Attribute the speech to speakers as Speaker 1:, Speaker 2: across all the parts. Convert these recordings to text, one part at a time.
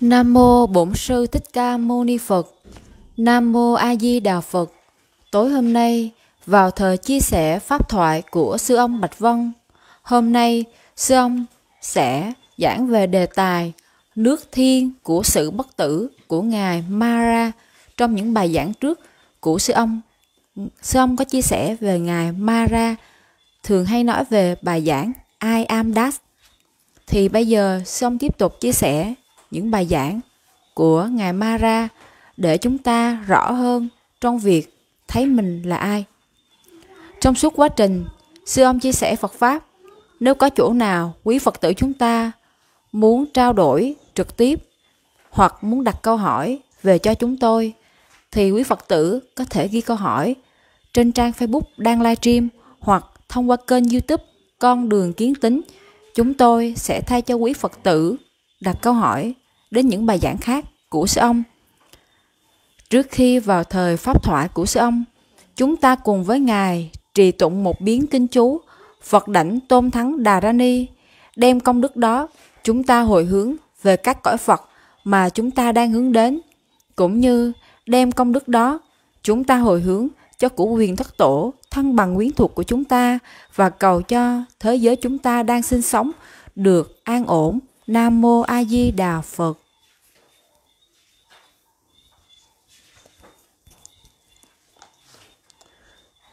Speaker 1: Nam mô Bổn sư Thích Ca Mâu Ni Phật. Nam mô A Di Đà Phật. Tối hôm nay vào thời chia sẻ pháp thoại của sư ông Bạch Vân. Hôm nay sư ông sẽ giảng về đề tài nước thiên của sự bất tử của ngài Mara trong những bài giảng trước của sư ông. Sư ông có chia sẻ về ngài Mara thường hay nói về bài giảng I am dust. Thì bây giờ sư ông tiếp tục chia sẻ những bài giảng của Ngài Mara để chúng ta rõ hơn trong việc thấy mình là ai. Trong suốt quá trình, sư ông chia sẻ Phật Pháp, nếu có chỗ nào quý Phật tử chúng ta muốn trao đổi trực tiếp hoặc muốn đặt câu hỏi về cho chúng tôi, thì quý Phật tử có thể ghi câu hỏi trên trang Facebook đang live stream hoặc thông qua kênh YouTube Con đường kiến tính, chúng tôi sẽ thay cho quý Phật tử đặt câu hỏi đến những bài giảng khác của sư ông. Trước khi vào thời pháp thoại của sư ông, chúng ta cùng với Ngài trì tụng một biến kinh chú Phật đảnh tôn thắng Đà Ra Ni. Đem công đức đó, chúng ta hồi hướng về các cõi Phật mà chúng ta đang hướng đến, cũng như đem công đức đó, chúng ta hồi hướng cho của quyền thất tổ, thân bằng quyến thuộc của chúng ta và cầu cho thế giới chúng ta đang sinh sống được an ổn. Nam Mô A Di Đà Phật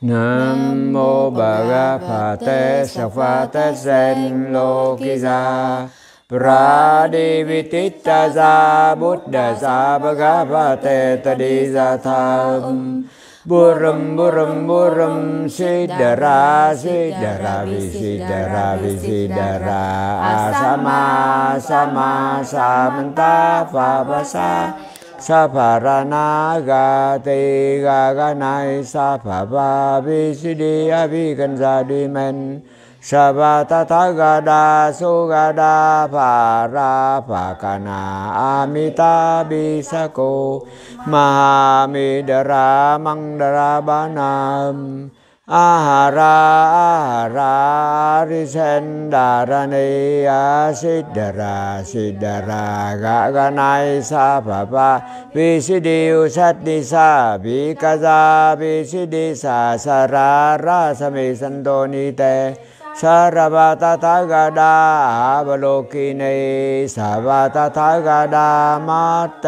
Speaker 2: Nam mô Bhagavate Sapphate Sen Lokisa Pradivitita Za Buddha Sa Bhagavate Tadiza Tham Burum burum burum sidara sidara visidara visidara asama sama samanta fabasa sa pha ra na ga ti ga ga nai sa pha ba vi si đi a vi cần ra đi men sa va ta tha ga da su ga da pha ra pha ca na amita bi sa cô ma mi da ra mang da ra ba nam อาหาราอาหาราริสันดารณีอาสิดาราสิดารากะกะนายสาภะปะวิสิดิวสัตติสาบิกะจาวิสิดิสาสาราราสเมสันโดนิเตสารวาตถากดาบโลกิเนสาวาตถากดามาเต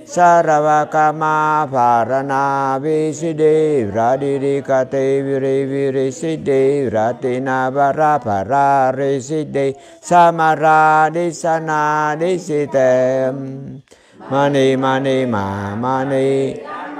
Speaker 2: Saravakama Parana Visidev Radirikate Virevirisidev Ratina Varapara Risidev Samaradisana Disite Mani Mani Ma Mani, mani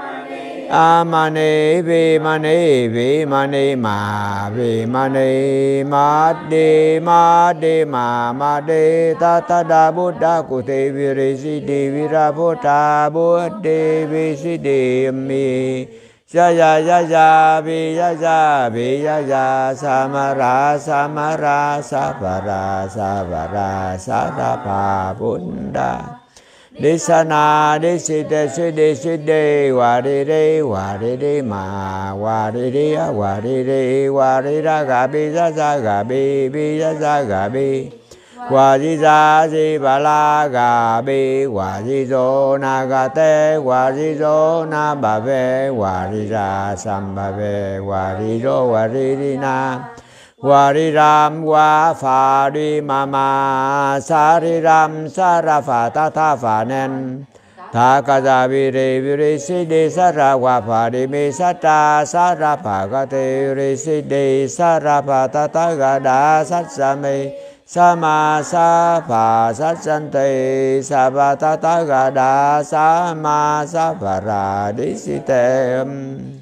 Speaker 2: Amane Vimane Vimane Ma Vimane Madde Madde Ma Madde Tata Da Buddha Kute Virisidi Virabhuta Buddhe Visidi Mi Jaya Jaya Vijaya Vijaya Samara Samara Savara Savara Sarapa Buddha đi sa na đi si te si đi si đi hòa đi đi hòa đi đi mà hòa đi đi hòa đi đi hòa đi ra gà bi ra ra gà bi bi ra ra gà bi hòa di ra di ba la gà bi hòa di zo na gà te hòa di zo na bà ve hòa di ra sam bà ve hòa di zo hòa di đi na Variram qua phà đi mà Ma sa ri ram sa ra phà ta tha phà nên tha ca ra vi ri vi ri si đi sa ra qua phà đi mi sa tra sa ra phà ca ti ri si đi sa ra phà ta ta ga đa sát sa mi sa ma sa phà Sa san ti sa va ta ta ga đa sa ma sa phà ra đi si tem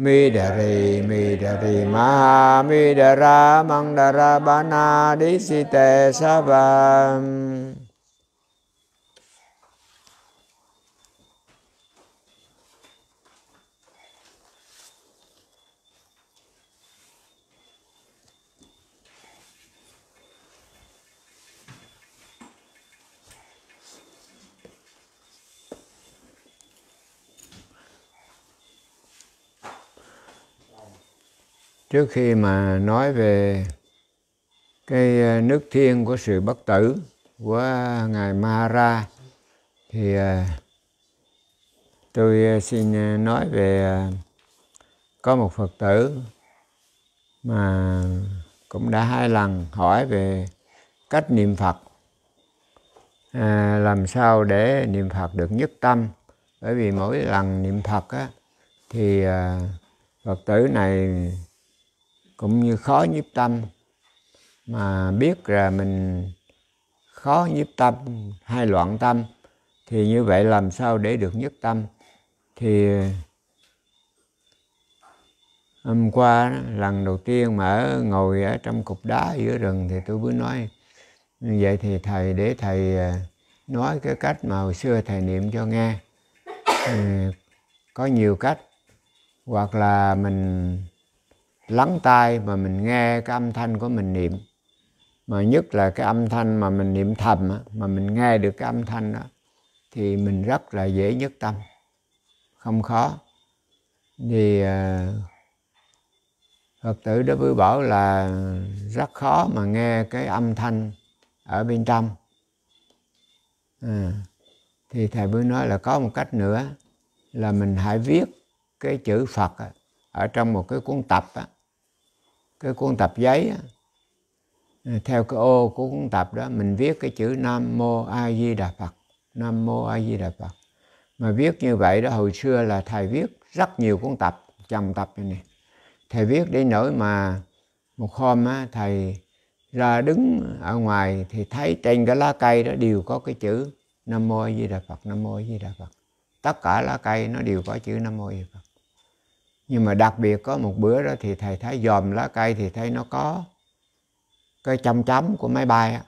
Speaker 2: mi đà rì mi đà rì ma ha mi đà ra Mang đà ra ba na đi si tê sa vang trước khi mà nói về cái ờ, nước thiên của sự bất tử của ngài Mahara thì ờ, tôi ờ, xin nói về có một Phật tử mà cũng đã hai lần hỏi về cách niệm Phật à, làm sao để niệm Phật được nhất tâm bởi vì mỗi lần niệm Phật á, thì à, Phật tử này cũng như khó nhiếp tâm mà biết là mình khó nhiếp tâm hay loạn tâm thì như vậy làm sao để được nhất tâm thì hôm qua lần đầu tiên mà ở, ngồi ở trong cục đá giữa rừng thì tôi mới nói vậy thì thầy để thầy à, nói cái cách mà hồi xưa thầy niệm cho nghe có nhiều cách hoặc là mình lắng tai mà mình nghe cái âm thanh của mình niệm mà nhất là cái âm thanh mà mình niệm thầm mà mình nghe được cái âm thanh đó thì mình rất là dễ nhất tâm không khó thì à, phật tử đối với bảo là rất khó mà nghe cái âm thanh ở bên trong à, thì thầy mới nói là có một cách nữa là mình hãy viết cái chữ phật ở trong một cái cuốn tập á, cái cuốn tập giấy ờ, theo cái ô của cuốn tập đó mình viết cái chữ nam mô a di đà phật nam mô a di đà phật mà viết như vậy đó hồi xưa là thầy viết rất nhiều cuốn tập chồng tập như này thầy viết đi nỗi mà một hôm á, thầy ra đứng ở ngoài thì thấy trên cái lá cây đó đều có cái chữ nam mô a di đà phật nam mô a di đà phật tất cả lá cây nó đều có chữ nam mô a di đà phật nhưng mà đặc biệt có một bữa đó thì thầy thấy dòm lá cây thì thấy nó có cái chấm chấm của máy bay á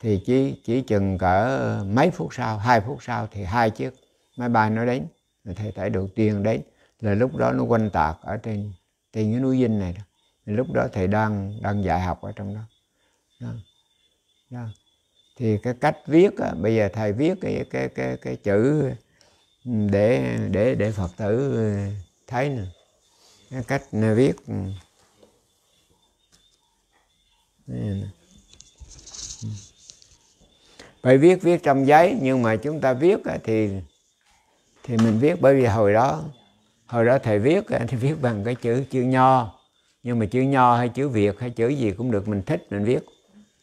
Speaker 2: thì chỉ chỉ chừng cỡ mấy phút sau hai phút sau thì hai chiếc máy bay nó đến thầy thấy đầu tiên đến là lúc đó nó quanh tạc ở trên trên cái núi dinh này đó lúc đó thầy đang đang dạy học ở trong đó, đó. đó. thì cái cách viết á, bây giờ thầy viết cái cái cái cái chữ để để để phật tử thấy nè cách viết ừ. ừ. phải viết viết trong giấy nhưng mà chúng ta viết thì thì mình viết bởi vì hồi đó hồi đó thầy viết thì viết bằng cái chữ chữ nho nhưng mà chữ nho hay chữ việt hay chữ gì cũng được mình thích mình viết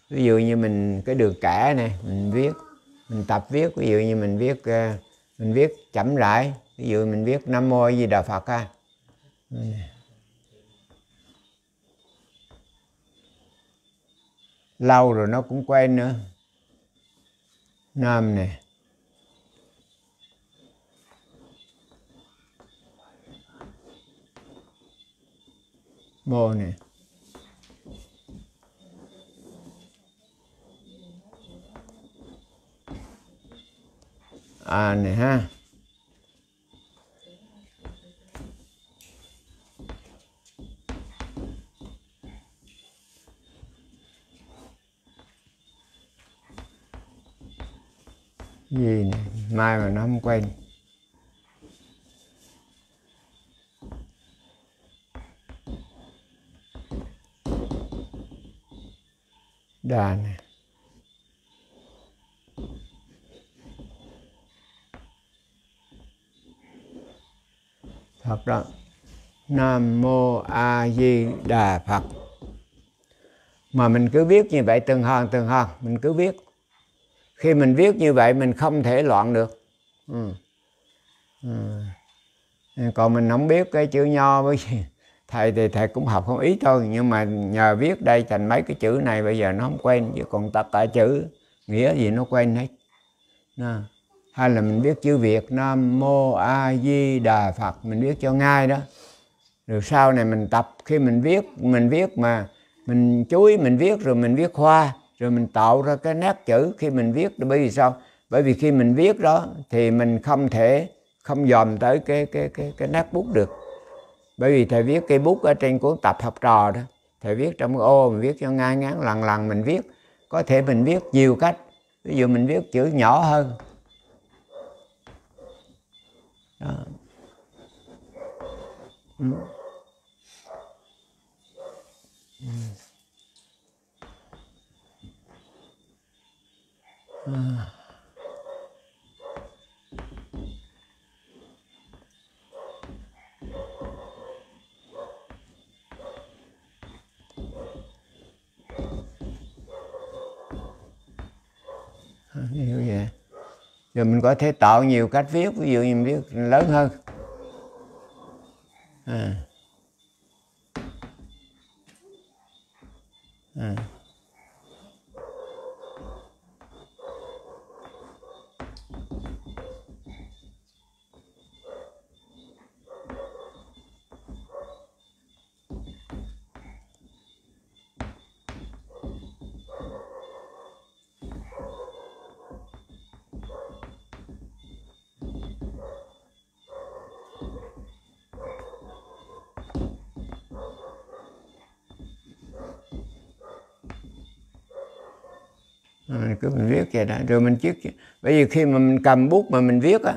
Speaker 2: ví dụ như mình cái đường kẻ này mình viết mình tập viết ví dụ như mình viết ờ, mình viết chậm rãi ví dụ mình viết nam mô gì đà phật ha lâu rồi nó cũng quen nữa nam nè mô nè à nè ha gì này, mai mà nó không quen đà này thật đó nam mô a di đà phật mà mình cứ viết như vậy từng hàng từng hàng mình cứ viết khi mình viết như vậy mình không thể loạn được ừ. Ừ. còn mình không biết cái chữ nho với thầy thì thầy cũng học không ý thôi nhưng mà nhờ viết đây thành mấy cái chữ này bây giờ nó không quen chứ còn tất cả chữ nghĩa gì nó quen hết nó. hay là mình biết chữ việt nam mô a di đà phật mình biết cho ngay đó rồi sau này mình tập khi mình viết mình viết mà mình chú ý mình viết rồi mình viết hoa rồi mình tạo ra cái nét chữ khi mình viết bởi vì sao bởi vì khi mình viết đó thì mình không thể không dòm tới cái cái cái cái nét bút được bởi vì thầy viết cây bút ở trên cuốn tập học trò đó thầy viết trong ô mình viết cho ngay ngắn lần lần mình viết có thể mình viết nhiều cách ví dụ mình viết chữ nhỏ hơn
Speaker 1: đó. Mm. à.
Speaker 2: hiểu vậy rồi mình có thể tạo nhiều cách viết ví dụ như mình viết lớn hơn à. rồi mình chiếc bởi vì khi mà mình cầm bút mà mình viết á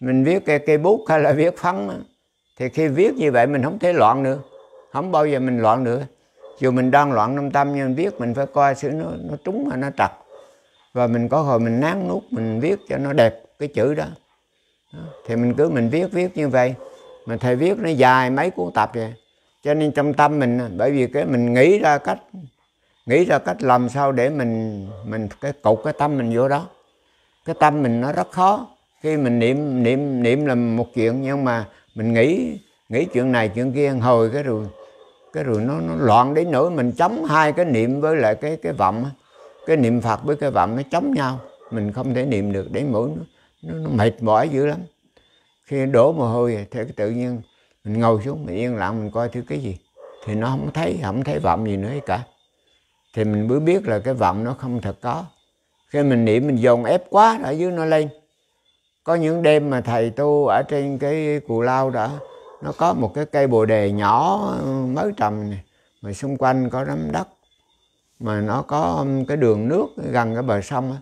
Speaker 2: mình viết cây, cây bút hay là viết phấn á, thì khi viết như vậy mình không thể loạn nữa không bao giờ mình loạn nữa dù mình đang loạn trong tâm nhưng viết mình phải coi sự nó nó trúng hay nó trật và mình có hồi mình nán nút mình viết cho nó đẹp cái chữ đó. thì mình cứ mình viết viết như vậy mà thầy viết nó dài mấy cuốn tập vậy cho nên trong tâm mình bởi vì cái mình nghĩ ra cách nghĩ ra cách làm sao để mình mình cái cột cái tâm mình vô đó cái tâm mình nó rất khó khi mình niệm niệm niệm là một chuyện nhưng mà mình nghĩ nghĩ chuyện này chuyện kia hồi cái rồi cái rồi nó nó loạn đến nỗi mình chống hai cái niệm với lại cái cái vọng cái niệm phật với cái vọng nó chống nhau mình không thể niệm được để mỗi nó, nó, nó mệt mỏi dữ lắm khi đổ mồ hôi thì tự nhiên mình ngồi xuống mình yên lặng mình coi thứ cái gì thì nó không thấy không thấy vọng gì nữa cả thì mình mới biết là cái vọng nó không thật có khi mình niệm mình dồn ép quá ở dưới nó lên có những đêm mà thầy tu ở trên cái cù lao đó nó có một cái cây bồ đề nhỏ mới trồng này mà xung quanh có đám đất mà nó có um, cái đường nước gần cái bờ sông ấy.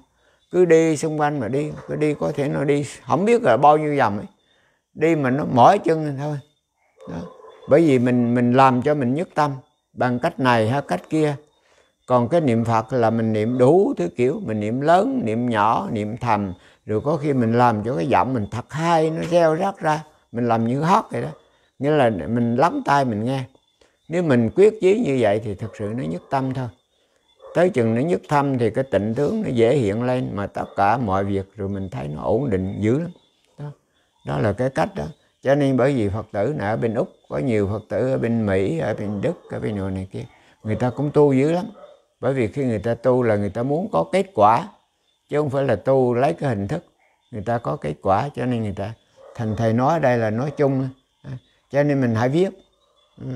Speaker 2: cứ đi xung quanh mà đi cứ đi có thể nó đi không biết là bao nhiêu dòng ấy đi mà nó mỏi chân thôi đó. bởi vì mình mình làm cho mình nhất tâm bằng cách này hay cách kia còn cái niệm phật là mình niệm đủ thứ kiểu mình niệm lớn niệm nhỏ niệm thầm rồi có khi mình làm cho cái giọng mình thật hay nó reo rắc ra mình làm như hót vậy đó nghĩa là mình lắm tai mình nghe nếu mình quyết chí như vậy thì thực sự nó nhất tâm thôi tới chừng nó nhất tâm thì cái tịnh tướng nó dễ hiện lên mà tất cả mọi việc rồi mình thấy nó ổn định dữ lắm đó, đó là cái cách đó cho nên bởi vì phật tử này ở bên úc có nhiều phật tử ở bên mỹ ở bên đức ở bên đồ này kia người ta cũng tu dữ lắm bởi vì khi người ta tu là người ta muốn có kết quả chứ không phải là tu lấy cái hình thức người ta có kết quả cho nên người ta thành thầy nói đây là nói chung à, cho nên mình hãy viết ừ.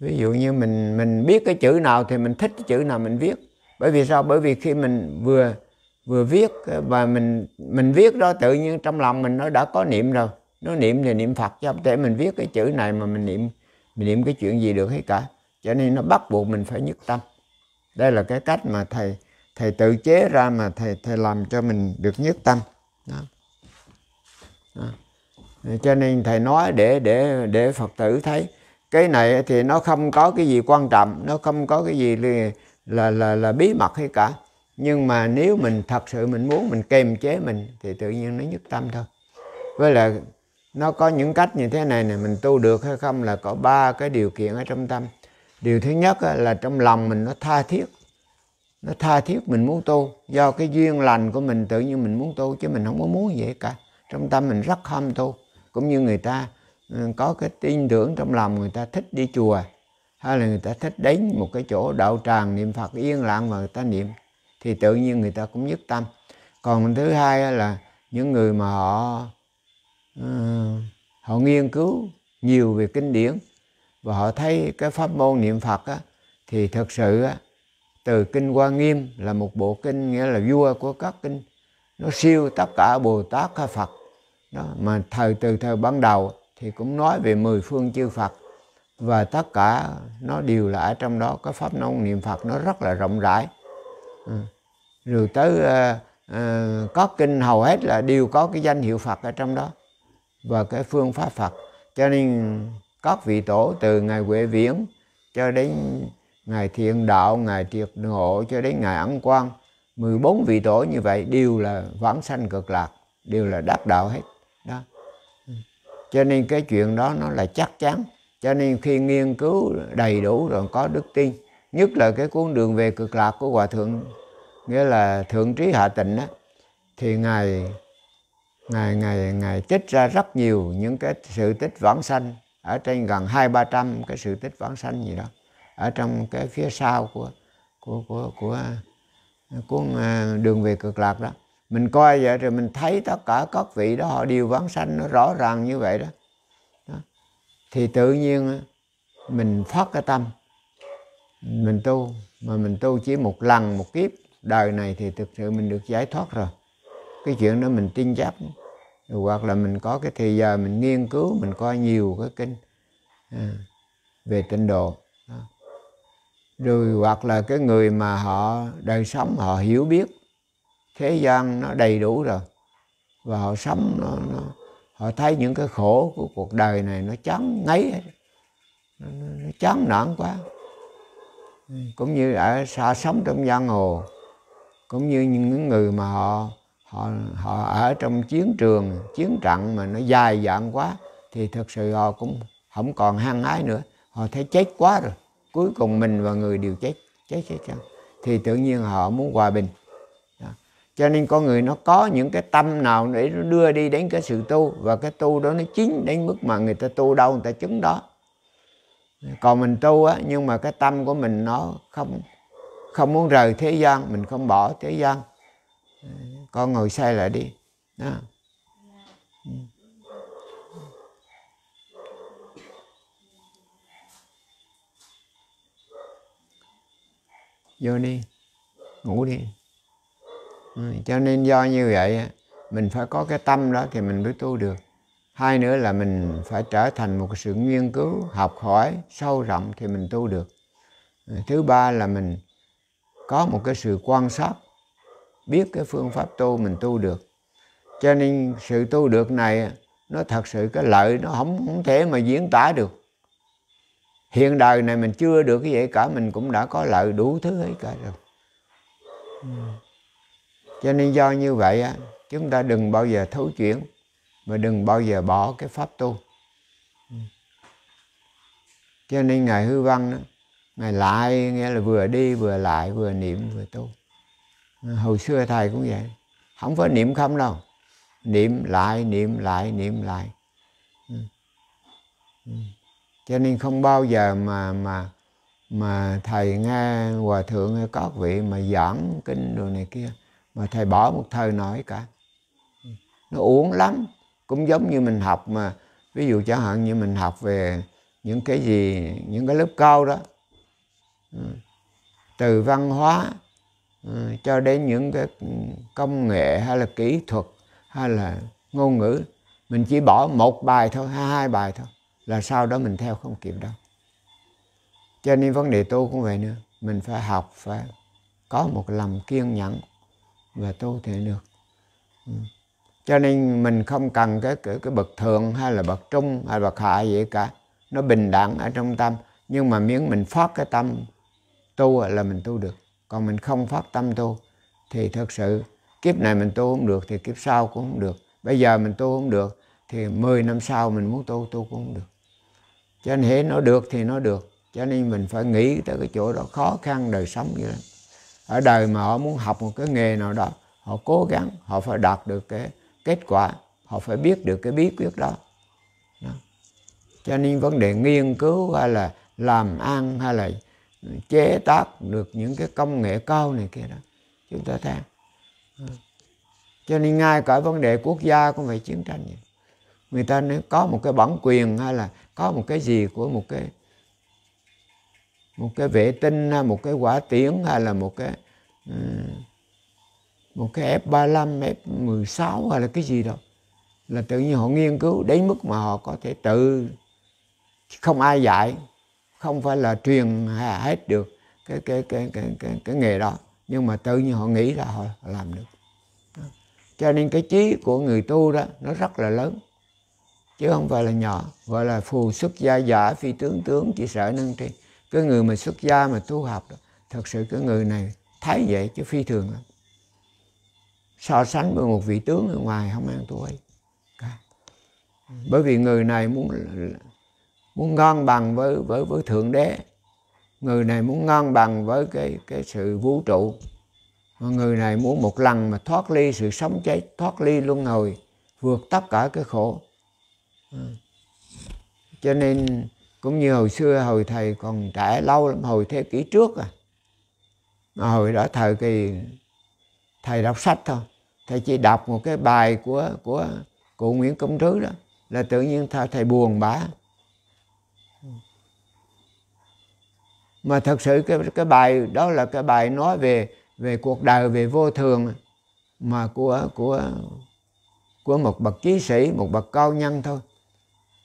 Speaker 2: ví dụ như mình mình biết cái chữ nào thì mình thích cái chữ nào mình viết bởi vì sao bởi vì khi mình vừa vừa viết ờ, và mình mình viết đó tự nhiên trong lòng mình nó đã có niệm rồi nó niệm thì niệm phật chứ không thể mình viết cái chữ này mà mình niệm mình niệm cái chuyện gì được hay cả cho nên nó bắt buộc mình phải nhất tâm đây là cái cách mà thầy thầy tự chế ra mà thầy thầy làm cho mình được nhất tâm đó. Đó. cho nên thầy nói để để để phật tử thấy cái này thì nó không có cái gì quan trọng nó không có cái gì là là là, là bí mật hay cả nhưng mà nếu mình thật sự mình muốn mình kềm chế mình thì tự nhiên nó nhất tâm thôi với là nó có những cách như thế này này mình tu được hay không là có ba cái điều kiện ở trong tâm điều thứ nhất là trong lòng mình nó tha thiết nó tha thiết mình muốn tu do cái duyên lành của mình tự nhiên mình muốn tu chứ mình không có muốn vậy cả trong tâm mình rất ham tu cũng như người ta ừ, có cái tin tưởng trong lòng người ta thích đi chùa hay là người ta thích đến một cái chỗ đạo tràng niệm Phật yên lặng và người ta niệm thì tự nhiên người ta cũng nhất tâm còn thứ hai là những người mà họ ừ, họ nghiên cứu nhiều về kinh điển và họ thấy cái pháp môn niệm Phật á, thì thật sự á, từ kinh Hoa Nghiêm là một bộ kinh nghĩa là vua của các kinh nó siêu tất cả Bồ Tát hay Phật đó mà thời từ thời ban đầu thì cũng nói về mười phương chư Phật và tất cả nó đều là ở trong đó cái pháp môn niệm Phật nó rất là rộng rãi ừ. rồi tới uh, uh, có kinh hầu hết là đều có cái danh hiệu Phật ở trong đó và cái phương pháp Phật cho nên các vị tổ từ ngày Huệ Viễn cho đến ngày Thiện Đạo, ngày Triệt Ngộ cho đến ngày Ấn Quang. 14 vị tổ như vậy đều là vãng sanh cực lạc, đều là đắc đạo hết. Đó. Cho nên cái chuyện đó nó là chắc chắn. Cho nên khi nghiên cứu đầy đủ rồi có đức tin, nhất là cái cuốn đường về cực lạc của Hòa Thượng, nghĩa là Thượng Trí Hạ Tịnh đó, thì Ngài Ngài, Ngài, Ngài tích ra rất nhiều những cái sự tích vãng sanh ở trên gần hai ba trăm cái sự tích vãng sanh gì đó ở trong cái phía sau của của của của cuốn à, đường về cực lạc đó mình coi vậy rồi mình thấy tất cả các vị đó họ đều vãng sanh nó rõ ràng như vậy đó. đó thì tự nhiên mình phát cái tâm mình tu mà mình tu chỉ một lần một kiếp đời này thì thực sự mình được giải thoát rồi cái chuyện đó mình tin giác hoặc là mình có cái thời giờ mình nghiên cứu mình coi nhiều cái kinh à, về tịnh độ đó. rồi hoặc là cái người mà họ đời sống họ hiểu biết thế gian nó đầy đủ rồi và họ sống nó, nó họ thấy những cái khổ của cuộc đời này nó chán ngấy nó, nó chán nản quá cũng như ở xa sống trong giang hồ cũng như những người mà họ họ họ ở trong chiến trường chiến trận mà nó dài dạn quá thì thật sự họ cũng không còn hăng ái nữa họ thấy chết quá rồi cuối cùng mình và người đều chết chết chết chết thì tự nhiên họ muốn hòa bình cho nên con người nó có những cái tâm nào để nó đưa đi đến cái sự tu và cái tu đó nó chính đến mức mà người ta tu đâu người ta chứng đó còn mình tu á nhưng mà cái tâm của mình nó không không muốn rời thế gian mình không bỏ thế gian con ngồi sai lại đi đó. vô đi ngủ đi ừ. cho nên do như vậy mình phải có cái tâm đó thì mình mới tu được hai nữa là mình phải trở thành một sự nghiên cứu học hỏi sâu rộng thì mình tu được ừ, thứ ba là mình có một cái sự quan sát biết cái phương pháp tu mình tu được cho nên sự tu được này nó thật sự cái lợi nó không không thể mà diễn tả được hiện đời này mình chưa được cái vậy cả mình cũng đã có lợi đủ thứ ấy cả rồi cho nên do như vậy á chúng ta đừng bao giờ thấu chuyển mà đừng bao giờ bỏ cái pháp tu cho nên ngài hư văn đó, ngài lại nghe là vừa đi vừa lại vừa niệm vừa tu hồi xưa thầy cũng vậy không phải niệm không đâu niệm lại niệm lại niệm lại ừ. Ừ. cho nên không bao giờ mà mà mà thầy nghe hòa thượng hay các vị mà giảng kinh đồ này kia mà thầy bỏ một thời nói cả ừ. nó uống lắm cũng giống như mình học mà ví dụ chẳng hạn như mình học về những cái gì những cái lớp cao đó từ văn hóa Ừ, cho đến những cái công nghệ hay là kỹ thuật hay là ngôn ngữ mình chỉ bỏ một bài thôi hay hai bài thôi là sau đó mình theo không kịp đâu cho nên vấn đề tu cũng vậy nữa mình phải học phải có một lòng kiên nhẫn và tu thể được ừ. cho nên mình không cần cái cái, cái bậc thượng hay là bậc trung hay bậc hạ gì cả nó bình đẳng ở trong tâm nhưng mà miếng mình phát cái tâm tu là mình tu được còn mình không phát tâm tu thì thật sự kiếp này mình tu không được thì kiếp sau cũng không được bây giờ mình tu không được thì 10 năm sau mình muốn tu tu cũng không được cho nên hễ nó được thì nó được cho nên mình phải nghĩ tới cái chỗ đó khó khăn đời sống như thế ở đời mà họ muốn học một cái nghề nào đó họ cố gắng họ phải đạt được cái kết quả họ phải biết được cái bí quyết đó. cho nên vấn đề nghiên cứu hay là làm ăn hay là chế tác được những cái công nghệ cao này kia đó chúng ta than cho nên ngay cả vấn đề quốc gia cũng phải chiến tranh vậy người ta nếu có một cái bản quyền hay là có một cái gì của một cái một cái vệ tinh hay một cái quả tiễn hay là một cái ờ, một cái F35, F16 hay là cái gì đó là tự nhiên họ nghiên cứu đến mức mà họ có thể tự không ai dạy không phải là truyền hết được cái cái cái cái cái, cái nghề đó nhưng mà tự nhiên họ nghĩ là họ làm được cho nên cái trí của người tu đó nó rất là lớn chứ không phải là nhỏ gọi là phù xuất gia giả phi tướng tướng chỉ sợ nâng trên cái người mà xuất gia mà tu học đó, thật sự cái người này thấy vậy chứ phi thường lắm so sánh với một vị tướng ở ngoài không ăn tuổi bởi vì người này muốn muốn ngon bằng với với với thượng đế người này muốn ngon bằng với cái cái sự vũ trụ người này muốn một lần mà thoát ly sự sống chết thoát ly luân hồi vượt tất cả cái khổ cho nên cũng như hồi xưa hồi thầy còn trẻ lâu lắm hồi thế kỷ trước à mà hồi đó thời kỳ thầy đọc sách thôi thầy chỉ đọc một cái bài của của cụ Nguyễn Công Trứ đó là tự nhiên thầy, thầy buồn bã mà thật sự cái cái bài đó là cái bài nói về về cuộc đời về vô thường mà của của của một bậc chí sĩ một bậc cao nhân thôi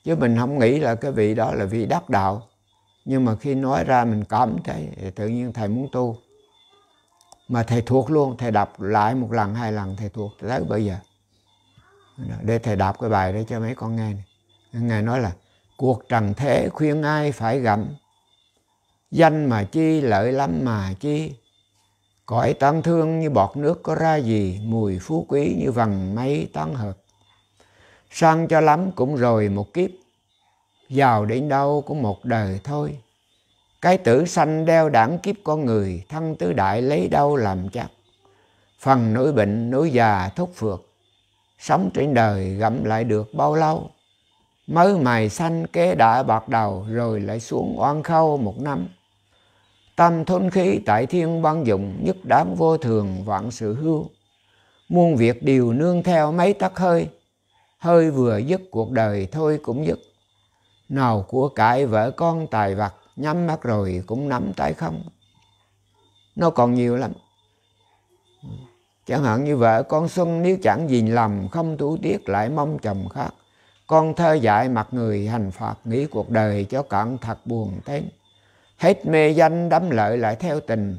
Speaker 2: chứ mình không nghĩ là cái vị đó là vị đắc đạo nhưng mà khi nói ra mình cảm thấy tự nhiên thầy muốn tu mà thầy thuộc luôn thầy đọc lại một lần hai lần thầy thuộc tới bây giờ để thầy đọc cái bài đó cho mấy con nghe này. ngài nói là cuộc trần thế khuyên ai phải gặm danh mà chi lợi lắm mà chi cõi tán thương như bọt nước có ra gì mùi phú quý như vầng mây tán hợp sang cho lắm cũng rồi một kiếp giàu đến đâu cũng một đời thôi cái tử sanh đeo đảng kiếp con người thân tứ đại lấy đâu làm chắc phần nỗi bệnh nỗi già thúc phượt sống trên đời gặm lại được bao lâu mới mày xanh kế đã bạc đầu rồi lại xuống oan khâu một năm tâm thôn khí tại thiên ban dụng nhất đám vô thường vạn sự hưu. Muôn việc đều nương theo mấy tắc hơi. Hơi vừa dứt cuộc đời thôi cũng dứt. Nào của cải vợ con tài vật nhắm mắt rồi cũng nắm tay không. Nó còn nhiều lắm. Chẳng hạn như vợ con xuân nếu chẳng gì lầm không tu tiết lại mong chồng khác. Con thơ dạy mặt người hành phạt nghĩ cuộc đời cho cạn thật buồn tén hết mê danh đắm lợi lại theo tình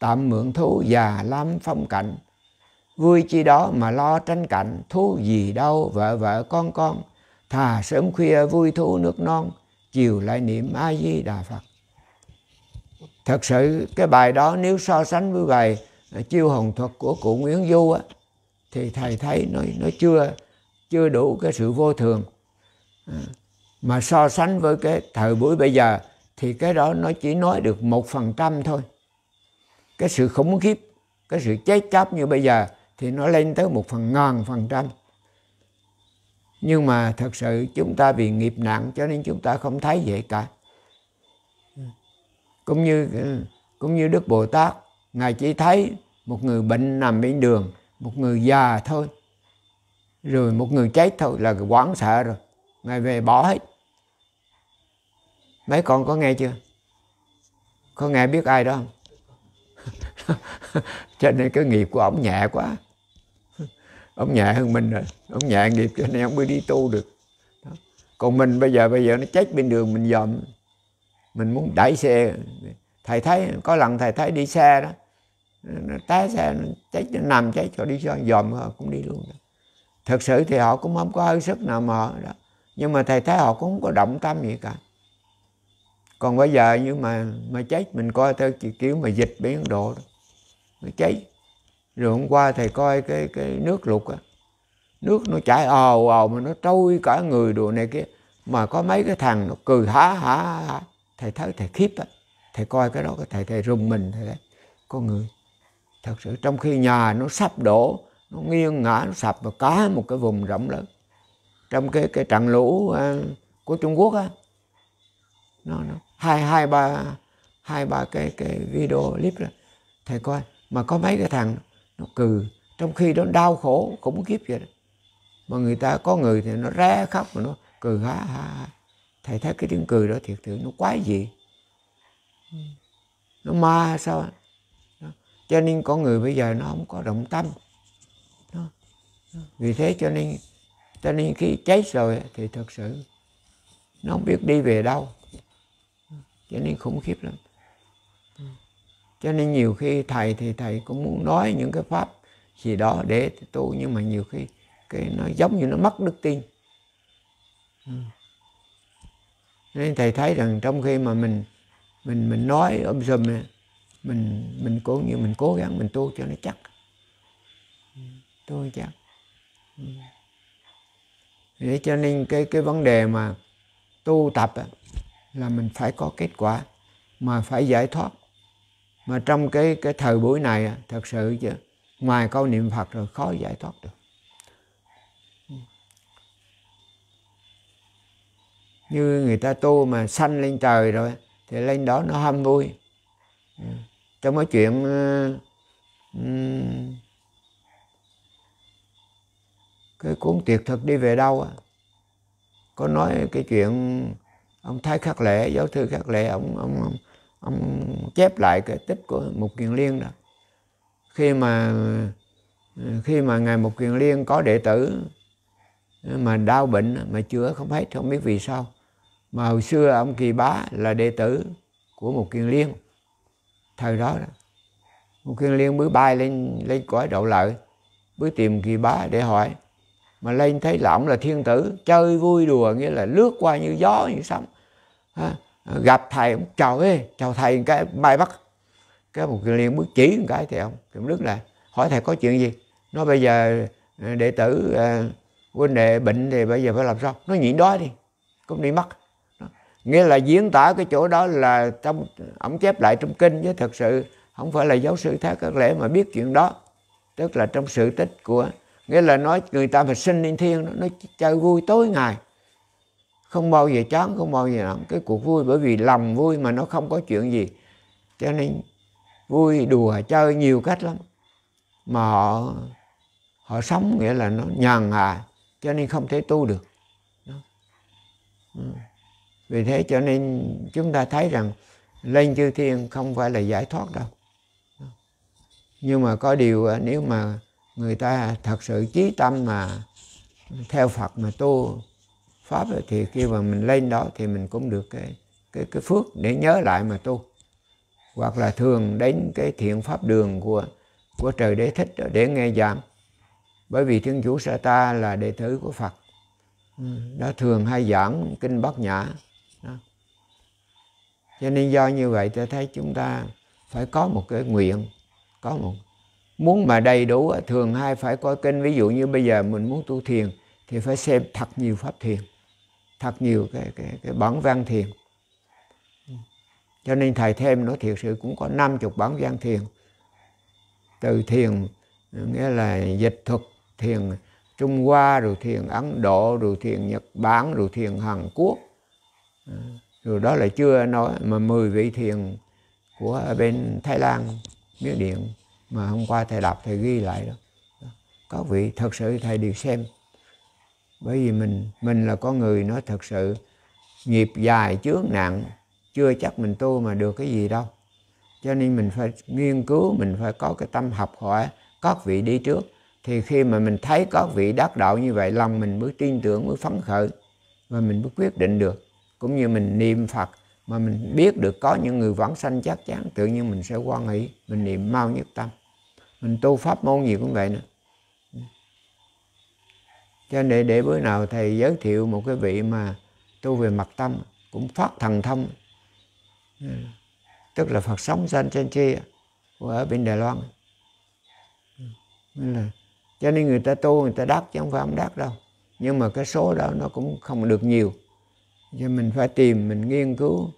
Speaker 2: tạm mượn thú già lam phong cảnh vui chi đó mà lo tranh cạnh thú gì đâu vợ vợ con con thà sớm khuya vui thú nước non chiều lại niệm a di đà phật thật sự cái bài đó nếu so sánh với bài chiêu hồng thuật của cụ nguyễn du á thì thầy thấy nó nó chưa chưa đủ cái sự vô thường à, mà so sánh với cái thời buổi bây giờ thì cái đó nó chỉ nói được một phần trăm thôi cái sự khủng khiếp cái sự chết chóc như bây giờ thì nó lên tới một phần ngàn phần trăm nhưng mà thật sự chúng ta vì nghiệp nặng cho nên chúng ta không thấy vậy cả cũng như cũng như đức bồ tát ngài chỉ thấy một người bệnh nằm bên đường một người già thôi rồi một người chết thôi là quán sợ rồi ngài về bỏ hết mấy con có nghe chưa có nghe biết ai đó không cho nên cái nghiệp của ông nhẹ quá ông nhẹ hơn mình rồi ông nhẹ nghiệp cho nên ông mới đi tu được còn mình bây giờ bây giờ nó chết bên đường mình dòm mình muốn đẩy xe thầy thấy có lần thầy thấy đi xe đó nó té xe nó chết nó nằm chết cho đi cho dòm họ cũng đi luôn đó. thật sự thì họ cũng không có hơi sức nào mà họ đó nhưng mà thầy thấy họ cũng không có động tâm gì cả còn bây giờ nhưng mà mà chết mình coi theo chiều kiểu mà dịch biển Ấn Độ đó nó cháy rồi hôm qua thầy coi cái cái nước lụt á nước nó chảy ào ào mà nó trôi cả người đồ này kia mà có mấy cái thằng nó cười hả hả, hả. thầy thấy thầy khiếp á thầy coi cái đó cái thầy thầy rùng mình thầy đấy. con người thật sự trong khi nhà nó sắp đổ nó nghiêng ngã nó sập và cả một cái vùng rộng lớn trong cái cái trận lũ uh, của Trung Quốc á nó nó hai hai ba hai ba cái cái video clip đó thầy coi mà có mấy cái thằng nó cừ trong khi đó đau khổ khủng khiếp vậy đó. mà người ta có người thì nó ré khóc mà nó cười há há thầy thấy cái tiếng cười đó thiệt sự nó quái gì nó ma sao cho nên con người bây giờ nó không có động tâm vì thế cho nên cho nên khi chết rồi thì thật sự nó không biết đi về đâu cho nên khủng khiếp lắm cho nên nhiều khi thầy thì thầy cũng muốn nói những cái pháp gì đó để tu nhưng mà nhiều khi cái nó giống như nó mất đức tin nên thầy thấy rằng trong khi mà mình mình mình nói ôm sùm mình mình cố như mình cố gắng mình tu cho nó chắc tu chắc để cho nên cái cái vấn đề mà tu tập là mình phải có kết quả mà phải giải thoát mà trong cái cái thời buổi này thật sự chứ ngoài câu niệm phật rồi khó giải thoát được như người ta tu mà sanh lên trời rồi thì lên đó nó ham vui trong cái chuyện ờ, cái cuốn tuyệt thực đi về đâu có nói cái chuyện ông thái khắc lệ giáo thư khắc lệ ông ông ông, ông chép lại cái tích của mục kiền liên đó khi mà khi mà ngài mục kiền liên có đệ tử mà đau bệnh mà chữa không hết không biết vì sao mà hồi xưa ông kỳ bá là đệ tử của mục kiền liên thời đó đó mục kiền liên mới bay lên lên cõi đậu lợi mới tìm kỳ bá để hỏi mà lên thấy là ông là thiên tử chơi vui đùa nghĩa là lướt qua như gió như sóng à, gặp thầy ông chào ê chào thầy cái bay bắt cái một liền bước chỉ một cái thì ông cũng rất là hỏi thầy có chuyện gì nó bây giờ ờ, đệ tử à, huynh đệ bệnh thì bây giờ phải làm sao nó nhịn đói đi cũng đi mất nghĩa là diễn tả cái chỗ đó là trong ổng chép lại trong kinh chứ thật sự không phải là giáo sư thái các lễ mà biết chuyện đó tức là trong sự tích của nghĩa là nói người ta phải sinh lên thiên nó, chơi vui tối ngày không bao giờ chán không bao giờ nặng cái cuộc vui bởi vì lòng vui mà nó không có chuyện gì cho nên vui đùa chơi nhiều cách lắm mà họ họ sống nghĩa là nó nhàn hạ cho nên không thể tu được ừ. vì thế cho nên chúng ta thấy rằng lên chư thiên không phải là giải thoát đâu nhưng mà có điều à, nếu mà người ta thật sự trí tâm mà theo Phật mà tu pháp thì khi mà mình lên đó thì mình cũng được cái cái cái phước để nhớ lại mà tu hoặc là thường đến cái thiện pháp đường của của trời đế thích để nghe giảng bởi vì thiên chủ sa ta là đệ tử của Phật ừ, nó thường hay giảng kinh Bát Nhã đó. cho nên do như vậy tôi thấy chúng ta phải có một cái nguyện có một muốn mà đầy đủ thường hay phải coi kênh ví dụ như bây giờ mình muốn tu thiền thì phải xem thật nhiều pháp thiền thật nhiều cái cái, cái bản văn thiền cho nên thầy thêm nói thiệt sự cũng có 50 bản văn thiền từ thiền nghĩa là dịch thuật thiền Trung Hoa rồi thiền Ấn Độ rồi thiền Nhật Bản rồi thiền Hàn Quốc rồi đó là chưa nói mà 10 vị thiền của bên Thái Lan Miến Điện mà hôm qua thầy đọc thầy ghi lại đó có vị thật sự thầy đi xem bởi vì mình mình là con người nó thật sự nghiệp dài chướng nặng chưa chắc mình tu mà được cái gì đâu cho nên mình phải nghiên cứu mình phải có cái tâm học hỏi các vị đi trước thì khi mà mình thấy có vị đắc đạo như vậy lòng mình mới tin tưởng mới phấn khởi và mình mới quyết định được cũng như mình niệm phật mà mình biết được có những người vẫn sanh chắc chắn tự nhiên mình sẽ quan hỷ mình niệm mau nhất tâm mình tu pháp môn gì cũng vậy nữa cho nên để, để bữa nào thầy giới thiệu một cái vị mà tu về mặt tâm cũng phát thần thông tức là Phật sống San Chen Chi ở bên Đài Loan nên là cho nên người ta tu người ta đắc chứ không phải không đắc đâu nhưng mà cái số đó nó cũng không được nhiều cho mình phải tìm mình nghiên cứu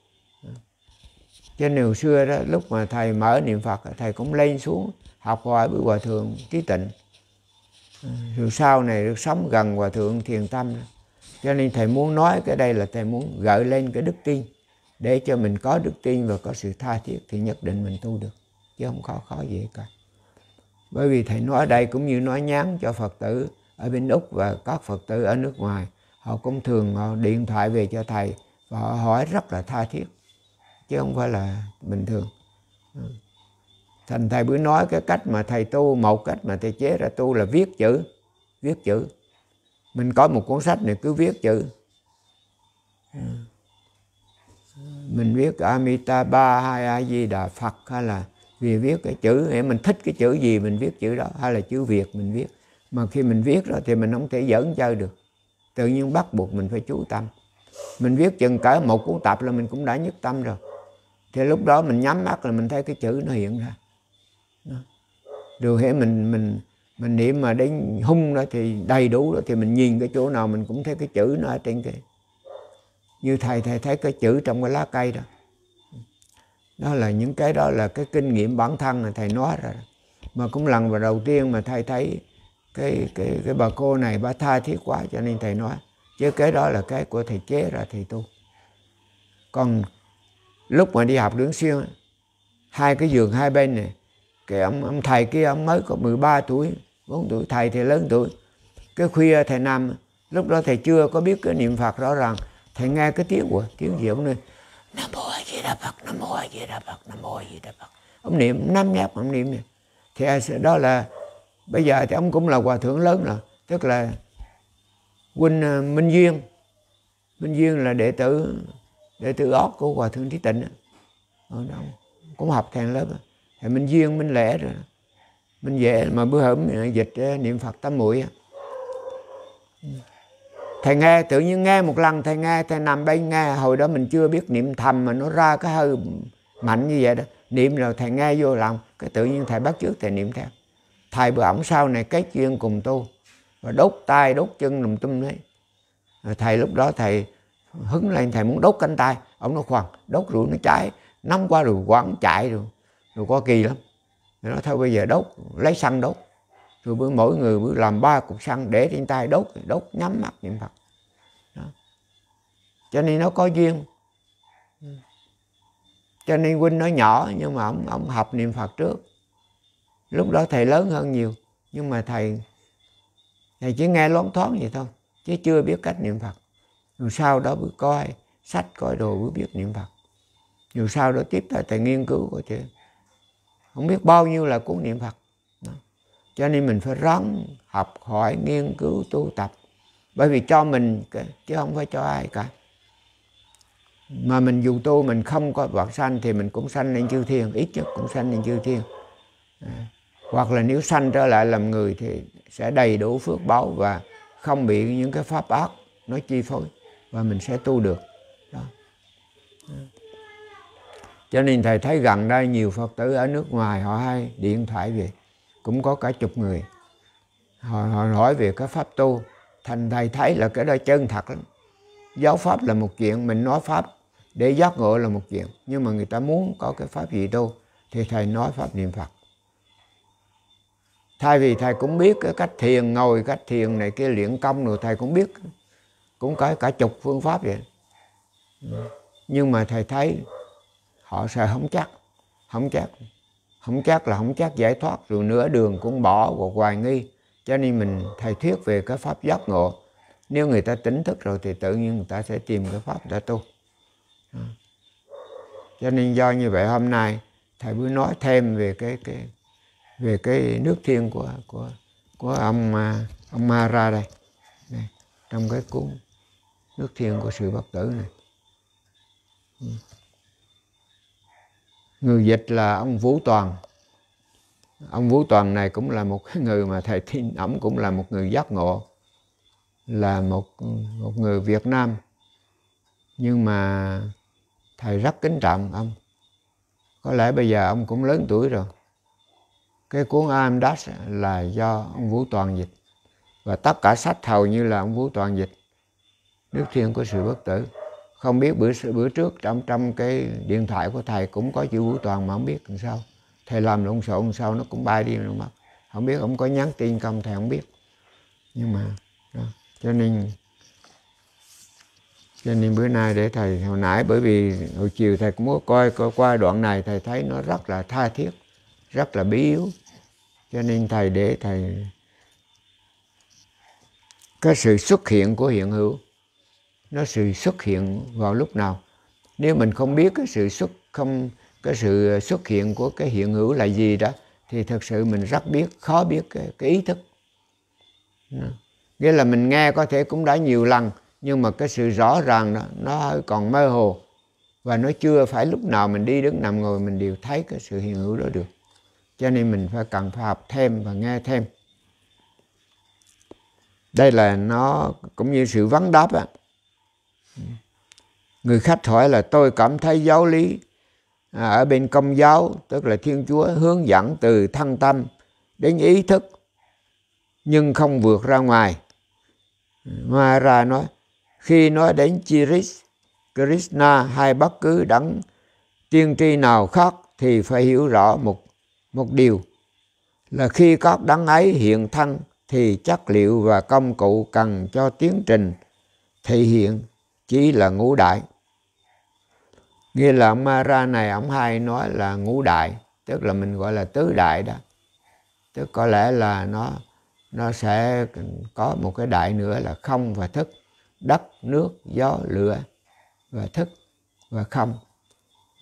Speaker 2: cho nên hồi xưa đó lúc mà thầy mở niệm Phật thầy cũng lên xuống học hỏi với hòa thượng trí tịnh rồi sau này được sống gần hòa thượng thiền tâm cho nên thầy muốn nói cái đây là thầy muốn gợi lên cái đức tin để cho mình có đức tin và có sự tha thiết thì nhất định mình tu được chứ không khó khó gì cả bởi vì thầy nói đây cũng như nói nhắn cho phật tử ở bên úc và các phật tử ở nước ngoài họ cũng thường họ điện thoại về cho thầy và họ hỏi rất là tha thiết chứ không phải là bình thường ừ thành thầy bữa nói cái cách mà thầy tu một cách mà thầy chế ra tu là viết chữ viết chữ mình có một cuốn sách này cứ viết chữ mình viết Amitabha hay A Di Đà Phật hay là vì viết cái chữ để mình thích cái chữ gì mình viết chữ đó hay là chữ Việt mình viết mà khi mình viết rồi thì mình không thể giỡn chơi được tự nhiên bắt buộc mình phải chú tâm mình viết chừng cỡ một cuốn tập là mình cũng đã nhất tâm rồi thì lúc đó mình nhắm mắt là mình thấy cái chữ nó hiện ra rồi hễ mình mình mình niệm mà đến hung đó thì đầy đủ đó thì mình nhìn cái chỗ nào mình cũng thấy cái chữ nó ở trên kia như thầy thầy thấy cái chữ trong cái lá cây đó đó là những cái đó là cái kinh nghiệm bản thân là thầy nói rồi mà cũng lần vào đầu tiên mà thầy thấy cái cái cái bà cô này bà tha thiết quá cho nên thầy nói chứ cái đó là cái của thầy chế ra thầy tu còn lúc mà đi học đứng xuyên hai cái giường hai bên này cái ông, ông thầy kia ông mới có 13 tuổi 4 tuổi thầy thì lớn tuổi cái khuya thầy nằm lúc đó thầy chưa có biết cái niệm phật rõ ràng thầy nghe cái tiếng của tiếng gì ông này nam mô a di đà phật nam mô a di đà phật nam mô a di đà phật ông niệm năm nháp ông niệm này. thì đó là bây giờ thì ông cũng là hòa thượng lớn rồi tức là huynh à, minh duyên minh duyên là đệ tử đệ tử ót của hòa thượng thí tịnh ở đó cũng học thằng lớp đó rồi mình duyên mình lẽ rồi mình về mà bữa hôm dịch niệm phật tám muội thầy nghe tự nhiên nghe một lần thầy nghe thầy nằm bên nghe hồi đó mình chưa biết niệm thầm mà nó ra cái hơi mạnh như vậy đó niệm rồi thầy nghe vô lòng cái tự nhiên thầy bắt trước thầy niệm theo thầy bữa ổng sau này kết duyên cùng tu và đốt tay đốt chân lùm tum đấy thầy lúc đó thầy hứng lên thầy muốn đốt cánh tay ông nó khoan đốt rượu nó cháy nóng quá rồi quán chạy rồi rồi có kỳ lắm nó thôi bây giờ đốt lấy xăng đốt rồi bữa mỗi người bữa làm ba cục xăng để trên tay đốt đốt nhắm mắt niệm phật đó. cho nên nó có duyên ừ. cho nên huynh nó nhỏ nhưng mà ông, ông học niệm phật trước lúc đó thầy lớn hơn nhiều nhưng mà thầy thầy chỉ nghe loáng thoáng vậy thôi chứ chưa biết cách niệm phật rồi sau đó bữa coi sách coi đồ bữa biết niệm phật rồi sau đó tiếp theo thầy nghiên cứu coi chứ không biết bao nhiêu là cuốn niệm phật cho nên mình phải ráng học hỏi nghiên cứu tu tập bởi vì cho mình chứ không phải cho ai cả mà mình dù tu mình không có vọt sanh thì mình cũng sanh lên chư thiên ít nhất cũng sanh lên chư thiên hoặc là nếu sanh trở lại làm người thì sẽ đầy đủ phước báo và không bị những cái pháp ác nó chi phối và mình sẽ tu được đó cho nên thầy thấy gần đây nhiều phật tử ở nước ngoài họ hay điện thoại về cũng có cả chục người họ, họ hỏi về cái pháp tu thành thầy thấy là cái đó chân thật lắm giáo pháp là một chuyện mình nói pháp để giác ngộ là một chuyện nhưng mà người ta muốn có cái pháp gì tu thì thầy nói pháp niệm phật thay vì thầy cũng biết cái cách thiền ngồi cách thiền này kia luyện công rồi thầy cũng biết cũng có cả chục phương pháp vậy nhưng mà thầy thấy họ sợ không chắc không chắc không chắc là không chắc giải thoát rồi nửa đường cũng bỏ hoặc hoài nghi cho nên mình thầy thuyết về cái pháp giác ngộ nếu người ta tỉnh thức rồi thì tự nhiên người ta sẽ tìm cái pháp để tu cho nên do như vậy hôm nay thầy mới nói thêm về cái cái về cái nước thiên của của của ông à, ông ma ra đây này, trong cái cuốn nước thiên của sự bất tử này ừ người dịch là ông Vũ Toàn ông Vũ Toàn này cũng là một cái người mà thầy tin ổng cũng là một người giác ngộ là một một người Việt Nam nhưng mà thầy rất kính trọng ông có lẽ bây giờ ông cũng lớn tuổi rồi cái cuốn Am Das là do ông Vũ Toàn dịch và tất cả sách hầu như là ông Vũ Toàn dịch Đức Thiên của sự bất tử không biết bữa bữa trước trong trong cái điện thoại của thầy cũng có chữ Vũ Toàn mà không biết làm sao thầy làm lộn xộn sao nó cũng bay đi rồi mất không biết ông có nhắn tin không thầy không biết nhưng mà đó. cho nên cho nên bữa nay để thầy hồi nãy bởi vì hồi chiều thầy cũng có coi, coi qua đoạn này thầy thấy nó rất là tha thiết rất là bí yếu cho nên thầy để thầy cái sự xuất hiện của hiện hữu nó sự xuất hiện vào lúc nào nếu mình không biết cái sự xuất không cái sự xuất hiện của cái hiện hữu là gì đó thì thật sự mình rất biết khó biết cái, cái ý thức nghĩa là mình nghe có thể cũng đã nhiều lần nhưng mà cái sự rõ ràng đó, nó còn mơ hồ và nó chưa phải lúc nào mình đi đứng nằm ngồi mình đều thấy cái sự hiện hữu đó được cho nên mình phải cần phải học thêm và nghe thêm đây là nó cũng như sự vấn đáp á à Ừ. người khách hỏi là tôi cảm thấy giáo lý à, ở bên công giáo tức là thiên chúa hướng dẫn từ thân tâm đến ý thức nhưng không vượt ra ngoài ngoài ra nói khi nói đến Chiris, Krishna hay bất cứ đấng tiên tri nào khác thì phải hiểu rõ một một điều là khi các đấng ấy hiện thân thì chất liệu và công cụ cần cho tiến trình thể hiện chỉ là ngũ đại nghĩa là ông Mara này ông hay nói là ngũ đại tức là mình gọi là tứ đại đó tức có lẽ là nó nó sẽ có một cái đại nữa là không và thức đất nước gió lửa và thức và không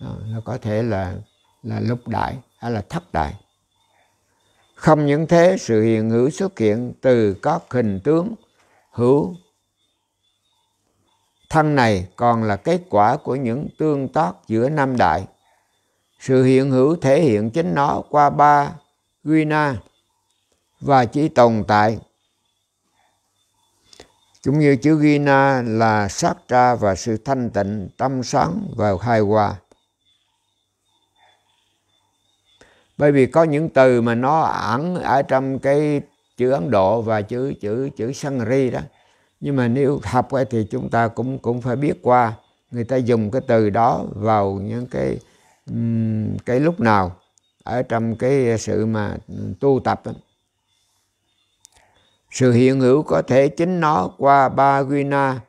Speaker 2: nó có thể là là lục đại hay là thất đại không những thế sự hiện hữu xuất hiện từ các hình tướng hữu Thân này còn là kết quả của những tương tác giữa năm đại. Sự hiện hữu thể hiện chính nó qua ba Guina và chỉ tồn tại. Cũng như chữ Guina là sát tra và sự thanh tịnh, tâm sáng và hài hòa. bởi vì có những từ mà nó ẩn ở trong cái chữ Ấn Độ và chữ chữ chữ Sangri đó nhưng mà nếu học thì chúng ta cũng cũng phải biết qua người ta dùng cái từ đó vào những cái cái lúc nào ở trong cái sự mà tu tập đó. sự hiện hữu có thể chính nó qua ba guina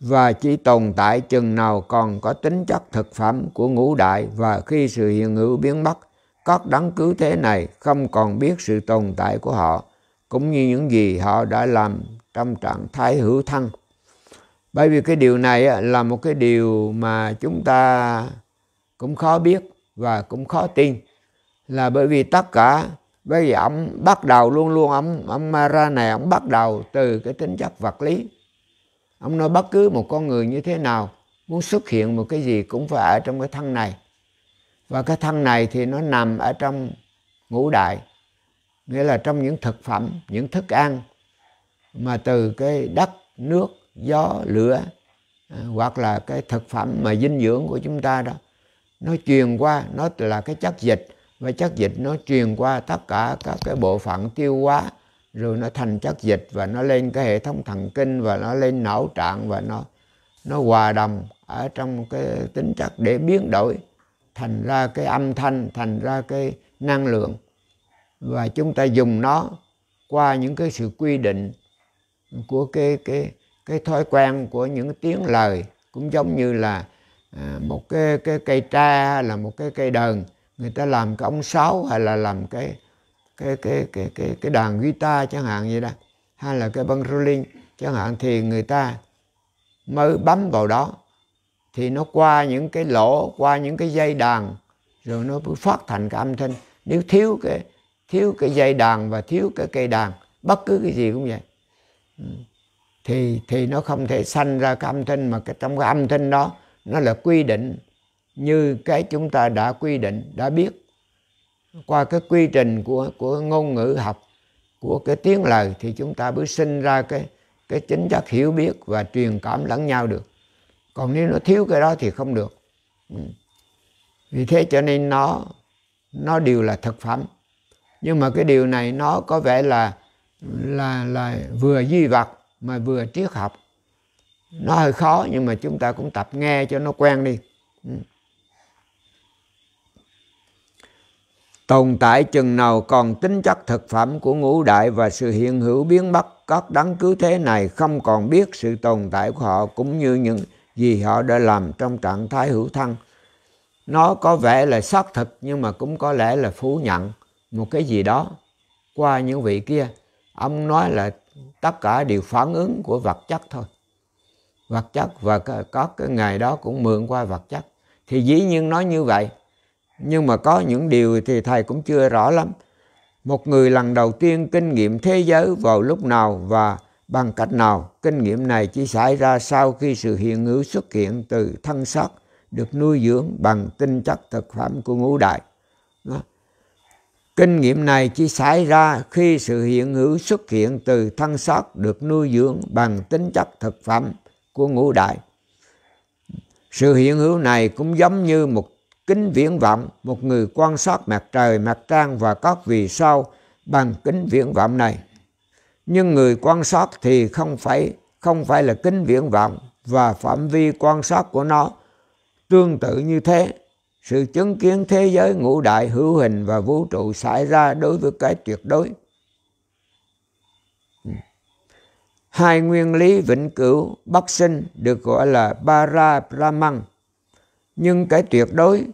Speaker 2: và chỉ tồn tại chừng nào còn có tính chất thực phẩm của ngũ đại và khi sự hiện hữu biến mất các đấng cứu thế này không còn biết sự tồn tại của họ cũng như những gì họ đã làm trong trạng thái hữu thân bởi vì cái điều này là một cái điều mà chúng ta cũng khó biết và cũng khó tin là bởi vì tất cả bởi vì ông bắt đầu luôn luôn ông ông ra này ông bắt đầu từ cái tính chất vật lý ông nói bất cứ một con người như thế nào muốn xuất hiện một cái gì cũng phải ở trong cái thân này và cái thân này thì nó nằm ở trong ngũ đại nghĩa là trong những thực phẩm những thức ăn mà từ cái đất nước gió lửa à, hoặc là cái thực phẩm mà dinh dưỡng của chúng ta đó nó truyền qua nó là cái chất dịch và chất dịch nó truyền qua tất cả các cái bộ phận tiêu hóa rồi nó thành chất dịch và nó lên cái hệ thống thần kinh và nó lên não trạng và nó nó hòa đồng ở trong cái tính chất để biến đổi thành ra cái âm thanh thành ra cái năng lượng và chúng ta dùng nó qua những cái sự quy định của cái cái cái thói quen của những tiếng lời cũng giống như là à, một cái cái cây tra là một cái cây đờn người ta làm cái ống sáo hay là làm cái cái cái cái cái cái đàn guitar chẳng hạn vậy đó hay là cái băng rolling chẳng hạn thì người ta mới bấm vào đó thì nó qua những cái lỗ qua những cái dây đàn rồi nó phát thành cái âm thanh nếu thiếu cái thiếu cái dây đàn và thiếu cái cây đàn bất cứ cái gì cũng vậy thì thì nó không thể sanh ra cái âm thanh mà cái trong cái âm thanh đó nó là quy định như cái chúng ta đã quy định đã biết qua cái quy trình của của ngôn ngữ học của cái tiếng lời thì chúng ta mới sinh ra cái cái chính chất hiểu biết và truyền cảm lẫn nhau được còn nếu nó thiếu cái đó thì không được ừ. vì thế cho nên nó nó đều là thực phẩm nhưng mà cái điều này nó có vẻ là là là vừa di vật mà vừa triết học nó hơi khó nhưng mà chúng ta cũng tập nghe cho nó quen đi ừ. tồn tại chừng nào còn tính chất thực phẩm của ngũ đại và sự hiện hữu biến mất các đấng cứu thế này không còn biết sự tồn tại của họ cũng như những gì họ đã làm trong trạng thái hữu thân nó có vẻ là xác thực nhưng mà cũng có lẽ là phủ nhận một cái gì đó qua những vị kia ông nói là tất cả đều phản ứng của vật chất thôi vật chất và có cái ngày đó cũng mượn qua vật chất thì dĩ nhiên nói như vậy nhưng mà có những điều thì thầy cũng chưa rõ lắm một người lần đầu tiên kinh nghiệm thế giới vào lúc nào và bằng cách nào kinh nghiệm này chỉ xảy ra sau khi sự hiện hữu xuất hiện từ thân xác được nuôi dưỡng bằng tinh chất thực phẩm của ngũ đại đó. Kinh nghiệm này chỉ xảy ra khi sự hiện hữu xuất hiện từ thân xác được nuôi dưỡng bằng tính chất thực phẩm của ngũ đại. Sự hiện hữu này cũng giống như một kính viễn vọng, một người quan sát mặt trời, mặt trăng và các vì sao bằng kính viễn vọng này. Nhưng người quan sát thì không phải không phải là kính viễn vọng và phạm vi quan sát của nó tương tự như thế sự chứng kiến thế giới ngũ đại hữu hình và vũ trụ xảy ra đối với cái tuyệt đối hai nguyên lý vĩnh cửu bất sinh được gọi là para brahman nhưng cái tuyệt đối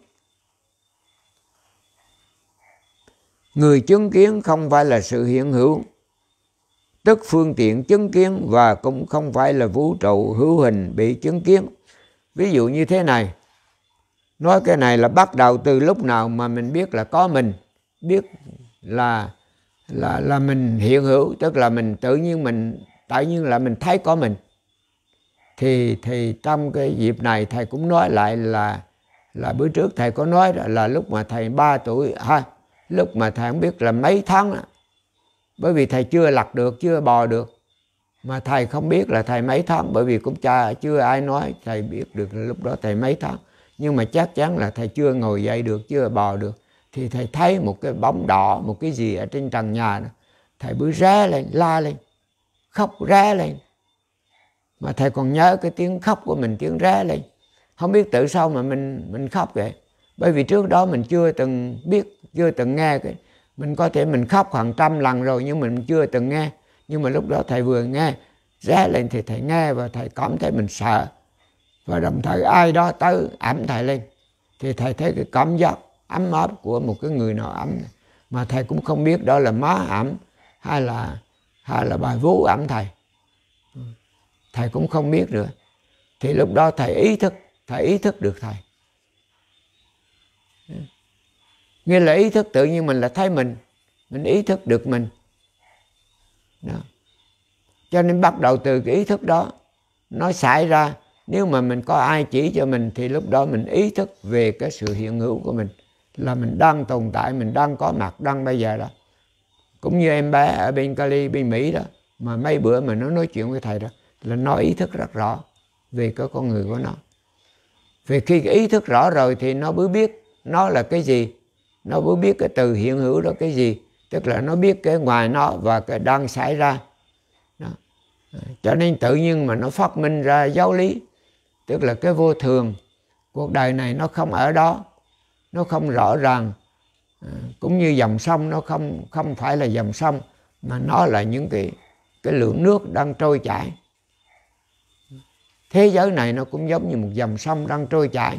Speaker 2: người chứng kiến không phải là sự hiện hữu tức phương tiện chứng kiến và cũng không phải là vũ trụ hữu hình bị chứng kiến ví dụ như thế này nói cái này là bắt đầu từ lúc nào mà mình biết là có mình biết là là là mình hiện hữu tức là mình tự nhiên mình tự nhiên là mình thấy có mình thì thì trong cái dịp này thầy cũng nói lại là là bữa trước thầy có nói là, là lúc mà thầy 3 tuổi ha lúc mà thầy không biết là mấy tháng đó, bởi vì thầy chưa lặt được chưa bò được mà thầy không biết là thầy mấy tháng bởi vì cũng cha chưa ai nói thầy biết được là lúc đó thầy mấy tháng nhưng mà chắc chắn là thầy chưa ngồi dậy được chưa bò được thì thầy thấy một cái bóng đỏ một cái gì ở trên trần nhà đó. thầy bứa ré lên la lên khóc ré lên mà thầy còn nhớ cái tiếng khóc của mình tiếng ré lên không biết tự sao mà mình mình khóc vậy bởi vì trước đó mình chưa từng biết chưa từng nghe cái mình có thể mình khóc hàng trăm lần rồi nhưng mình chưa từng nghe nhưng mà lúc đó thầy vừa nghe ré lên thì thầy nghe và thầy cảm thấy mình sợ và đồng thời ai đó tới ẩm thầy lên thì thầy thấy cái cảm giác ấm áp của một cái người nào ấm mà thầy cũng không biết đó là má ẩm hay là hay là bà vú ẩm thầy thầy cũng không biết nữa thì lúc đó thầy ý thức thầy ý thức được thầy nghĩa là ý thức tự nhiên mình là thấy mình mình ý thức được mình đó. cho nên bắt đầu từ cái ý thức đó nó xảy ra nếu mà mình có ai chỉ cho mình thì lúc đó mình ý thức về cái sự hiện hữu của mình là mình đang tồn tại mình đang có mặt đang bây giờ đó cũng như em bé ở bên Cali bên Mỹ đó mà mấy bữa mà nó nói chuyện với thầy đó là nó ý thức rất rõ về cái con người của nó vì khi ý thức rõ rồi thì nó mới biết nó là cái gì nó mới biết cái từ hiện hữu đó cái gì tức là nó biết cái ngoài nó và cái đang xảy ra đó. cho nên tự nhiên mà nó phát minh ra giáo lý tức là cái vô thường cuộc đời này nó không ở đó nó không rõ ràng à, cũng như dòng sông nó không không phải là dòng sông mà nó là những cái cái lượng nước đang trôi chảy thế giới này nó cũng giống như một dòng sông đang trôi chảy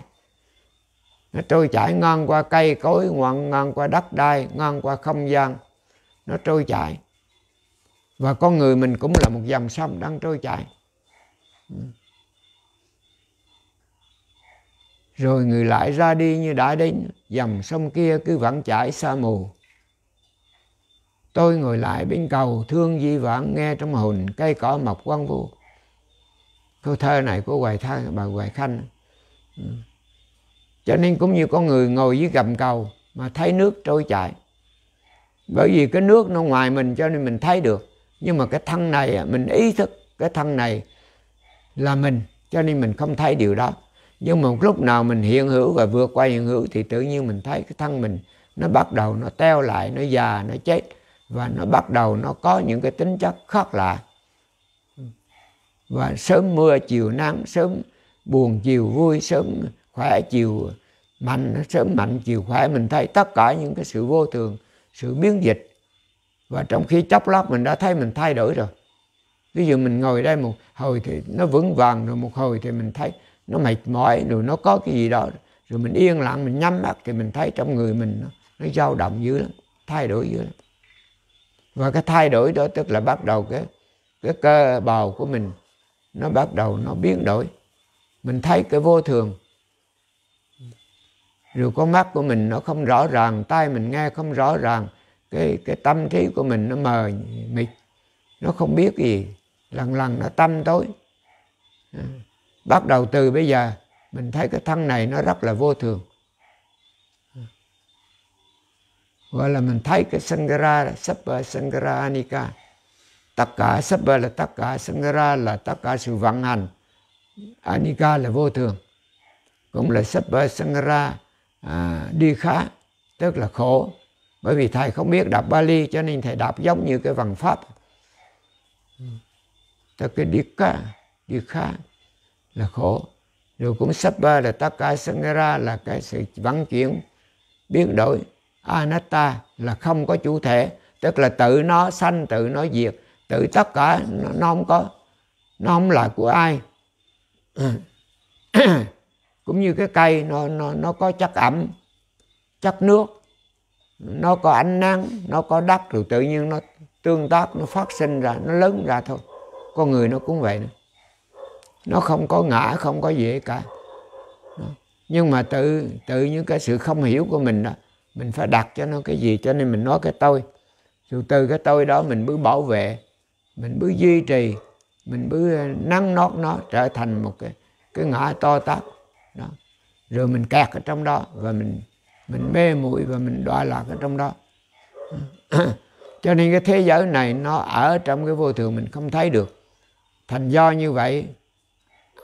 Speaker 2: nó trôi chảy ngang qua cây cối ngoạn ngang qua đất đai ngang qua không gian nó trôi chảy và con người mình cũng là một dòng sông đang trôi chảy ừ. rồi người lại ra đi như đã đến dòng sông kia cứ vẫn chảy xa mù tôi ngồi lại bên cầu thương di vãng nghe trong hồn cây cỏ mọc quang vu câu thơ này của hoài tha bà hoài khanh ừ. cho nên cũng như con người ngồi dưới gầm cầu mà thấy nước trôi chảy bởi vì cái nước nó ngoài mình cho nên mình thấy được nhưng mà cái thân này à, mình ý thức cái thân này là mình cho nên mình không thấy điều đó nhưng mà một lúc nào mình hiện hữu và vượt qua hiện hữu thì tự nhiên mình thấy cái thân mình nó bắt đầu nó teo lại nó già nó chết và nó bắt đầu nó có những cái tính chất khác lạ và sớm mưa chiều nắng sớm buồn chiều vui sớm khỏe chiều mạnh sớm mạnh chiều khỏe mình thấy tất cả những cái sự vô thường sự biến dịch và trong khi chốc lát mình đã thấy mình thay đổi rồi ví dụ mình ngồi đây một hồi thì nó vững vàng rồi một hồi thì mình thấy nó mệt mỏi rồi nó có cái gì đó rồi mình yên lặng mình nhắm mắt thì mình thấy trong người mình nó, nó dao động dữ lắm thay đổi dữ lắm và cái thay đổi đó tức là bắt đầu cái cái cơ bào của mình nó bắt đầu nó biến đổi mình thấy cái vô thường rồi con mắt của mình nó không rõ ràng tai mình nghe không rõ ràng cái cái tâm trí của mình nó mờ mịt nó không biết gì lần lần nó tâm tối bắt đầu từ bây giờ mình thấy cái thân này nó rất là vô thường gọi là mình thấy cái sangara sabba sangara anika tất cả sabba là tất cả sangara là tất cả sự vận hành anika là vô thường cũng là sabba sangara à, đi khá tức là khổ bởi vì thầy không biết đọc Bali cho nên thầy đọc giống như cái văn pháp tức cái đi khá đi khá là khổ rồi cũng sắp ba là tất cả sinh ra là cái sự vắng chuyển biến đổi anatta là không có chủ thể tức là tự nó sanh tự nó diệt tự tất cả nó, nó không có nó không là của ai cũng như cái cây nó nó nó có chất ẩm chất nước nó có ánh nắng nó có đất rồi tự nhiên nó tương tác nó phát sinh ra nó lớn ra thôi con người nó cũng vậy nữa nó không có ngã không có gì cả nhưng mà tự tự những cái sự không hiểu của mình đó mình phải đặt cho nó cái gì cho nên mình nói cái tôi từ từ cái tôi đó mình bước bảo vệ mình bước duy trì mình bước ờ, nắng nót nó trở thành một cái cái ngã to tát đó rồi mình kẹt ở trong đó và mình mình mê muội và mình đọa lạc ở trong đó cho nên cái thế giới này nó ở trong cái vô thường mình không thấy được thành do như vậy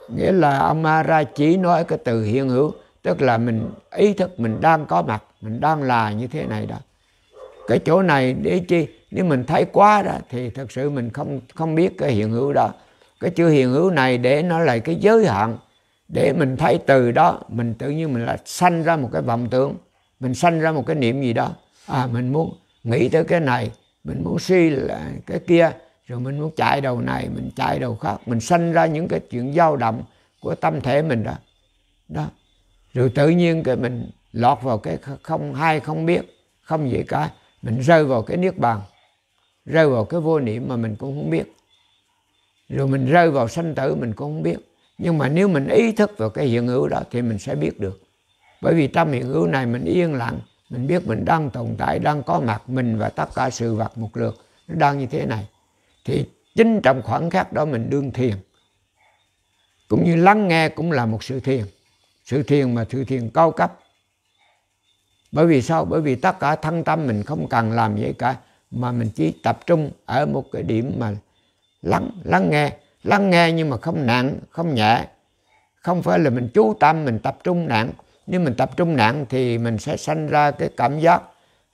Speaker 2: nghĩa là ông Ara chỉ nói cái từ hiện hữu tức là mình ý thức mình đang có mặt mình đang là như thế này đó cái chỗ này để chi nếu mình thấy quá đó thì thật sự mình không không biết cái hiện hữu đó cái chữ hiện hữu này để nó lại cái giới hạn để mình thấy từ đó mình tự nhiên mình là sanh ra một cái vọng tưởng mình sanh ra một cái niệm gì đó à mình muốn nghĩ tới cái này mình muốn suy là cái kia rồi mình muốn chạy đầu này mình chạy đầu khác mình sanh ra những cái chuyện dao động của tâm thể mình đó đó rồi tự nhiên cái mình lọt vào cái không hay không biết không gì cả mình rơi vào cái niết bàn rơi vào cái vô niệm mà mình cũng không biết rồi mình rơi vào sanh tử mình cũng không biết nhưng mà nếu mình ý thức vào cái hiện hữu đó thì mình sẽ biết được bởi vì trong hiện hữu này mình yên lặng mình biết mình đang tồn tại đang có mặt mình và tất cả sự vật một lượt nó đang như thế này thì chính trong khoảng khắc đó mình đương thiền cũng như lắng nghe cũng là một sự thiền sự thiền mà sự thiền cao cấp bởi vì sao bởi vì tất cả thân tâm mình không cần làm vậy cả mà mình chỉ tập trung ở một cái điểm mà lắng lắng nghe lắng nghe nhưng mà không nặng không nhẹ không phải là mình chú tâm mình tập trung nặng nếu mình tập trung nặng thì mình sẽ sanh ra cái cảm giác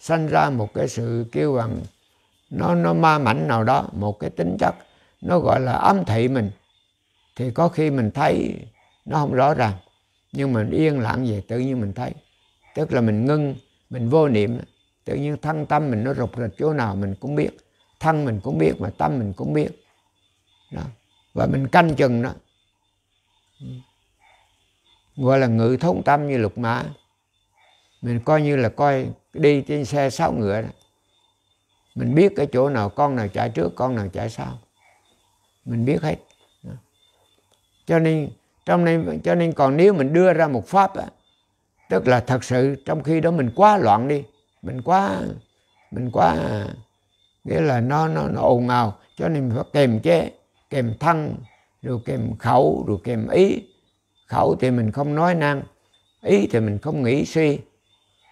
Speaker 2: sanh ra một cái sự kêu bằng nó nó ma mảnh nào đó một cái tính chất nó gọi là âm thị mình thì có khi mình thấy nó không rõ ràng nhưng mình yên lặng về tự nhiên mình thấy tức là mình ngưng mình vô niệm tự nhiên thân tâm mình nó rụt rịch chỗ nào mình cũng biết thân mình cũng biết mà tâm mình cũng biết đó. và mình canh chừng đó ừ. gọi là ngự thông tâm như lục mã mình coi như là coi đi trên xe sáu ngựa đó mình biết cái chỗ nào con nào chạy trước con nào chạy sau mình biết hết cho nên trong nên cho nên còn nếu mình đưa ra một pháp á, tức là thật sự trong khi đó mình quá loạn đi mình quá mình quá nghĩa là nó nó nó ồn ào cho nên phải kèm chế kèm thân rồi kèm khẩu rồi kèm ý khẩu thì mình không nói năng ý thì mình không nghĩ suy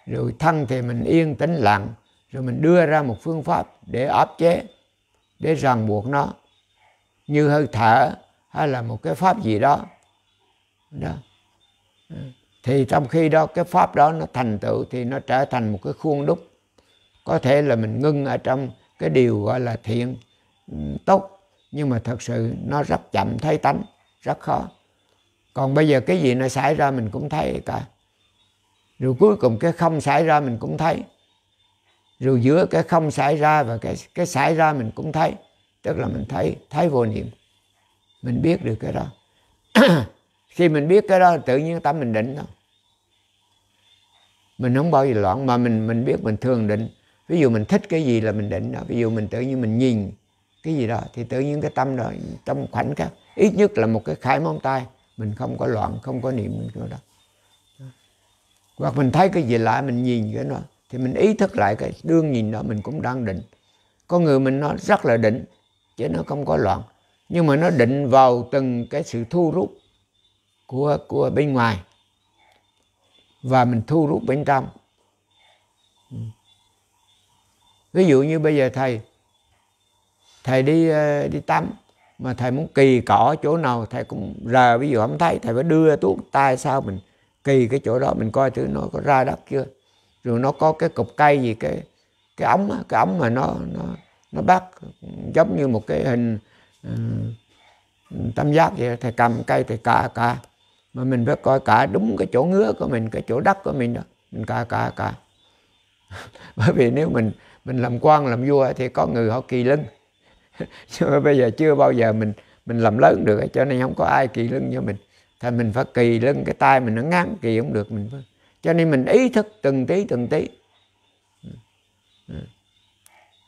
Speaker 2: rồi thân thì mình yên tĩnh lặng rồi mình đưa ra một phương pháp để áp chế để ràng buộc nó như hơi thở hay là một cái pháp gì đó đó thì trong khi đó cái pháp đó nó thành tựu thì nó trở thành một cái khuôn đúc có thể là mình ngưng ở trong cái điều gọi là thiện tốt nhưng mà thật sự nó rất chậm thấy tánh rất khó còn bây giờ cái gì nó xảy ra mình cũng thấy cả rồi cuối cùng cái không xảy ra mình cũng thấy rồi giữa cái không xảy ra và cái cái xảy ra mình cũng thấy tức là mình thấy thấy vô niệm mình biết được cái đó khi mình biết cái đó tự nhiên tâm mình định thôi mình không bao giờ loạn mà mình mình biết mình thường định ví dụ mình thích cái gì là mình định đó ví dụ mình tự nhiên mình nhìn cái gì đó thì tự nhiên cái tâm đó trong khoảnh khắc ít nhất là một cái khải móng tay mình không có loạn không có niệm mình đó hoặc mình thấy cái gì lại mình nhìn cái nó thì mình ý thức lại cái đương nhìn đó mình cũng đang định con người mình nó rất là định chứ nó không có loạn nhưng mà nó định vào từng cái sự thu rút của của bên ngoài và mình thu rút bên trong ừ. ví dụ như bây giờ thầy thầy đi ờ, đi tắm mà thầy muốn kỳ cỏ chỗ nào thầy cũng rờ ví dụ không thấy thầy phải đưa tuốt tay sao mình kỳ cái chỗ đó mình coi thử nó có ra đất chưa rồi nó có cái cục cây gì cái cái ống cái ống mà nó nó nó bắt giống như một cái hình ờ, tam giác vậy thầy cầm cây thầy cà cà mà mình phải coi cả đúng cái chỗ ngứa của mình cái chỗ đất của mình đó mình cà cà cà bởi vì nếu mình mình làm quan làm vua thì có người họ kỳ lưng nhưng mà bây giờ chưa bao giờ mình mình làm lớn được cho nên không có ai kỳ lưng cho mình thì mình phải kỳ lưng cái tay mình nó ngắn kỳ không được mình phải cho nên mình ý thức từng tí từng tí ừ. Ừ.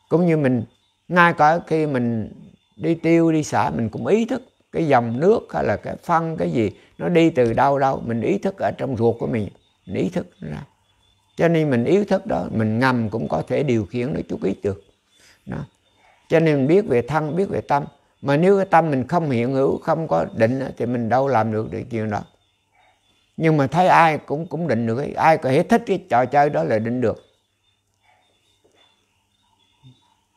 Speaker 2: cũng như mình ngay cả khi mình đi tiêu đi xả mình cũng ý thức cái dòng nước hay là cái phân cái gì nó đi từ đâu đâu mình ý thức ở trong ruột của mình mình ý thức ra cho nên mình ý thức đó mình ngầm cũng có thể điều khiển nó chút ít được đó. cho nên mình biết về thân biết về tâm mà nếu cái tâm mình không hiện hữu không có định thì mình đâu làm được được chuyện đó nhưng mà thấy ai cũng cũng định được ai có hết thích cái trò chơi đó là định được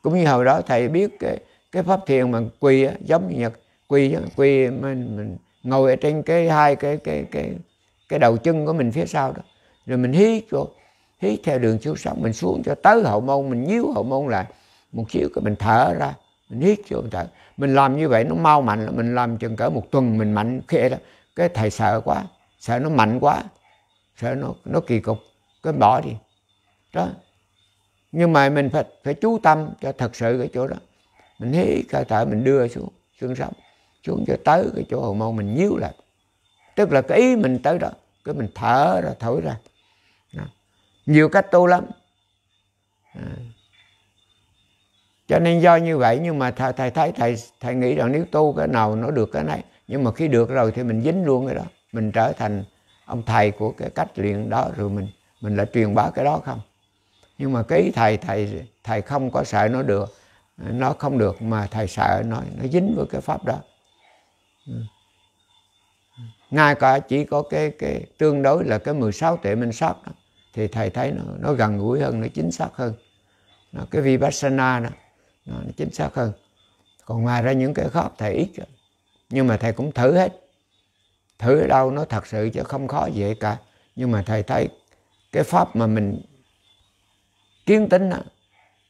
Speaker 2: cũng như hồi đó thầy biết cái, cái pháp thiền mà quỳ á, giống như nhật quỳ quỳ mình, mình ngồi ở trên cái hai cái cái cái cái đầu chân của mình phía sau đó rồi mình hít vô hít theo đường siêu sống mình xuống cho tới hậu môn mình nhíu hậu môn lại một xíu cái mình thở ra mình hít vô mình thở mình làm như vậy nó mau mạnh lắm mình làm chừng cỡ một tuần mình mạnh khẽ đó cái thầy sợ quá sợ nó mạnh quá sợ nó nó kỳ cục cái bỏ đi đó nhưng mà mình phải phải chú tâm cho thật sự cái chỗ đó mình hít cơ thở mình đưa xuống xương sống xuống cho tới cái chỗ hậu môn mình nhíu lại tức là cái ý mình tới đó cái mình thở ra thổi ra đó. nhiều cách tu lắm à. cho nên do như vậy nhưng mà thầy, thầy thấy thầy thầy nghĩ rằng nếu tu cái nào nó được cái này nhưng mà khi được rồi thì mình dính luôn cái đó mình trở thành ông thầy của cái cách luyện đó rồi mình mình lại truyền bá cái đó không nhưng mà cái thầy thầy thầy không có sợ nó được nó không được mà thầy sợ nó nó dính với cái pháp đó ngay cả chỉ có cái cái tương đối là cái 16 tuệ minh sát đó, thì thầy thấy nó nó gần gũi hơn nó chính xác hơn nó, cái vipassana đó nó, nó chính xác hơn còn ngoài ra những cái khác thầy ít nhưng mà thầy cũng thử hết thử ở đâu nó thật sự chứ không khó vậy cả nhưng mà thầy thấy cái pháp mà mình kiến tính đó,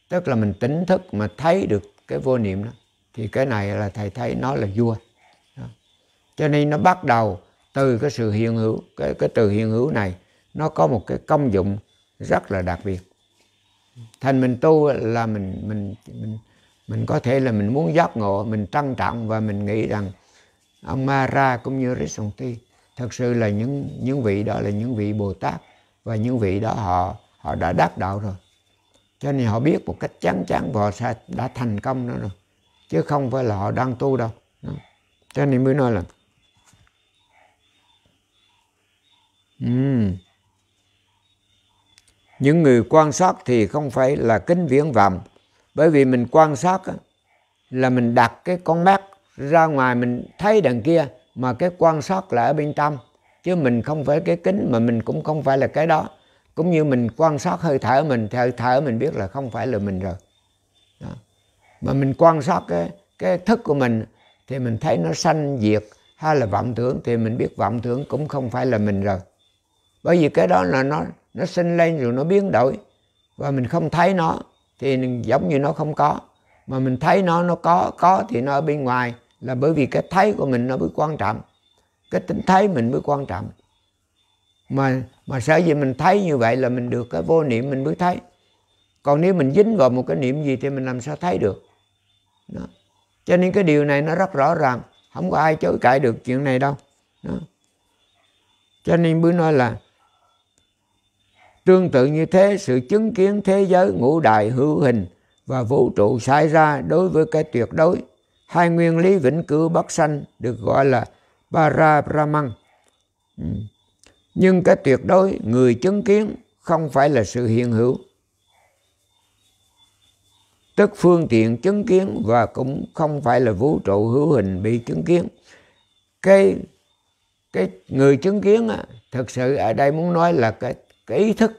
Speaker 2: tức là mình tỉnh thức mà thấy được cái vô niệm đó thì cái này là thầy thấy nó là vua đó. cho nên nó bắt đầu từ cái sự hiện hữu cái cái từ hiện hữu này nó có một cái công dụng rất là đặc biệt thành mình tu là mình mình mình mình có thể là mình muốn giác ngộ mình trân trọng và mình nghĩ rằng ông Mara cũng như Risanti thật sự là những những vị đó là những vị Bồ Tát và những vị đó họ họ đã đắc đạo rồi cho nên họ biết một cách chắn chắn và họ sẽ đã thành công nữa rồi chứ không phải là họ đang tu đâu cho nên mới nói là uhm. những người quan sát thì không phải là kính viễn vọng bởi vì mình quan sát là mình đặt cái con mắt ra ngoài mình thấy đằng kia mà cái quan sát là ở bên trong chứ mình không phải cái kính mà mình cũng không phải là cái đó cũng như mình quan sát hơi thở mình thở thở mình biết là không phải là mình rồi đó. mà mình quan sát cái cái thức của mình thì mình thấy nó sanh diệt hay là vọng tưởng thì mình biết vọng tưởng cũng không phải là mình rồi bởi vì cái đó là nó nó sinh lên rồi nó biến đổi và mình không thấy nó thì giống như nó không có mà mình thấy nó nó có có thì nó ở bên ngoài là bởi vì cái thấy của mình nó mới quan trọng cái tính thấy mình mới quan trọng mà mà sở dĩ mình thấy như vậy là mình được cái vô niệm mình mới thấy còn nếu mình dính vào một cái niệm gì thì mình làm sao thấy được đó. cho nên cái điều này nó rất rõ ràng không có ai chối cãi được chuyện này đâu đó. cho nên mới nói là tương tự như thế sự chứng kiến thế giới ngũ đại hữu hình và vũ trụ sai ra đối với cái tuyệt đối hai nguyên lý vĩnh cửu bất sanh được gọi là para brahman ừ. nhưng cái tuyệt đối người chứng kiến không phải là sự hiện hữu tức phương tiện chứng kiến và cũng không phải là vũ trụ hữu hình bị chứng kiến cái cái người chứng kiến á, thực sự ở đây muốn nói là cái, cái ý thức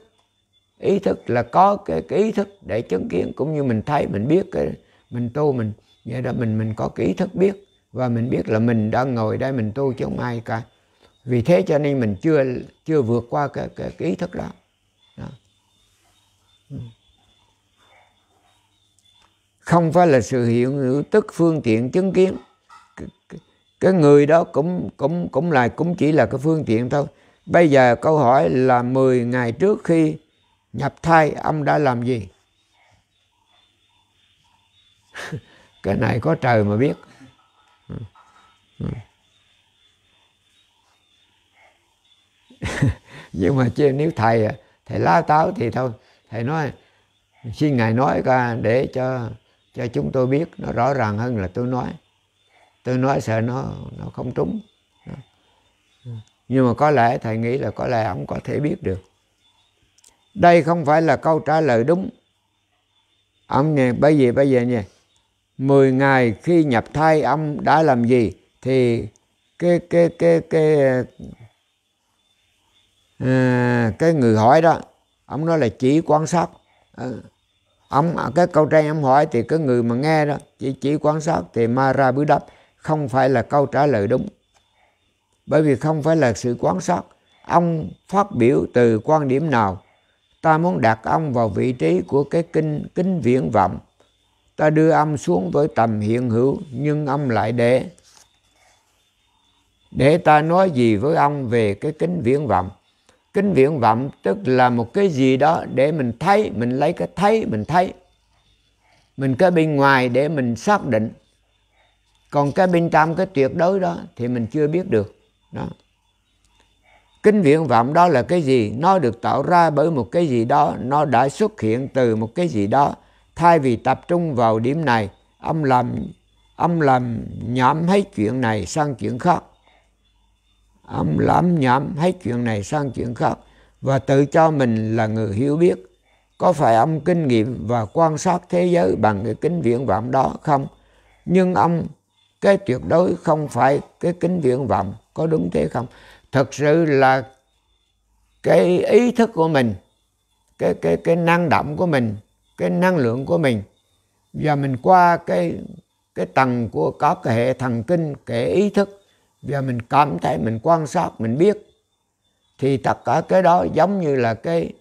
Speaker 2: ý thức là có cái, cái ý thức để chứng kiến cũng như mình thấy mình biết cái mình tu mình vậy là mình mình có kỹ thức biết và mình biết là mình đang ngồi đây mình tu chứ không ai cả vì thế cho nên mình chưa chưa vượt qua cái, cái, cái ý thức đó, đó. Ừ. không phải là sự hiện hữu tức phương tiện chứng kiến cái, người đó cũng cũng cũng là cũng chỉ là cái phương tiện thôi bây giờ câu hỏi là 10 ngày trước khi nhập thai ông đã làm gì cái này có trời mà biết nhưng mà chứ nếu thầy à, thầy lá táo thì thôi thầy nói xin ngài nói ra để cho cho chúng tôi biết nó rõ ràng hơn là tôi nói tôi nói sợ nó nó không trúng nhưng mà có lẽ thầy nghĩ là có lẽ ông có thể biết được đây không phải là câu trả lời đúng ông nghe bây giờ bây giờ nha 10 ngày khi nhập thai ông đã làm gì thì cái cái cái cái à, cái người hỏi đó ông nói là chỉ quan sát ờ, à, ông cái câu trang ông hỏi thì cái người mà nghe đó chỉ chỉ quan sát thì ma ra bứ đắp không phải là câu trả lời đúng bởi vì không phải là sự quan sát ông phát biểu từ quan điểm nào ta muốn đặt ông vào vị trí của cái kinh kính viễn vọng ta đưa âm xuống với tầm hiện hữu nhưng âm lại để để ta nói gì với ông về cái kính viễn vọng kính viễn vọng tức là một cái gì đó để mình thấy mình lấy cái thấy mình thấy mình cái bên ngoài để mình xác định còn cái bên trong cái tuyệt đối đó thì mình chưa biết được đó kính viễn vọng đó là cái gì nó được tạo ra bởi một cái gì đó nó đã xuất hiện từ một cái gì đó Thay vì tập trung vào điểm này, ông làm ông làm nhảm hết chuyện này sang chuyện khác. Ông làm nhảm hết chuyện này sang chuyện khác và tự cho mình là người hiểu biết. Có phải ông kinh nghiệm và quan sát thế giới bằng cái kính viễn vọng đó không? Nhưng ông cái tuyệt đối không phải cái kính viễn vọng có đúng thế không? Thật sự là cái ý thức của mình, cái cái cái năng động của mình cái năng lượng của mình và mình qua cái cái tầng của có cái hệ thần kinh cái ý thức và mình cảm thấy mình quan sát mình biết thì tất cả cái đó giống như là cái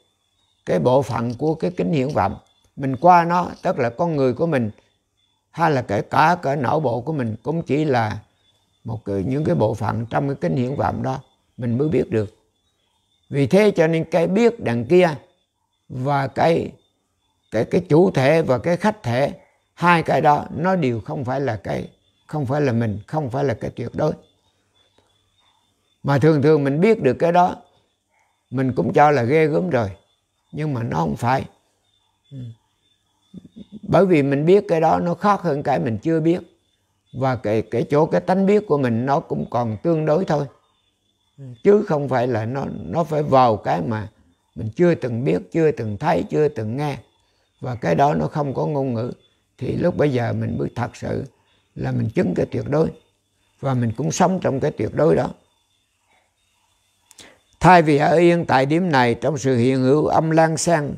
Speaker 2: cái bộ phận của cái kính hiển vọng mình qua nó tức là con người của mình hay là kể cả cái não bộ của mình cũng chỉ là một cái, những cái bộ phận trong cái kính hiển vọng đó mình mới biết được vì thế cho nên cái biết đằng kia và cái cái cái chủ thể và cái khách thể hai cái đó nó đều không phải là cái không phải là mình không phải là cái tuyệt đối mà thường thường mình biết được cái đó mình cũng cho là ghê gớm rồi nhưng mà nó không phải bởi vì mình biết cái đó nó khác hơn cái mình chưa biết và cái cái chỗ cái tánh biết của mình nó cũng còn tương đối thôi chứ không phải là nó nó phải vào cái mà mình chưa từng biết chưa từng thấy chưa từng nghe và cái đó nó không có ngôn ngữ thì lúc bây giờ mình mới thật sự là mình chứng cái tuyệt đối và mình cũng sống trong cái tuyệt đối đó thay vì ở yên tại điểm này trong sự hiện hữu âm lan sang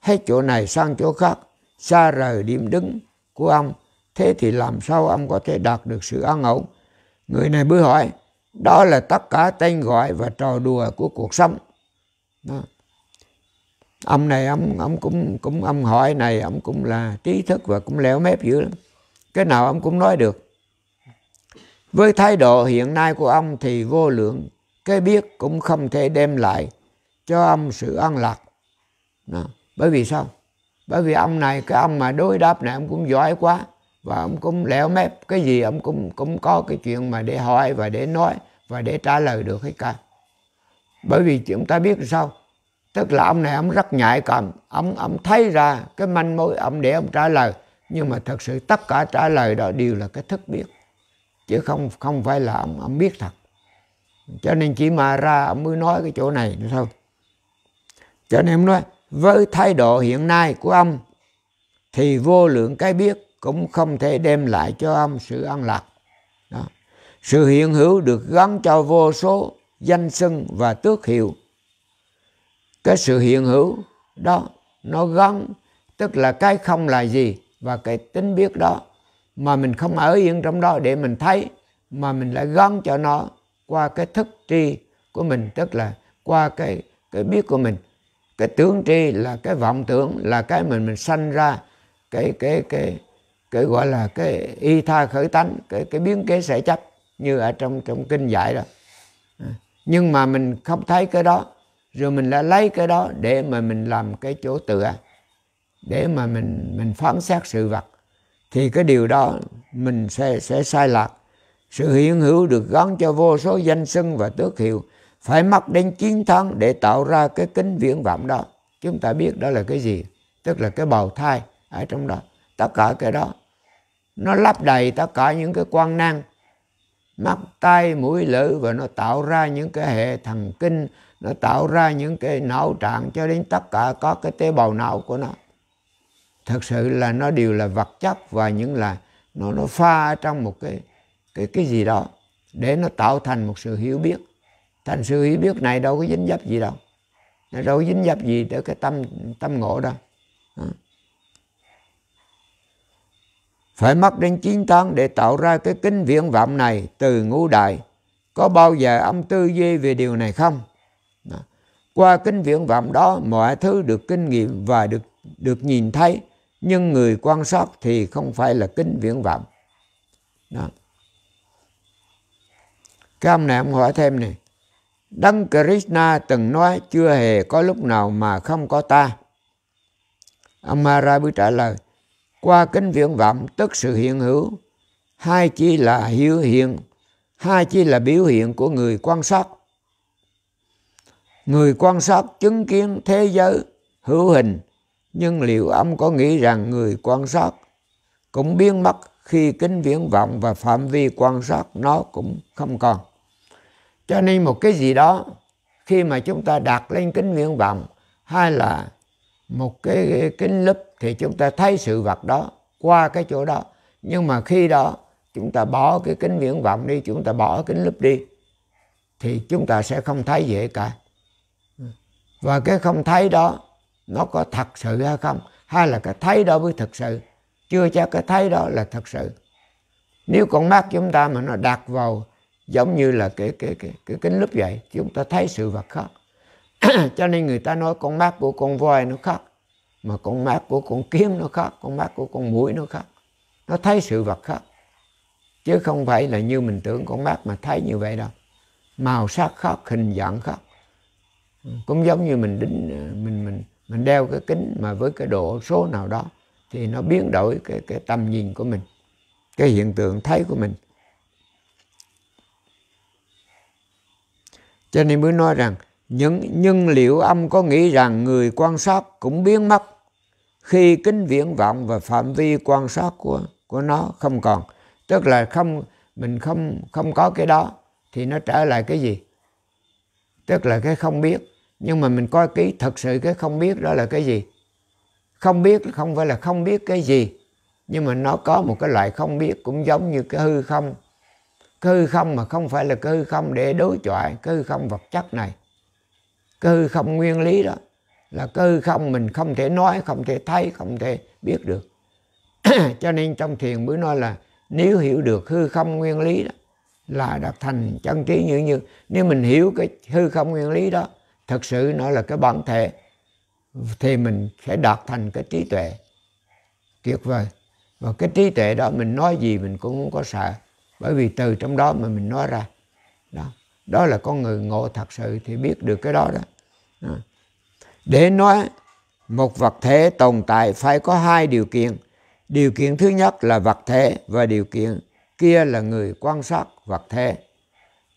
Speaker 2: hết chỗ này sang chỗ khác xa rời điểm đứng của ông thế thì làm sao ông có thể đạt được sự an ổn người này mới hỏi đó là tất cả tên gọi và trò đùa của cuộc sống đó ông này ông ông cũng cũng ông hỏi này ông cũng là trí thức và cũng lẻo mép dữ lắm cái nào ông cũng nói được với thái độ hiện nay của ông thì vô lượng cái biết cũng không thể đem lại cho ông sự an lạc Đó. bởi vì sao bởi vì ông này cái ông mà đối đáp này ông cũng giỏi quá và ông cũng lẻo mép cái gì ông cũng cũng có cái chuyện mà để hỏi và để nói và để trả lời được hết cả bởi vì chúng ta biết sao tức là ông này ông rất nhạy cảm ông ông thấy ra cái manh mối ông để ông trả lời nhưng mà thật sự tất cả trả lời đó đều là cái thức biết chứ không không phải là ông ông biết thật cho nên chỉ mà ra ông mới nói cái chỗ này nữa thôi cho nên ông nói với thái độ hiện nay của ông thì vô lượng cái biết cũng không thể đem lại cho ông sự an lạc đó. sự hiện hữu được gắn cho vô số danh xưng và tước hiệu cái sự hiện hữu đó nó gắn tức là cái không là gì và cái tính biết đó mà mình không ở yên trong đó để mình thấy mà mình lại gắn cho nó qua cái thức tri của mình tức là qua cái cái biết của mình cái tướng tri là cái vọng tưởng là cái mình mình sanh ra cái cái cái cái gọi là cái y tha khởi tánh cái cái biến kế sẽ chấp như ở trong trong kinh dạy đó à, nhưng mà mình không thấy cái đó rồi mình đã lấy cái đó để mà mình làm cái chỗ tựa để mà mình mình phán xét sự vật thì cái điều đó mình sẽ sẽ sai lạc sự hiện hữu được gắn cho vô số danh xưng và tước hiệu phải mất đến chiến thắng để tạo ra cái kính viễn vọng đó chúng ta biết đó là cái gì tức là cái bào thai ở trong đó tất cả cái đó nó lấp đầy tất cả những cái quan năng mắt tay mũi lưỡi và nó tạo ra những cái hệ thần kinh nó tạo ra những cái não trạng cho đến tất cả các cái tế bào não của nó thật sự là nó đều là vật chất và những là nó nó pha trong một cái cái cái gì đó để nó tạo thành một sự hiểu biết thành sự hiểu biết này đâu có dính dấp gì đâu nó đâu có dính dấp gì tới cái tâm tâm ngộ đâu à. phải mất đến 9 tháng để tạo ra cái kính viễn vọng này từ ngũ đại có bao giờ ông tư duy về điều này không qua kinh viễn vọng đó mọi thứ được kinh nghiệm và được được nhìn thấy nhưng người quan sát thì không phải là kính viễn vọng. Đó. Các ông này ông hỏi thêm này. Đấng Krishna từng nói chưa hề có lúc nào mà không có ta. Ông Mara trả lời. Qua kính viễn vọng tức sự hiện hữu. Hai chi là hiếu hiện. Hai chi là biểu hiện của người quan sát người quan sát chứng kiến thế giới hữu hình nhưng liệu ông có nghĩ rằng người quan sát cũng biến mất khi kính viễn vọng và phạm vi quan sát nó cũng không còn cho nên một cái gì đó khi mà chúng ta đặt lên kính viễn vọng hay là một cái kính lúp thì chúng ta thấy sự vật đó qua cái chỗ đó nhưng mà khi đó chúng ta bỏ cái kính viễn vọng đi chúng ta bỏ kính lúp đi thì chúng ta sẽ không thấy dễ cả và cái không thấy đó nó có thật sự hay không hay là cái thấy đó mới thật sự chưa chắc cái thấy đó là thật sự nếu con mắt chúng ta mà nó đặt vào giống như là cái cái cái, cái kính lúp vậy chúng ta thấy sự vật khác cho nên người ta nói con mắt của con voi nó khác mà con mắt của con kiến nó khác con mắt của con mũi nó khác nó thấy sự vật khác chứ không phải là như mình tưởng con mắt mà thấy như vậy đâu màu sắc khác hình dạng khác cũng giống như mình đính ờ, mình mình mình đeo cái kính mà với cái độ số nào đó thì nó biến đổi cái cái tầm nhìn của mình cái hiện tượng thấy của mình cho nên mới nói rằng những nhưng liệu ông có nghĩ rằng người quan sát cũng biến mất khi kính viễn vọng và phạm vi quan sát của của nó không còn tức là không mình không không có cái đó thì nó trở lại cái gì tức là cái không biết nhưng mà mình coi kỹ thật sự cái không biết đó là cái gì không biết không phải là không biết cái gì nhưng mà nó có một cái loại không biết cũng giống như cái hư không cái hư không mà không phải là cái hư không để đối chọi cái hư không vật chất này cái hư không nguyên lý đó là cái hư không mình không thể nói không thể thấy không thể biết được cho nên trong thiền mới nói là nếu hiểu được hư không nguyên lý đó là đã thành chân trí như như nếu mình hiểu cái hư không nguyên lý đó thực sự nó là cái bản thể thì mình sẽ đạt thành cái trí tuệ tuyệt vời và cái trí tuệ đó mình nói gì mình cũng không có sợ bởi vì từ trong đó mà mình nói ra đó đó là con người ngộ thật sự thì biết được cái đó đó để nói một vật thể tồn tại phải có hai điều kiện điều kiện thứ nhất là vật thể và điều kiện kia là người quan sát vật thể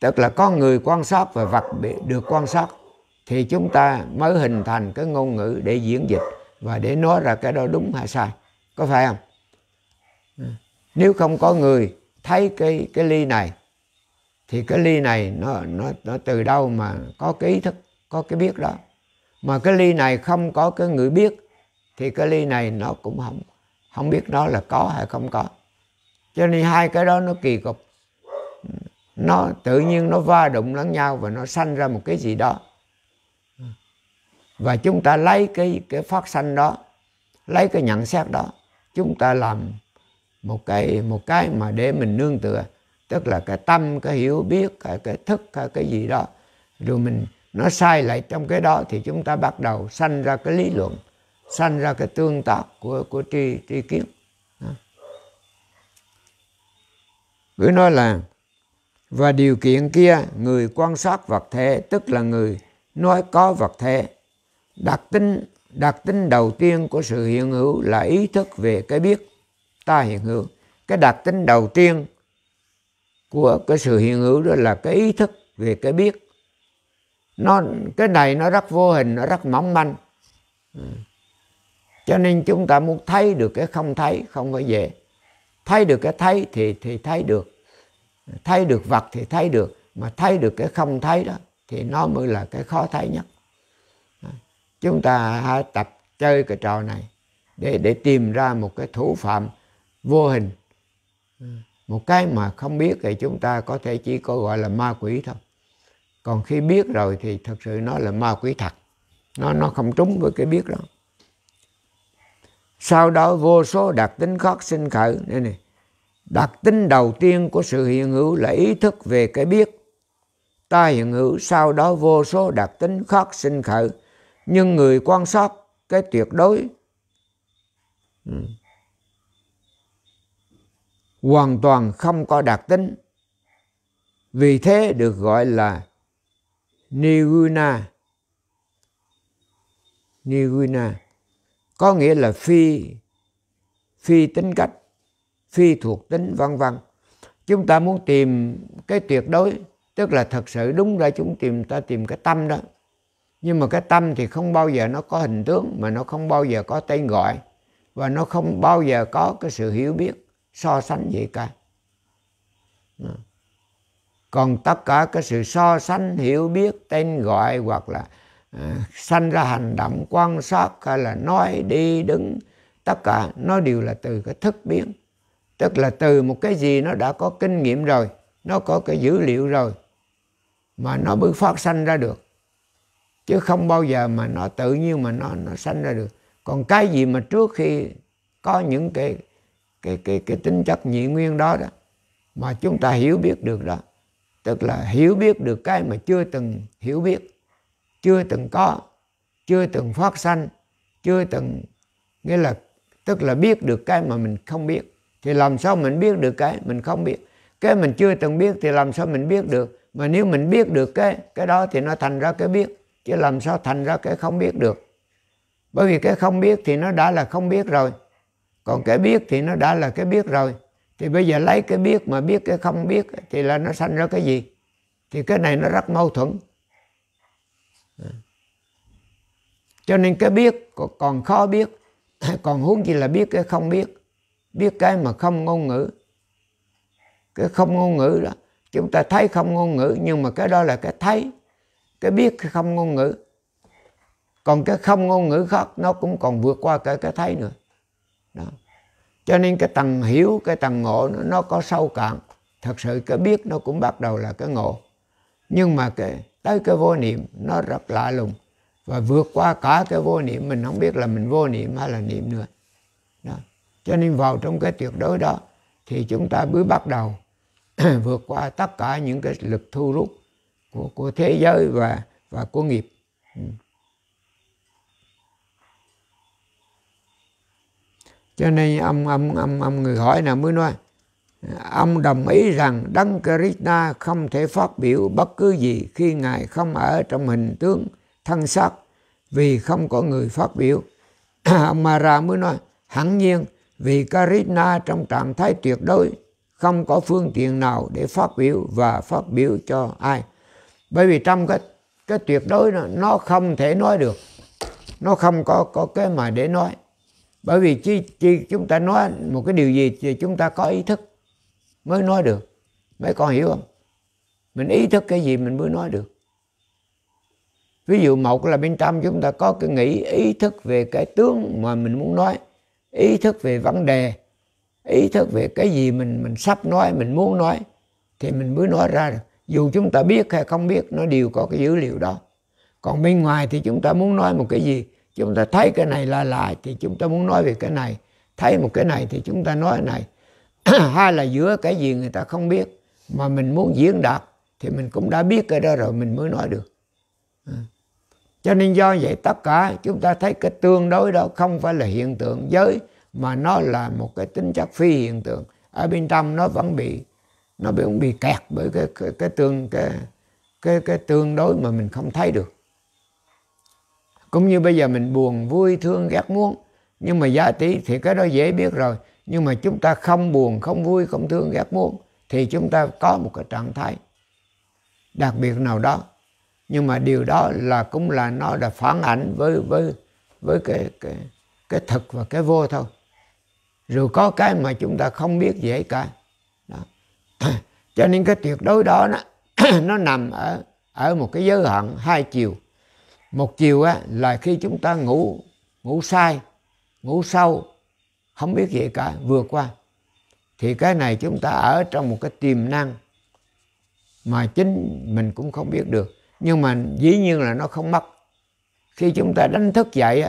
Speaker 2: tức là có người quan sát và vật bị được quan sát thì chúng ta mới hình thành cái ngôn ngữ để diễn dịch và để nói ra cái đó đúng hay sai có phải không nếu không có người thấy cái cái ly này thì cái ly này nó nó nó từ đâu mà có cái ý thức có cái biết đó mà cái ly này không có cái người biết thì cái ly này nó cũng không không biết nó là có hay không có cho nên hai cái đó nó kỳ cục nó tự nhiên nó va đụng lẫn nhau và nó sanh ra một cái gì đó và chúng ta lấy cái cái phát sanh đó lấy cái nhận xét đó chúng ta làm một cái một cái mà để mình nương tựa tức là cái tâm cái hiểu biết cái, cái thức cái, cái gì đó rồi mình nó sai lại trong cái đó thì chúng ta bắt đầu sanh ra cái lý luận sanh ra cái tương tác của của tri tri kiến Gửi nói là và điều kiện kia người quan sát vật thể tức là người nói có vật thể đặc tính đặc tính đầu tiên của sự hiện hữu là ý thức về cái biết ta hiện hữu cái đặc tính đầu tiên của cái sự hiện hữu đó là cái ý thức về cái biết nó cái này nó rất vô hình nó rất mỏng manh cho nên chúng ta muốn thấy được cái không thấy không phải dễ thấy được cái thấy thì thì thấy được thấy được vật thì thấy được mà thấy được cái không thấy đó thì nó mới là cái khó thấy nhất chúng ta hãy tập chơi cái trò này để để tìm ra một cái thủ phạm vô hình một cái mà không biết thì chúng ta có thể chỉ có gọi là ma quỷ thôi còn khi biết rồi thì thật sự nó là ma quỷ thật nó nó không trúng với cái biết đó sau đó vô số đặc tính khót sinh khởi đây này đặc tính đầu tiên của sự hiện hữu là ý thức về cái biết ta hiện hữu sau đó vô số đặc tính khác sinh khởi nhưng người quan sát cái tuyệt đối ừ. hoàn toàn không có đặc tính vì thế được gọi là nirguna nirguna có nghĩa là phi phi tính cách phi thuộc tính vân vân chúng ta muốn tìm cái tuyệt đối tức là thật sự đúng ra chúng tìm ta tìm cái tâm đó nhưng mà cái tâm thì không bao giờ nó có hình tướng mà nó không bao giờ có tên gọi và nó không bao giờ có cái sự hiểu biết so sánh gì cả còn tất cả cái sự so sánh hiểu biết tên gọi hoặc là à, sanh ra hành động quan sát hay là nói đi đứng tất cả nó đều là từ cái thức biến tức là từ một cái gì nó đã có kinh nghiệm rồi nó có cái dữ liệu rồi mà nó mới phát sanh ra được chứ không bao giờ mà nó tự nhiên mà nó nó sanh ra được còn cái gì mà trước khi có những cái cái cái cái tính chất nhị nguyên đó đó mà chúng ta hiểu biết được đó tức là hiểu biết được cái mà chưa từng hiểu biết chưa từng có chưa từng phát sanh chưa từng nghĩa là tức là biết được cái mà mình không biết thì làm sao mình biết được cái mình không biết cái mình chưa từng biết thì làm sao mình biết được mà nếu mình biết được cái cái đó thì nó thành ra cái biết chứ làm sao thành ra cái không biết được bởi vì cái không biết thì nó đã là không biết rồi còn cái biết thì nó đã là cái biết rồi thì bây giờ lấy cái biết mà biết cái không biết thì là nó sanh ra cái gì thì cái này nó rất mâu thuẫn cho nên cái biết còn khó biết còn huống gì là biết cái không biết biết cái mà không ngôn ngữ cái không ngôn ngữ đó chúng ta thấy không ngôn ngữ nhưng mà cái đó là cái thấy cái biết không ngôn ngữ còn cái không ngôn ngữ khác nó cũng còn vượt qua cả cái thấy nữa đó. cho nên cái tầng hiểu cái tầng ngộ nó, nó có sâu cạn thật sự cái biết nó cũng bắt đầu là cái ngộ nhưng mà cái tới cái vô niệm nó rất lạ lùng và vượt qua cả cái vô niệm mình không biết là mình vô niệm hay là niệm nữa cho nên vào trong cái tuyệt đối đó thì chúng ta mới bắt đầu vượt qua tất cả những cái lực thu rút của của thế giới và và của nghiệp ừ. cho nên ông ông ông ông người hỏi nào mới nói ông đồng ý rằng đấng Krishna không thể phát biểu bất cứ gì khi ngài không ở trong hình tướng thân xác vì không có người phát biểu ông Mara mới nói hẳn nhiên vì Karishna trong trạng thái tuyệt đối không có phương tiện nào để phát biểu và phát biểu cho ai bởi vì trong cái cái tuyệt đối nó, nó không thể nói được nó không có có cái mà để nói bởi vì chi, chi chúng ta nói một cái điều gì thì chúng ta có ý thức mới nói được mấy con hiểu không mình ý thức cái gì mình mới nói được ví dụ một là bên trong chúng ta có cái nghĩ ý thức về cái tướng mà mình muốn nói ý thức về vấn đề ý thức về cái gì mình mình sắp nói mình muốn nói thì mình mới nói ra được dù chúng ta biết hay không biết nó đều có cái dữ liệu đó còn bên ngoài thì chúng ta muốn nói một cái gì chúng ta thấy cái này là lại thì chúng ta muốn nói về cái này thấy một cái này thì chúng ta nói cái này hay là giữa cái gì người ta không biết mà mình muốn diễn đạt thì mình cũng đã biết cái đó rồi mình mới nói được à cho nên do vậy tất cả chúng ta thấy cái tương đối đó không phải là hiện tượng giới mà nó là một cái tính chất phi hiện tượng ở bên trong nó vẫn bị nó bị bị kẹt bởi cái cái, cái tương cái, cái cái tương đối mà mình không thấy được cũng như bây giờ mình buồn vui thương ghét muốn nhưng mà giá tí thì cái đó dễ biết rồi nhưng mà chúng ta không buồn không vui không thương ghét muốn thì chúng ta có một cái trạng thái đặc biệt nào đó nhưng mà điều đó là cũng là nó là phản ảnh với với với cái cái cái thực và cái vô thôi rồi có cái mà chúng ta không biết dễ cả đó. cho nên cái tuyệt đối đó nó nó nằm ở ở một cái giới hạn hai chiều một chiều á, là khi chúng ta ngủ ngủ sai ngủ sâu không biết gì cả vượt qua thì cái này chúng ta ở trong một cái tiềm năng mà chính mình cũng không biết được nhưng mà dĩ nhiên là nó không mất khi chúng ta đánh thức dậy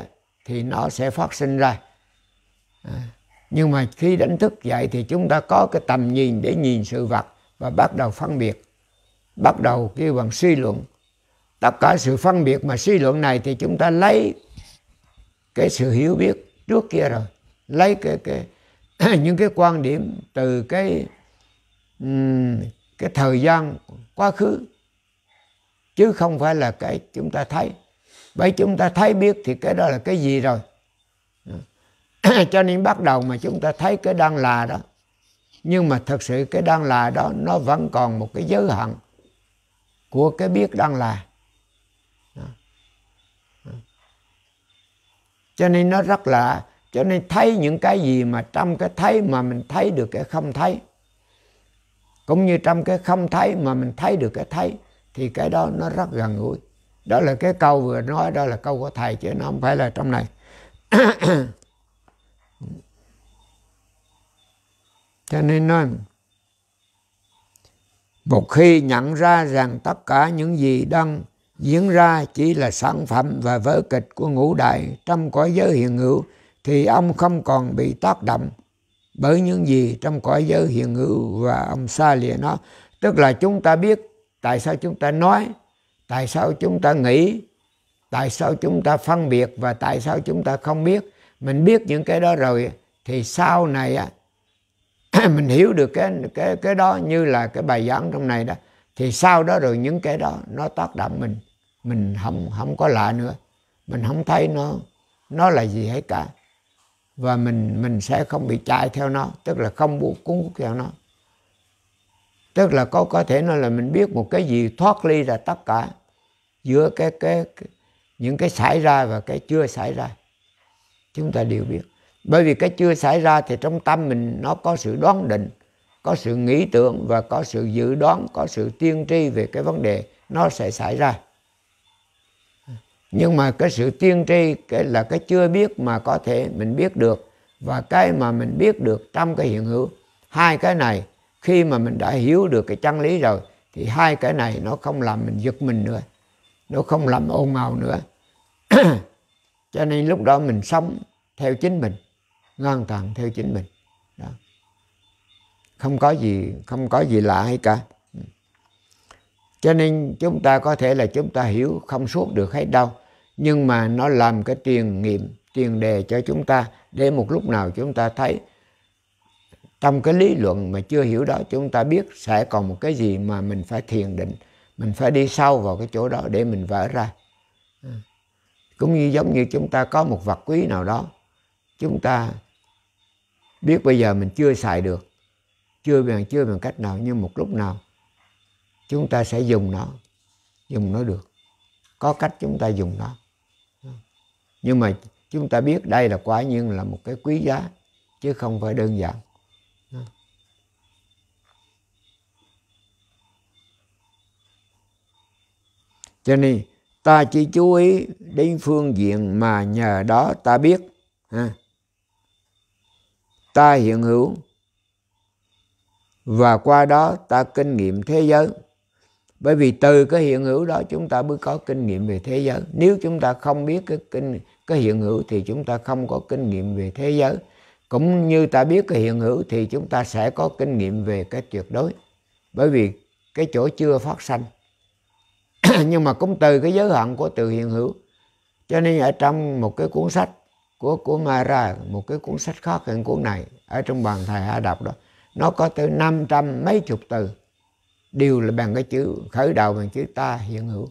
Speaker 2: thì nó sẽ phát sinh ra à, nhưng mà khi đánh thức dậy thì chúng ta có cái tầm nhìn để nhìn sự vật và bắt đầu phân biệt bắt đầu kêu bằng suy luận tất cả sự phân biệt mà suy luận này thì chúng ta lấy cái sự hiểu biết trước kia rồi lấy cái cái những cái quan điểm từ cái cái thời gian quá khứ chứ không phải là cái chúng ta thấy bởi chúng ta thấy biết thì cái đó là cái gì rồi cho nên bắt đầu mà chúng ta thấy cái đang là đó nhưng mà thật sự cái đang là đó nó vẫn còn một cái giới hạn của cái biết đang là cho nên nó rất lạ cho nên thấy những cái gì mà trong cái thấy mà mình thấy được cái không thấy cũng như trong cái không thấy mà mình thấy được cái thấy thì cái đó nó rất gần gũi đó là cái câu vừa nói đó là câu của thầy chứ nó không phải là trong này cho nên nói một khi nhận ra rằng tất cả những gì đang diễn ra chỉ là sản phẩm và vở kịch của ngũ đại trong cõi giới hiện hữu thì ông không còn bị tác động bởi những gì trong cõi giới hiện hữu và ông xa lìa nó tức là chúng ta biết tại sao chúng ta nói tại sao chúng ta nghĩ tại sao chúng ta phân biệt và tại sao chúng ta không biết mình biết những cái đó rồi thì sau này á mình hiểu được cái cái cái đó như là cái bài giảng trong này đó thì sau đó rồi những cái đó nó tác động mình mình không không có lạ nữa mình không thấy nó nó là gì hết cả và mình mình sẽ không bị chạy theo nó tức là không cuốn theo nó tức là có có thể nói là mình biết một cái gì thoát ly ra tất cả giữa cái cái, cái những cái xảy ra và cái chưa xảy ra chúng ta đều biết bởi vì cái chưa xảy ra thì trong tâm mình nó có sự đoán định có sự nghĩ tưởng và có sự dự đoán có sự tiên tri về cái vấn đề nó sẽ xảy ra nhưng mà cái sự tiên tri cái là cái chưa biết mà có thể mình biết được và cái mà mình biết được trong cái hiện hữu hai cái này khi mà mình đã hiểu được cái chân lý rồi thì hai cái này nó không làm mình giật mình nữa nó không làm ồn ào nữa cho nên lúc đó mình sống theo chính mình ngang tàng theo chính mình đó. không có gì không có gì lạ hay cả cho nên chúng ta có thể là chúng ta hiểu không suốt được hết đâu nhưng mà nó làm cái tiền nghiệm tiền đề cho chúng ta để một lúc nào chúng ta thấy trong cái lý luận mà chưa hiểu đó chúng ta biết sẽ còn một cái gì mà mình phải thiền định mình phải đi sâu vào cái chỗ đó để mình vỡ ra cũng như giống như chúng ta có một vật quý nào đó chúng ta biết bây giờ mình chưa xài được chưa bằng chưa bằng cách nào nhưng một lúc nào chúng ta sẽ dùng nó dùng nó được có cách chúng ta dùng nó nhưng mà chúng ta biết đây là quả nhiên là một cái quý giá chứ không phải đơn giản cho nên ta chỉ chú ý đến phương diện mà nhờ đó ta biết ha. ta hiện hữu và qua đó ta kinh nghiệm thế giới bởi vì từ cái hiện hữu đó chúng ta mới có kinh nghiệm về thế giới nếu chúng ta không biết cái kinh cái hiện hữu thì chúng ta không có kinh nghiệm về thế giới cũng như ta biết cái hiện hữu thì chúng ta sẽ có kinh nghiệm về cái tuyệt đối bởi vì cái chỗ chưa phát sanh nhưng mà cũng từ cái giới hạn của từ hiện hữu cho nên ở trong một cái cuốn sách của của Mara một cái cuốn sách khác hơn cuốn này ở trong bàn thầy Hạ đọc đó nó có tới trăm mấy chục từ đều là bằng cái chữ khởi đầu bằng chữ ta hiện hữu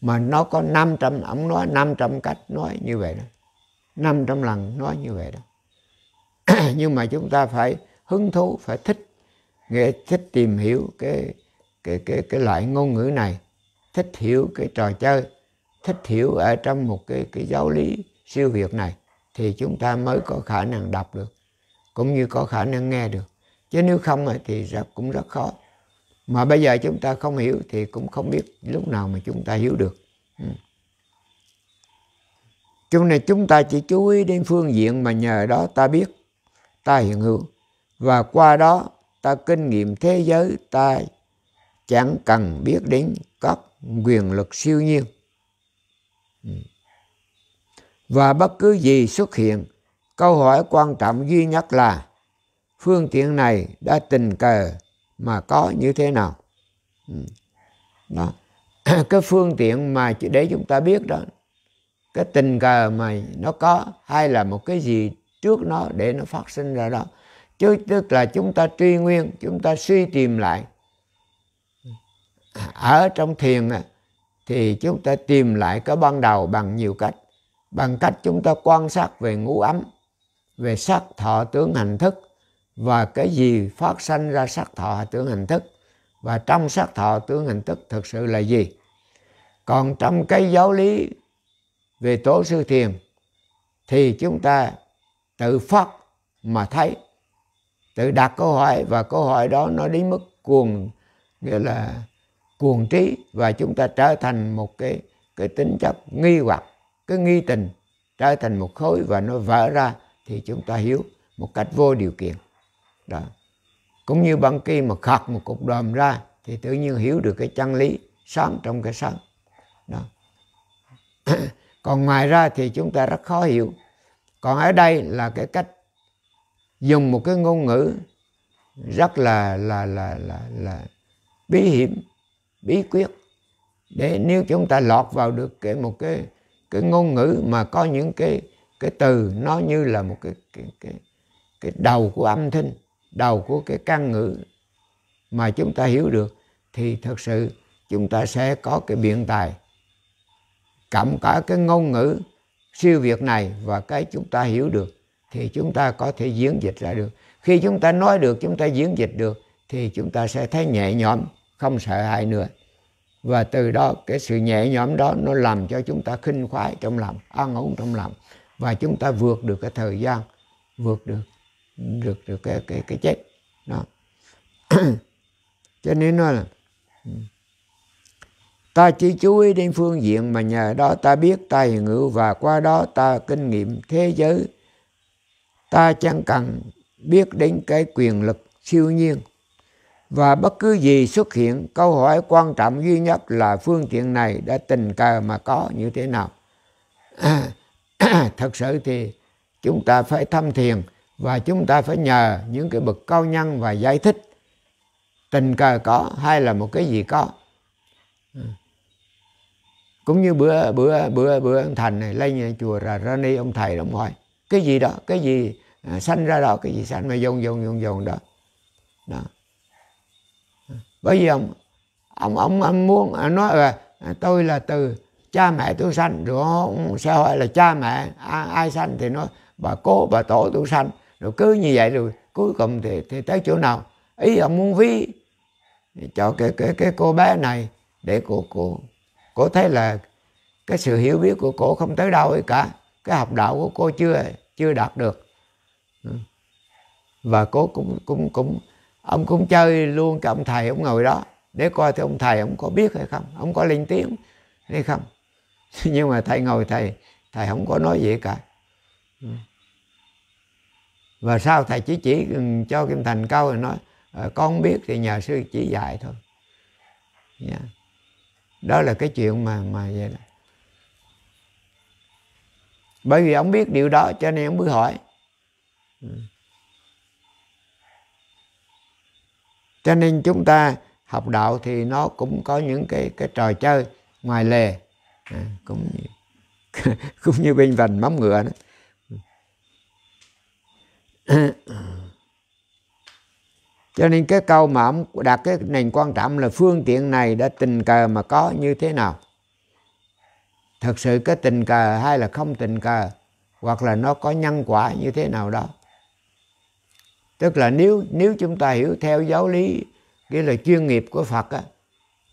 Speaker 2: mà nó có 500 ông nói 500 cách nói như vậy đó 500 lần nói như vậy đó nhưng mà chúng ta phải hứng thú phải thích nghệ thích tìm hiểu cái cái cái cái loại ngôn ngữ này thích hiểu cái trò chơi thích hiểu ở trong một cái cái giáo lý siêu việt này thì chúng ta mới có khả năng đọc được cũng như có khả năng nghe được chứ nếu không thì rất, cũng rất khó mà bây giờ chúng ta không hiểu thì cũng không biết lúc nào mà chúng ta hiểu được ừ. chung này chúng ta chỉ chú ý đến phương diện mà nhờ đó ta biết ta hiện hữu và qua đó ta kinh nghiệm thế giới ta chẳng cần biết đến các quyền lực siêu nhiên ừ. và bất cứ gì xuất hiện câu hỏi quan trọng duy nhất là phương tiện này đã tình cờ mà có như thế nào ừ. đó cái phương tiện mà để chúng ta biết đó cái tình cờ mà nó có hay là một cái gì trước nó để nó phát sinh ra đó chứ tức là chúng ta truy nguyên chúng ta suy tìm lại ở trong thiền thì chúng ta tìm lại cái ban đầu bằng nhiều cách bằng cách chúng ta quan sát về ngũ ấm về sắc thọ tướng hành thức và cái gì phát sinh ra sắc thọ tướng hành thức và trong sắc thọ tướng hành thức thực sự là gì còn trong cái giáo lý về tổ sư thiền thì chúng ta tự phát mà thấy tự đặt câu hỏi và câu hỏi đó nó đến mức cuồng nghĩa là cuồng trí và chúng ta trở thành một cái cái tính chất nghi hoặc cái nghi tình trở thành một khối và nó vỡ ra thì chúng ta hiểu một cách vô điều kiện đó cũng như băng khi mà khạc một cục đờm ra thì tự nhiên hiểu được cái chân lý sáng trong cái sáng đó còn ngoài ra thì chúng ta rất khó hiểu còn ở đây là cái cách dùng một cái ngôn ngữ rất là là là là, là bí hiểm bí quyết để nếu chúng ta lọt vào được cái một cái cái ngôn ngữ mà có những cái cái từ nó như là một cái cái cái, cái đầu của âm thanh đầu của cái căn ngữ mà chúng ta hiểu được thì thật sự chúng ta sẽ có cái biện tài cảm cả cái ngôn ngữ siêu việt này và cái chúng ta hiểu được thì chúng ta có thể diễn dịch ra được khi chúng ta nói được chúng ta diễn dịch được thì chúng ta sẽ thấy nhẹ nhõm không sợ hãi nữa và từ đó cái sự nhẹ nhõm đó nó làm cho chúng ta khinh khoái trong lòng an ổn trong lòng và chúng ta vượt được cái thời gian vượt được được được cái cái cái chết đó cho nên nói là ta chỉ chú ý đến phương diện mà nhờ đó ta biết ta hiện hữu và qua đó ta kinh nghiệm thế giới ta chẳng cần biết đến cái quyền lực siêu nhiên và bất cứ gì xuất hiện, câu hỏi quan trọng duy nhất là phương tiện này đã tình cờ mà có như thế nào. Thật sự thì chúng ta phải thâm thiền và chúng ta phải nhờ những cái bậc cao nhân và giải thích tình cờ có hay là một cái gì có cũng như bữa bữa bữa bữa ông thành này lên nhà chùa ra ra ni ông thầy ông hỏi cái gì đó cái gì à, sanh ra đó cái gì sanh mà dồn dồn dồn dồn đó đó bởi vì ông ông ông, ông muốn nói là tôi là từ cha mẹ tôi sanh rồi ông sẽ hỏi là cha mẹ à, ai sanh thì nói bà cô bà tổ tôi sanh rồi cứ như vậy rồi cuối cùng thì, thì tới chỗ nào ý ông muốn ví cho cái cái cái cô bé này để cô cô cô thấy là cái sự hiểu biết của cô không tới đâu ấy cả cái học đạo của cô chưa chưa đạt được ừ. và cô cũng cũng cũng ông cũng chơi luôn cái ông thầy ông ngồi đó để coi thì ông thầy ông có biết hay không ông có lên tiếng hay không nhưng mà thầy ngồi thầy thầy không có nói gì cả và sau thầy chỉ chỉ ừ, cho kim thành câu rồi nói ờ, con không biết thì nhờ sư chỉ dạy thôi yeah. Dạ. đó là cái chuyện mà mà vậy đó bởi vì ông biết điều đó cho nên ông mới hỏi ừ. cho nên chúng ta học đạo thì nó cũng có những cái cái trò chơi ngoài lề à, cũng như, cũng như bên vành móng ngựa đó cho nên cái câu mà ông đặt cái nền quan trọng là phương tiện này đã tình cờ mà có như thế nào thật sự cái tình cờ hay là không tình cờ hoặc là nó có nhân quả như thế nào đó tức là nếu nếu chúng ta hiểu theo giáo lý cái là chuyên nghiệp của Phật á,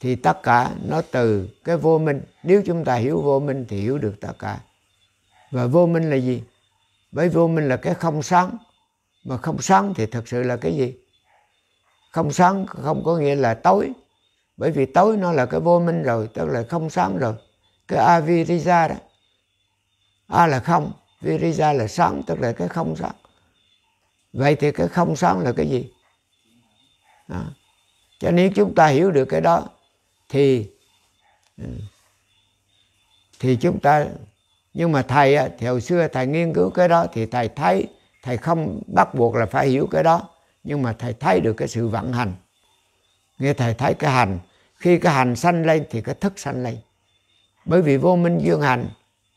Speaker 2: thì tất cả nó từ cái vô minh nếu chúng ta hiểu vô minh thì hiểu được tất cả và vô minh là gì bởi vô minh là cái không sáng mà không sáng thì thật sự là cái gì không sáng không có nghĩa là tối bởi vì tối nó là cái vô minh rồi tức là không sáng rồi cái avirija đó a là không virija là sáng tức là cái không sáng vậy thì cái không sống là cái gì à. cho nên chúng ta hiểu được cái đó thì ừ, thì chúng ta nhưng mà thầy thì hồi xưa thầy nghiên cứu cái đó thì thầy thấy thầy không bắt buộc là phải hiểu cái đó nhưng mà thầy thấy được cái sự vận hành nghe thầy thấy cái hành khi cái hành sanh lên thì cái thức sanh lên bởi vì vô minh dương hành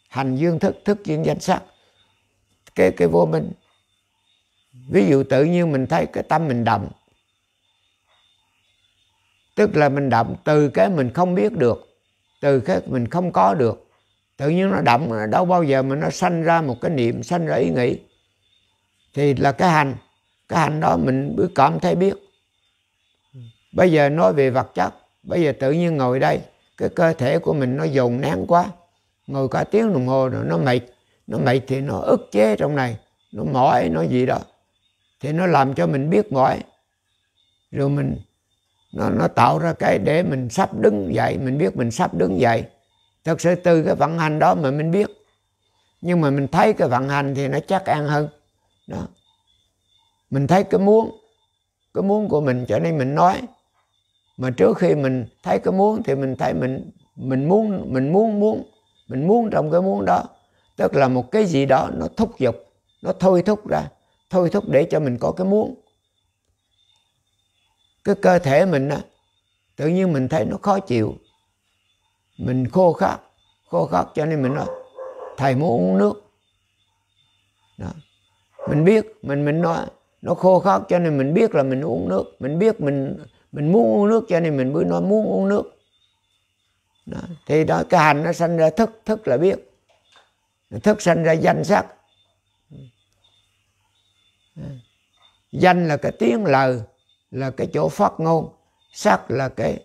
Speaker 2: hành dương thức thức dương danh sắc cái cái vô minh ví dụ tự nhiên mình thấy cái tâm mình đậm tức là mình đậm từ cái mình không biết được từ cái mình không có được tự nhiên nó đậm đâu bao giờ mà nó sanh ra một cái niệm sanh ra ý nghĩ thì là cái hành cái hành đó mình cứ cảm thấy biết bây giờ nói về vật chất bây giờ tự nhiên ngồi đây cái cơ thể của mình nó dồn nén quá ngồi cả tiếng đồng hồ rồi nó mệt nó mệt thì nó ức chế trong này nó mỏi nó gì đó thì nó làm cho mình biết gọi rồi mình nó, nó tạo ra cái để mình sắp đứng dậy mình biết mình sắp đứng dậy thật sự từ cái vận hành đó mà mình biết nhưng mà mình thấy cái vận hành thì nó chắc ăn hơn đó mình thấy cái muốn cái muốn của mình cho nên mình nói mà trước khi mình thấy cái muốn thì mình thấy mình mình muốn mình muốn muốn mình muốn trong cái muốn đó tức là một cái gì đó nó thúc giục nó thôi thúc ra thôi thúc để cho mình có cái muốn cái cơ thể mình á tự nhiên mình thấy nó khó chịu mình khô khát khô khát cho nên mình nói thầy muốn uống nước đó. mình biết mình mình nói nó khô khát cho nên mình biết là mình uống nước mình biết mình mình muốn uống nước cho nên mình mới nói muốn uống nước đó. thì đó cái hành nó sanh ra thức thức là biết thức sanh ra danh sắc Dạ. danh là cái tiếng lời là cái chỗ phát ngôn sắc là cái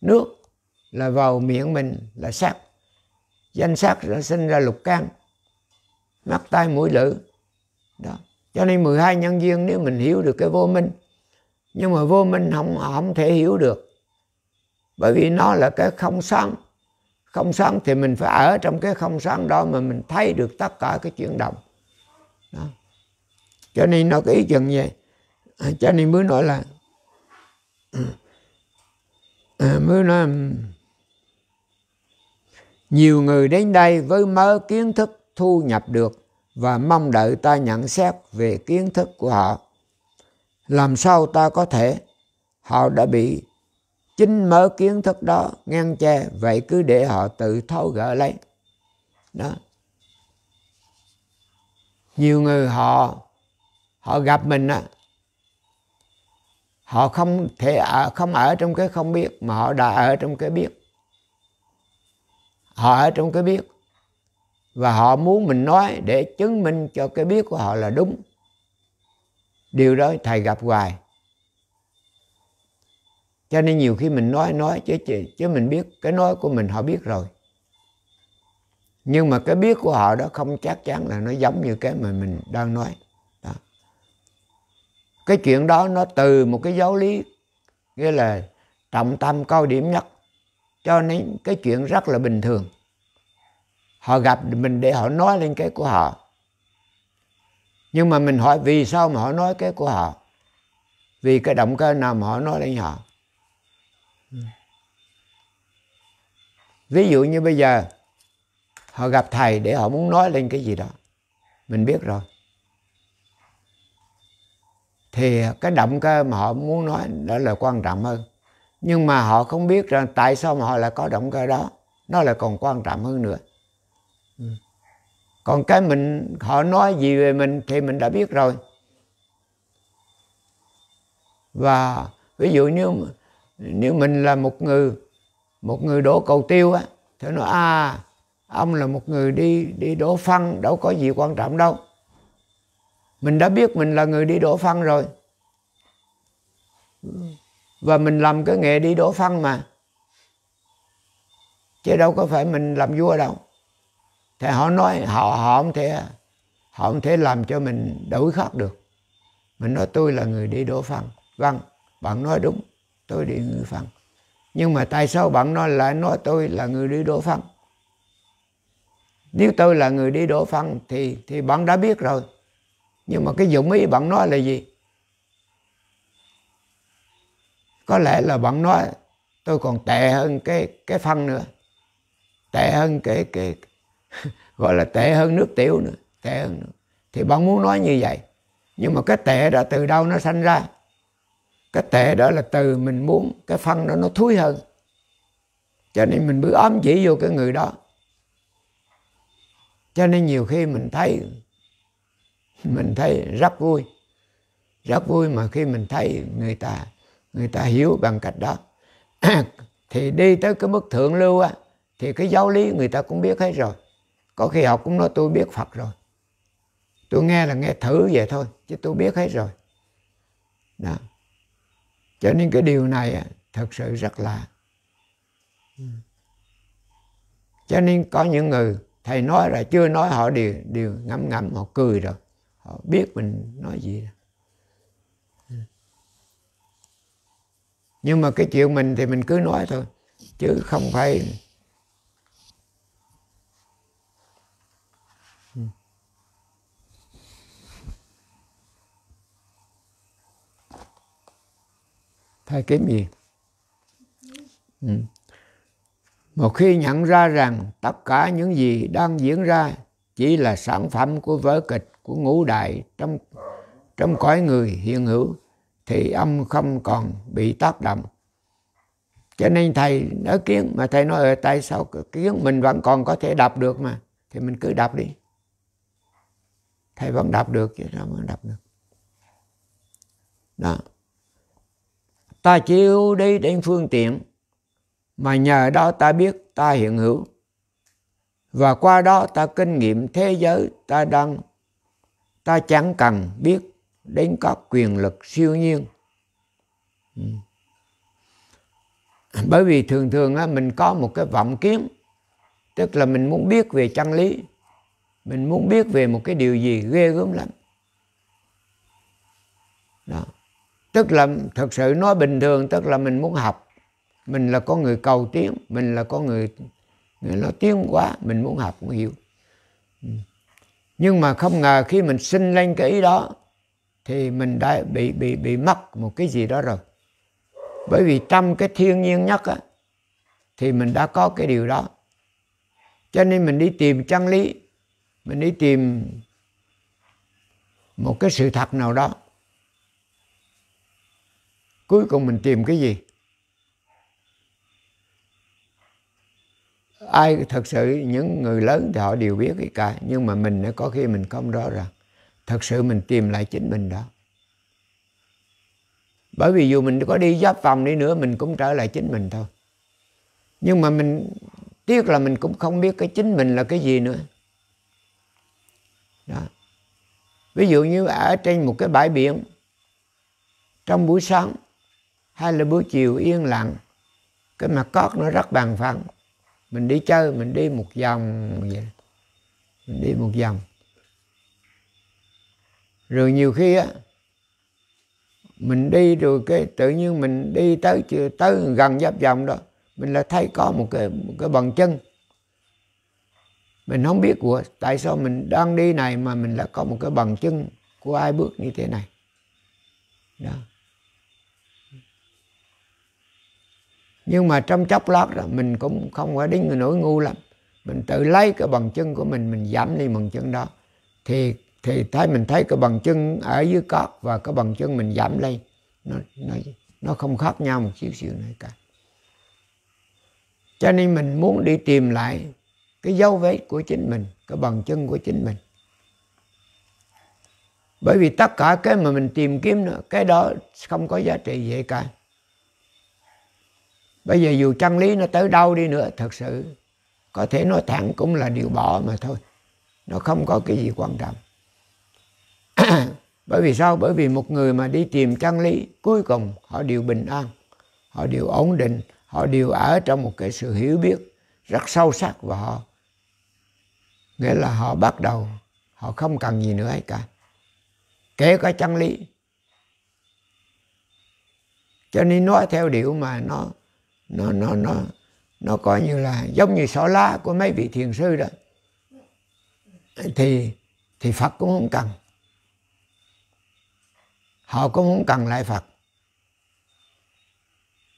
Speaker 2: nước là vào miệng mình là sắc danh sắc đã sinh ra lục can mắt tai mũi lưỡi đó cho nên 12 nhân viên nếu mình hiểu được cái vô minh nhưng mà vô minh không không thể hiểu được bởi vì nó là cái không sáng không sáng thì mình phải ở trong cái không sáng đó mà mình thấy được tất cả cái chuyển động đó cho nên nó cái ý chừng vậy à, cho nên mới nói là à, mới nói nhiều người đến đây với mớ kiến thức thu nhập được và mong đợi ta nhận xét về kiến thức của họ làm sao ta có thể họ đã bị chính mớ kiến thức đó ngăn che vậy cứ để họ tự tháo gỡ lấy đó nhiều người họ họ gặp mình á họ không thể ở không ở trong cái không biết mà họ đã ở trong cái biết họ ở trong cái biết và họ muốn mình nói để chứng minh cho cái biết của họ là đúng điều đó thầy gặp hoài cho nên nhiều khi mình nói nói chứ chứ mình biết cái nói của mình họ biết rồi nhưng mà cái biết của họ đó không chắc chắn là nó giống như cái mà mình đang nói cái chuyện đó nó từ một cái giáo lý nghĩa là trọng tâm cao điểm nhất cho nên cái chuyện rất là bình thường họ gặp mình để họ nói lên cái của họ nhưng mà mình hỏi vì sao mà họ nói cái của họ vì cái động cơ nào mà họ nói lên họ ví dụ như bây giờ họ gặp thầy để họ muốn nói lên cái gì đó mình biết rồi thì cái động cơ mà họ muốn nói đó là quan trọng hơn nhưng mà họ không biết rằng tại sao mà họ lại có động cơ đó nó lại còn quan trọng hơn nữa còn cái mình họ nói gì về mình thì mình đã biết rồi và ví dụ như nếu mình là một người một người đổ cầu tiêu á thì nó à ông là một người đi đi đổ phân đâu có gì quan trọng đâu mình đã biết mình là người đi đổ phân rồi và mình làm cái nghề đi đổ phân mà chứ đâu có phải mình làm vua đâu thì họ nói họ họ không thể họ không thể làm cho mình đổi khác được mình nói tôi là người đi đổ phân vâng bạn nói đúng tôi đi người phân nhưng mà tại sao bạn nói lại nói tôi là người đi đổ phân nếu tôi là người đi đổ phân thì thì bạn đã biết rồi nhưng mà cái dụng ý bạn nói là gì có lẽ là bạn nói tôi còn tệ hơn cái cái phân nữa tệ hơn cái cái gọi là tệ hơn nước tiểu nữa tệ hơn nữa thì bạn muốn nói như vậy nhưng mà cái tệ đó từ đâu nó sanh ra cái tệ đó là từ mình muốn cái phân đó nó thúi hơn cho nên mình cứ ám chỉ vô cái người đó cho nên nhiều khi mình thấy mình ừ. thấy rất vui rất vui mà khi mình thấy người ta người ta hiểu bằng cách đó thì đi tới cái mức thượng lưu á thì cái giáo lý người ta cũng biết hết rồi có khi học cũng nói tôi biết phật rồi tôi nghe là nghe thử vậy thôi chứ tôi biết hết rồi đó cho nên cái điều này á, thật sự rất là ừ. cho nên có những người thầy nói là chưa nói họ đều đều ngắm ngắm họ cười rồi họ biết mình nói gì nhưng mà cái chuyện mình thì mình cứ nói thôi chứ không phải thay kiếm gì ừ. một khi nhận ra rằng tất cả những gì đang diễn ra chỉ là sản phẩm của vở kịch của ngũ đại trong trong cõi người hiện hữu thì âm không còn bị tác động cho nên thầy nói kiến mà thầy nói ờ, tại sao kiến mình vẫn còn có thể đập được mà thì mình cứ đập đi thầy vẫn đập được chứ sao vẫn đập được đó ta chiếu đi đến phương tiện mà nhờ đó ta biết ta hiện hữu và qua đó ta kinh nghiệm thế giới ta đang ta chẳng cần biết đến các quyền lực siêu nhiên ừ. bởi vì thường thường á, mình có một cái vọng kiến tức là mình muốn biết về chân lý mình muốn biết về một cái điều gì ghê gớm lắm đó tức là thật sự nói bình thường tức là mình muốn học mình là con người cầu tiến mình là con người người nói tiếng quá mình muốn học muốn hiểu ừ nhưng mà không ngờ khi mình sinh lên cái ý đó thì mình đã bị bị bị mất một cái gì đó rồi bởi vì trong cái thiên nhiên nhất á, thì mình đã có cái điều đó cho nên mình đi tìm chân lý mình đi tìm một cái sự thật nào đó cuối cùng mình tìm cái gì ai thật sự những người lớn thì họ đều biết cái cả nhưng mà mình có khi mình không rõ ràng thật sự mình tìm lại chính mình đó bởi vì dù mình có đi giáp phòng đi nữa mình cũng trở lại chính mình thôi nhưng mà mình tiếc là mình cũng không biết cái chính mình là cái gì nữa đó ví dụ như ở trên một cái bãi biển trong buổi sáng hay là buổi chiều yên lặng cái mặt cót nó rất bằng phẳng mình đi chơi mình đi một vòng vậy mình đi một vòng rồi nhiều khi á mình đi rồi cái tự nhiên mình đi tới tới gần giáp vòng đó mình lại thấy có một cái một cái bằng chân mình không biết của tại sao mình đang đi này mà mình lại có một cái bằng chân của ai bước như thế này đó nhưng mà trong chốc lát rồi mình cũng không phải đến người nổi ngu lắm mình tự lấy cái bằng chân của mình mình giảm đi bằng chân đó thì thì thấy mình thấy cái bằng chân ở dưới cát và cái bằng chân mình giảm lên nó nó nó không khác nhau một xíu xíu này cả cho nên mình muốn đi tìm lại cái dấu vết của chính mình cái bằng chân của chính mình bởi vì tất cả cái mà mình tìm kiếm nữa cái đó không có giá trị gì cả bây giờ dù chân lý nó tới đâu đi nữa thật sự có thể nói thẳng cũng là điều bỏ mà thôi nó không có cái gì quan trọng bởi vì sao bởi vì một người mà đi tìm chân lý cuối cùng họ đều bình an họ đều ổn định họ đều ở trong một cái sự hiểu biết rất sâu sắc và họ nghĩa là họ bắt đầu họ không cần gì nữa cả kể cả chân lý cho nên nói theo điều mà nó nó nó nó nó coi như là giống như xỏ lá của mấy vị thiền sư đó thì thì Phật cũng không cần họ cũng không cần lại Phật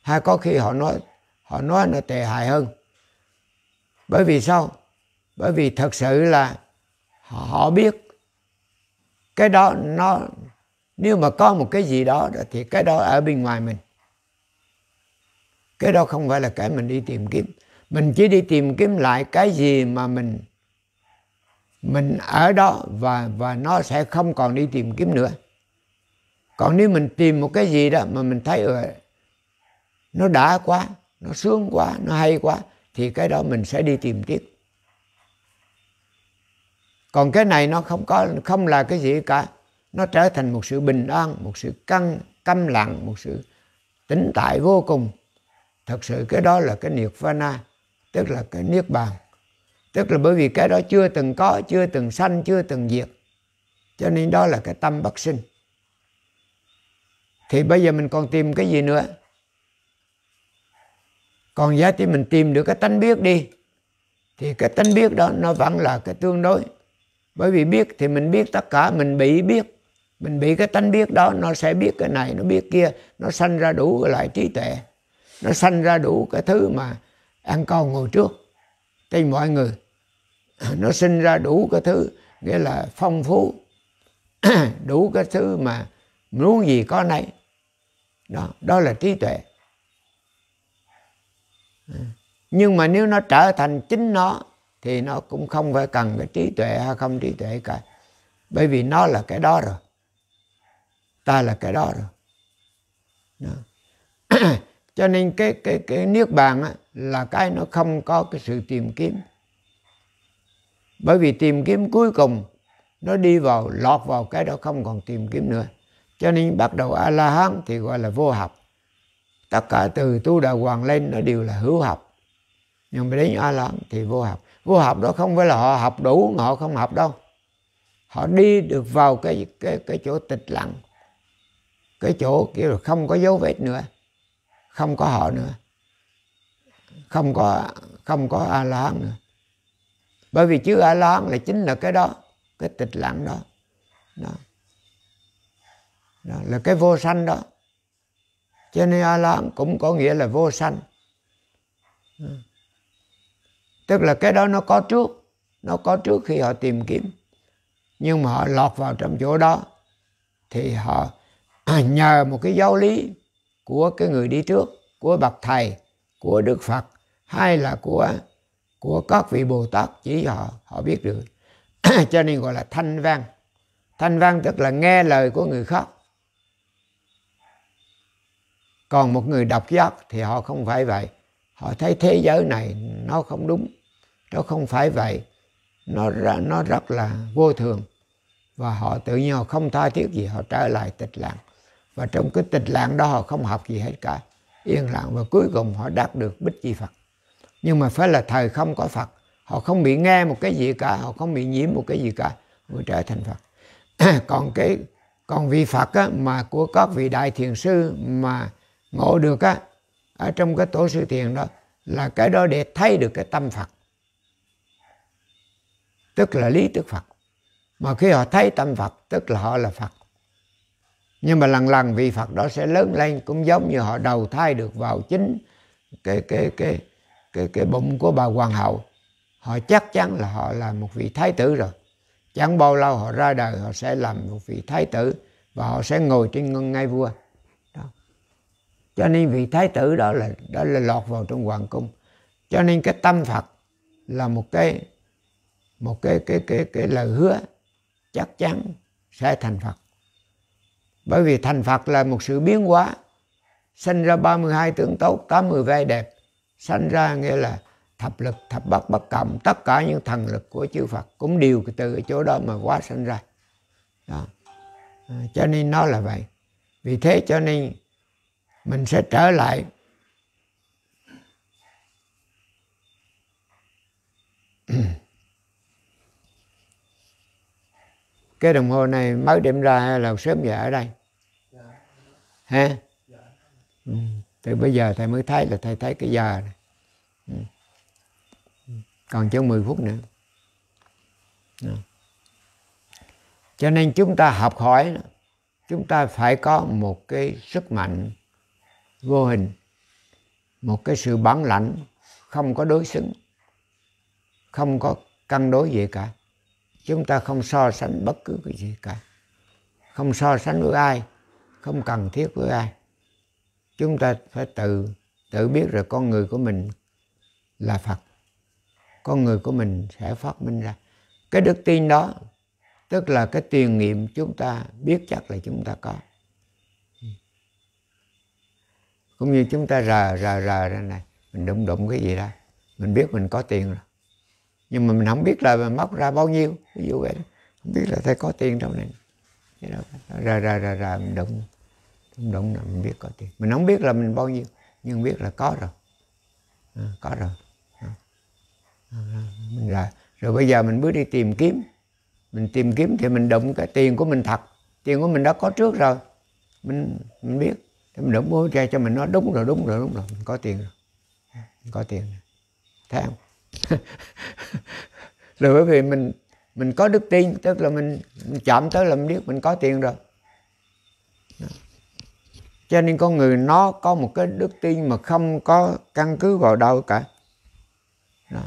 Speaker 2: hay có khi họ nói họ nói nó tệ hại hơn bởi vì sao bởi vì thật sự là họ biết cái đó nó nếu mà có một cái gì đó thì cái đó ở bên ngoài mình cái đó không phải là cái mình đi tìm kiếm mình chỉ đi tìm kiếm lại cái gì mà mình mình ở đó và và nó sẽ không còn đi tìm kiếm nữa còn nếu mình tìm một cái gì đó mà mình thấy ừ, nó đã quá nó sướng quá nó hay quá thì cái đó mình sẽ đi tìm tiếp còn cái này nó không có không là cái gì cả nó trở thành một sự bình an một sự căng câm lặng một sự tĩnh tại vô cùng thật sự cái đó là cái nirvana tức là cái niết bàn tức là bởi vì cái đó chưa từng có chưa từng sanh chưa từng diệt cho nên đó là cái tâm bất sinh thì bây giờ mình còn tìm cái gì nữa còn giá trị mình tìm được cái tánh biết đi thì cái tánh biết đó nó vẫn là cái tương đối bởi vì biết thì mình biết tất cả mình bị biết mình bị cái tánh biết đó nó sẽ biết cái này nó biết kia nó sanh ra đủ loại trí tuệ nó sanh ra đủ cái thứ mà ăn con ngồi trước trên mọi người nó sinh ra đủ cái thứ nghĩa là phong phú đủ cái thứ mà muốn gì có nấy đó đó là trí tuệ nhưng mà nếu nó trở thành chính nó thì nó cũng không phải cần cái trí tuệ hay không trí tuệ cả bởi vì nó là cái đó rồi ta là cái đó rồi đó. cho nên cái cái cái niết bàn á, là cái nó không có cái sự tìm kiếm bởi vì tìm kiếm cuối cùng nó đi vào lọt vào cái đó không còn tìm kiếm nữa cho nên bắt đầu a la hán thì gọi là vô học tất cả từ tu đà hoàng lên nó đều là hữu học nhưng mà đến a la hán thì vô học vô học đó không phải là họ học đủ họ không học đâu họ đi được vào cái cái cái chỗ tịch lặng cái chỗ kia rồi không có dấu vết nữa không có họ nữa không có không có a la hán nữa bởi vì chữ a la hán là chính là cái đó cái tịch lặng đó đó, đó là cái vô sanh đó cho nên a la hán cũng có nghĩa là vô sanh tức là cái đó nó có trước nó có trước khi họ tìm kiếm nhưng mà họ lọt vào trong chỗ đó thì họ nhờ một cái giáo lý của cái người đi trước của bậc thầy của đức phật hay là của của các vị bồ tát chỉ họ họ biết được cho nên gọi là thanh văn thanh văn tức là nghe lời của người khác còn một người độc giác thì họ không phải vậy họ thấy thế giới này nó không đúng nó không phải vậy nó nó rất là vô thường và họ tự nhiên họ không tha thiết gì họ trở lại tịch lặng và trong cái tịch lặng đó họ không học gì hết cả yên lặng và cuối cùng họ đạt được bích chi phật nhưng mà phải là thời không có phật họ không bị nghe một cái gì cả họ không bị nhiễm một cái gì cả mới trở thành phật còn cái còn vị phật á, mà của các vị đại thiền sư mà ngộ được á ở trong cái tổ sư thiền đó là cái đó để thấy được cái tâm phật tức là lý tức phật mà khi họ thấy tâm phật tức là họ là phật nhưng mà lần lần vị Phật đó sẽ lớn lên cũng giống như họ đầu thai được vào chính cái cái cái cái cái bụng của bà hoàng hậu họ chắc chắn là họ là một vị thái tử rồi chẳng bao lâu họ ra đời họ sẽ làm một vị thái tử và họ sẽ ngồi trên ngân ngai vua đó. cho nên vị thái tử đó là đó là lọt vào trong hoàng cung cho nên cái tâm phật là một cái một cái cái cái cái, cái lời hứa chắc chắn sẽ thành phật bởi vì thành Phật là một sự biến hóa sinh ra 32 tướng tốt 80 vai đẹp sinh ra nghĩa là thập lực thập bất bất cộng tất cả những thần lực của chư Phật cũng đều từ chỗ đó mà quá sinh ra đó. À, cho nên nó là vậy vì thế cho nên mình sẽ trở lại cái đồng hồ này mới điểm ra là sớm giờ ở đây ha ừ. từ bây giờ thầy mới thấy là thầy thấy cái giờ này ừ. còn chưa 10 phút nữa ừ. cho nên chúng ta học hỏi chúng ta phải có một cái sức mạnh vô hình một cái sự bản lãnh không có đối xứng không có cân đối gì cả chúng ta không so sánh bất cứ cái gì cả không so sánh với ai không cần thiết với ai chúng ta phải tự tự biết rồi con người của mình là phật con người của mình sẽ phát minh ra cái đức tin đó tức là cái tiền nghiệm chúng ta biết chắc là chúng ta có cũng như chúng ta rờ rờ rờ ra này mình đụng đụng cái gì đó mình biết mình có tiền rồi nhưng mà mình không biết là mình móc ra bao nhiêu ví dụ vậy đó. không biết là thầy có tiền đâu này rờ rờ rờ rờ mình đụng không động là mình biết có tiền. Mình không biết là mình bao nhiêu, nhưng biết là có rồi. À, có rồi. À, à mình là rồi bây giờ mình bước đi tìm kiếm. Mình tìm kiếm thì mình động cái tiền của mình thật. Tiền của mình đã có trước rồi. Mình mình biết. Thì mình động bố ra cho mình nó đúng rồi, đúng rồi, đúng rồi. Mình có tiền rồi. À, mình có tiền rồi. Thấy không? rồi bởi vì mình mình có đức tin tức là mình, mình chạm tới là mình biết mình có tiền rồi cho nên con người nó có một cái đức tin mà không có căn cứ vào đâu cả đó.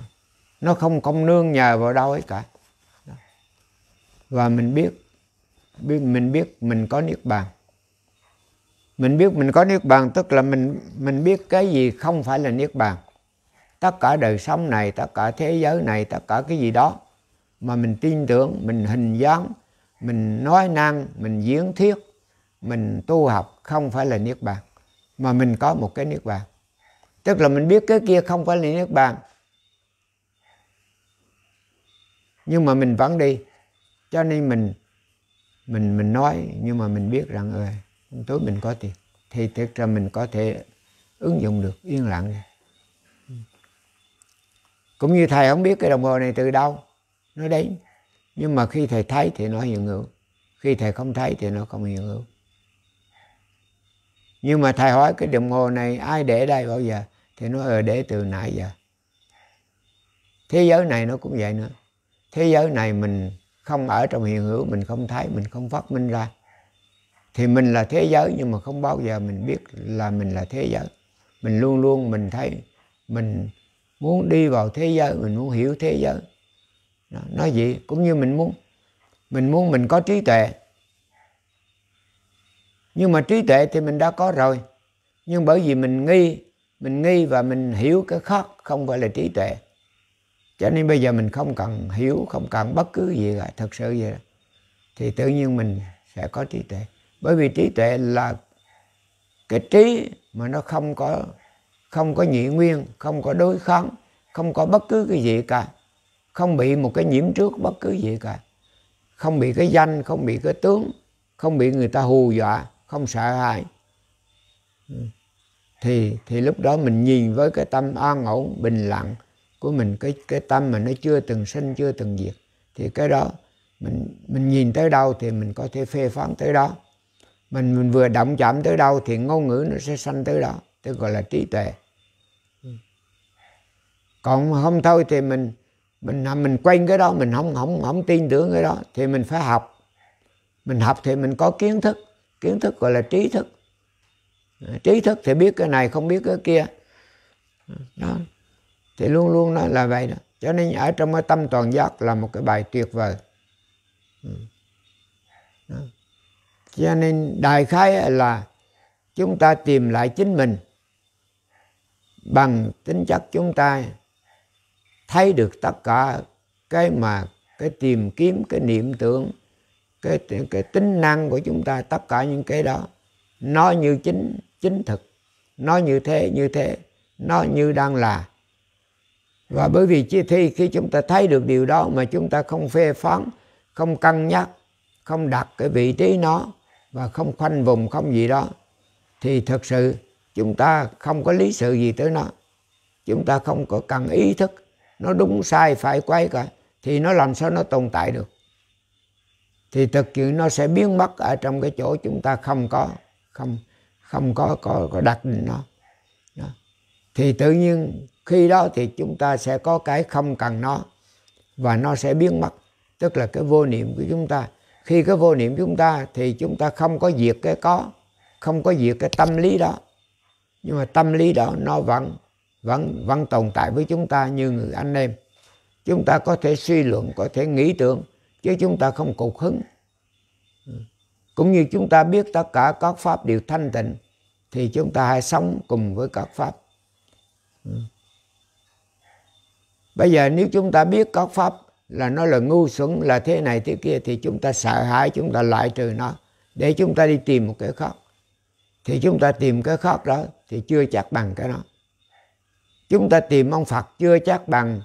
Speaker 2: nó không không nương nhờ vào đâu ấy cả đó. và mình biết biết mình biết mình có niết bàn mình biết mình có niết bàn tức là mình mình biết cái gì không phải là niết bàn tất cả đời sống này tất cả thế giới này tất cả cái gì đó mà mình tin tưởng mình hình dáng mình nói năng mình diễn thuyết mình tu học không phải là niết bàn mà mình có một cái niết bàn tức là mình biết cái kia không phải là niết bàn nhưng mà mình vẫn đi cho nên mình mình mình nói nhưng mà mình biết rằng ơi tối mình có tiền thì thực ra mình có thể ứng dụng được yên lặng cũng như thầy không biết cái đồng hồ này từ đâu nó đến nhưng mà khi thầy thấy thì nó hiện hữu khi thầy không thấy thì nó không hiện hữu nhưng mà thầy hỏi cái đồng hồ này ai để đây bao giờ thì nó ở ờ, để từ nãy giờ thế giới này nó cũng vậy nữa thế giới này mình không ở trong hiện hữu mình không thấy mình không phát minh ra thì mình là thế giới nhưng mà không bao giờ mình biết là mình là thế giới mình luôn luôn mình thấy mình muốn đi vào thế giới mình muốn hiểu thế giới nó, nói gì cũng như mình muốn mình muốn mình có trí tuệ nhưng mà trí tuệ thì mình đã có rồi nhưng bởi vì mình nghi mình nghi và mình hiểu cái khác không gọi là trí tuệ cho nên bây giờ mình không cần hiểu không cần bất cứ gì cả thật sự vậy đó. thì tự nhiên mình sẽ có trí tuệ bởi vì trí tuệ là cái trí mà nó không có không có nhị nguyên không có đối kháng không có bất cứ cái gì cả không bị một cái nhiễm trước bất cứ gì cả không bị cái danh không bị cái tướng không bị người ta hù dọa không sợ hãi ừ. thì thì lúc đó mình nhìn với cái tâm an ổn bình lặng của mình cái cái tâm mà nó chưa từng sinh chưa từng diệt thì cái đó mình mình nhìn tới đâu thì mình có thể phê phán tới đó mình mình vừa động chạm tới đâu thì ngôn ngữ nó sẽ sanh tới đó tôi gọi là trí tuệ ừ. còn không thôi thì mình mình à, mình quên cái đó mình không không không tin tưởng cái đó thì mình phải học mình học thì mình có kiến thức kiến thức gọi là trí thức trí thức thì biết cái này không biết cái kia đó thì luôn luôn nó là vậy đó cho nên ở trong cái tâm toàn giác là một cái bài tuyệt vời ừ. đó. cho nên đại khái là chúng ta tìm lại chính mình bằng tính chất chúng ta thấy được tất cả cái mà cái tìm kiếm cái niệm tưởng cái cái tính năng của chúng ta tất cả những cái đó nó như chính chính thực nó như thế như thế nó như đang là và bởi vì chi thi khi chúng ta thấy được điều đó mà chúng ta không phê phán không cân nhắc không đặt cái vị trí nó và không khoanh vùng không gì đó thì thật sự chúng ta không có lý sự gì tới nó chúng ta không có cần ý thức nó đúng sai phải quay cả thì nó làm sao nó tồn tại được thì thực sự nó sẽ biến mất ở trong cái chỗ chúng ta không có không không có có, có đặt định nó đó. thì tự nhiên khi đó thì chúng ta sẽ có cái không cần nó và nó sẽ biến mất tức là cái vô niệm của chúng ta khi cái vô niệm chúng ta thì chúng ta không có diệt cái có không có diệt cái tâm lý đó nhưng mà tâm lý đó nó vẫn vẫn vẫn tồn tại với chúng ta như người anh em chúng ta có thể suy luận có thể nghĩ tưởng chứ chúng ta không cục hứng cũng như chúng ta biết tất cả các pháp đều thanh tịnh thì chúng ta hãy sống cùng với các pháp bây giờ nếu chúng ta biết các pháp là nó là ngu xuẩn là thế này thế kia thì chúng ta sợ hãi chúng ta loại trừ nó để chúng ta đi tìm một cái khác thì chúng ta tìm cái khác đó thì chưa chắc bằng cái đó chúng ta tìm ông phật chưa chắc bằng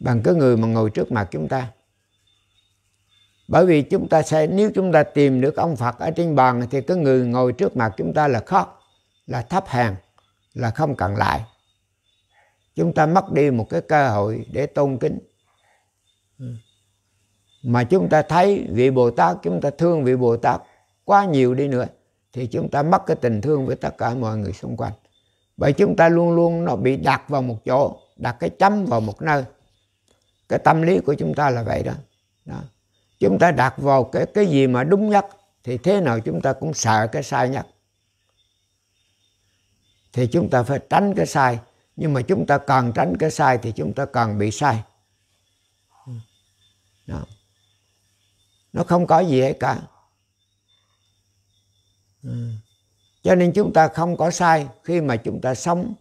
Speaker 2: bằng cái người mà ngồi trước mặt chúng ta bởi vì chúng ta sẽ nếu chúng ta tìm được ông Phật ở trên bàn thì cái người ngồi trước mặt chúng ta là khóc là thấp hèn là không cần lại chúng ta mất đi một cái cơ hội để tôn kính mà chúng ta thấy vị Bồ Tát chúng ta thương vị Bồ Tát quá nhiều đi nữa thì chúng ta mất cái tình thương với tất cả mọi người xung quanh vậy chúng ta luôn luôn nó bị đặt vào một chỗ đặt cái chấm vào một nơi cái tâm lý của chúng ta là vậy đó, đó chúng ta đặt vào cái cái gì mà đúng nhất thì thế nào chúng ta cũng sợ cái sai nhất thì chúng ta phải tránh cái sai nhưng mà chúng ta càng tránh cái sai thì chúng ta càng bị sai Đó. nó không có gì hết cả ừ. cho nên chúng ta không có sai khi mà chúng ta sống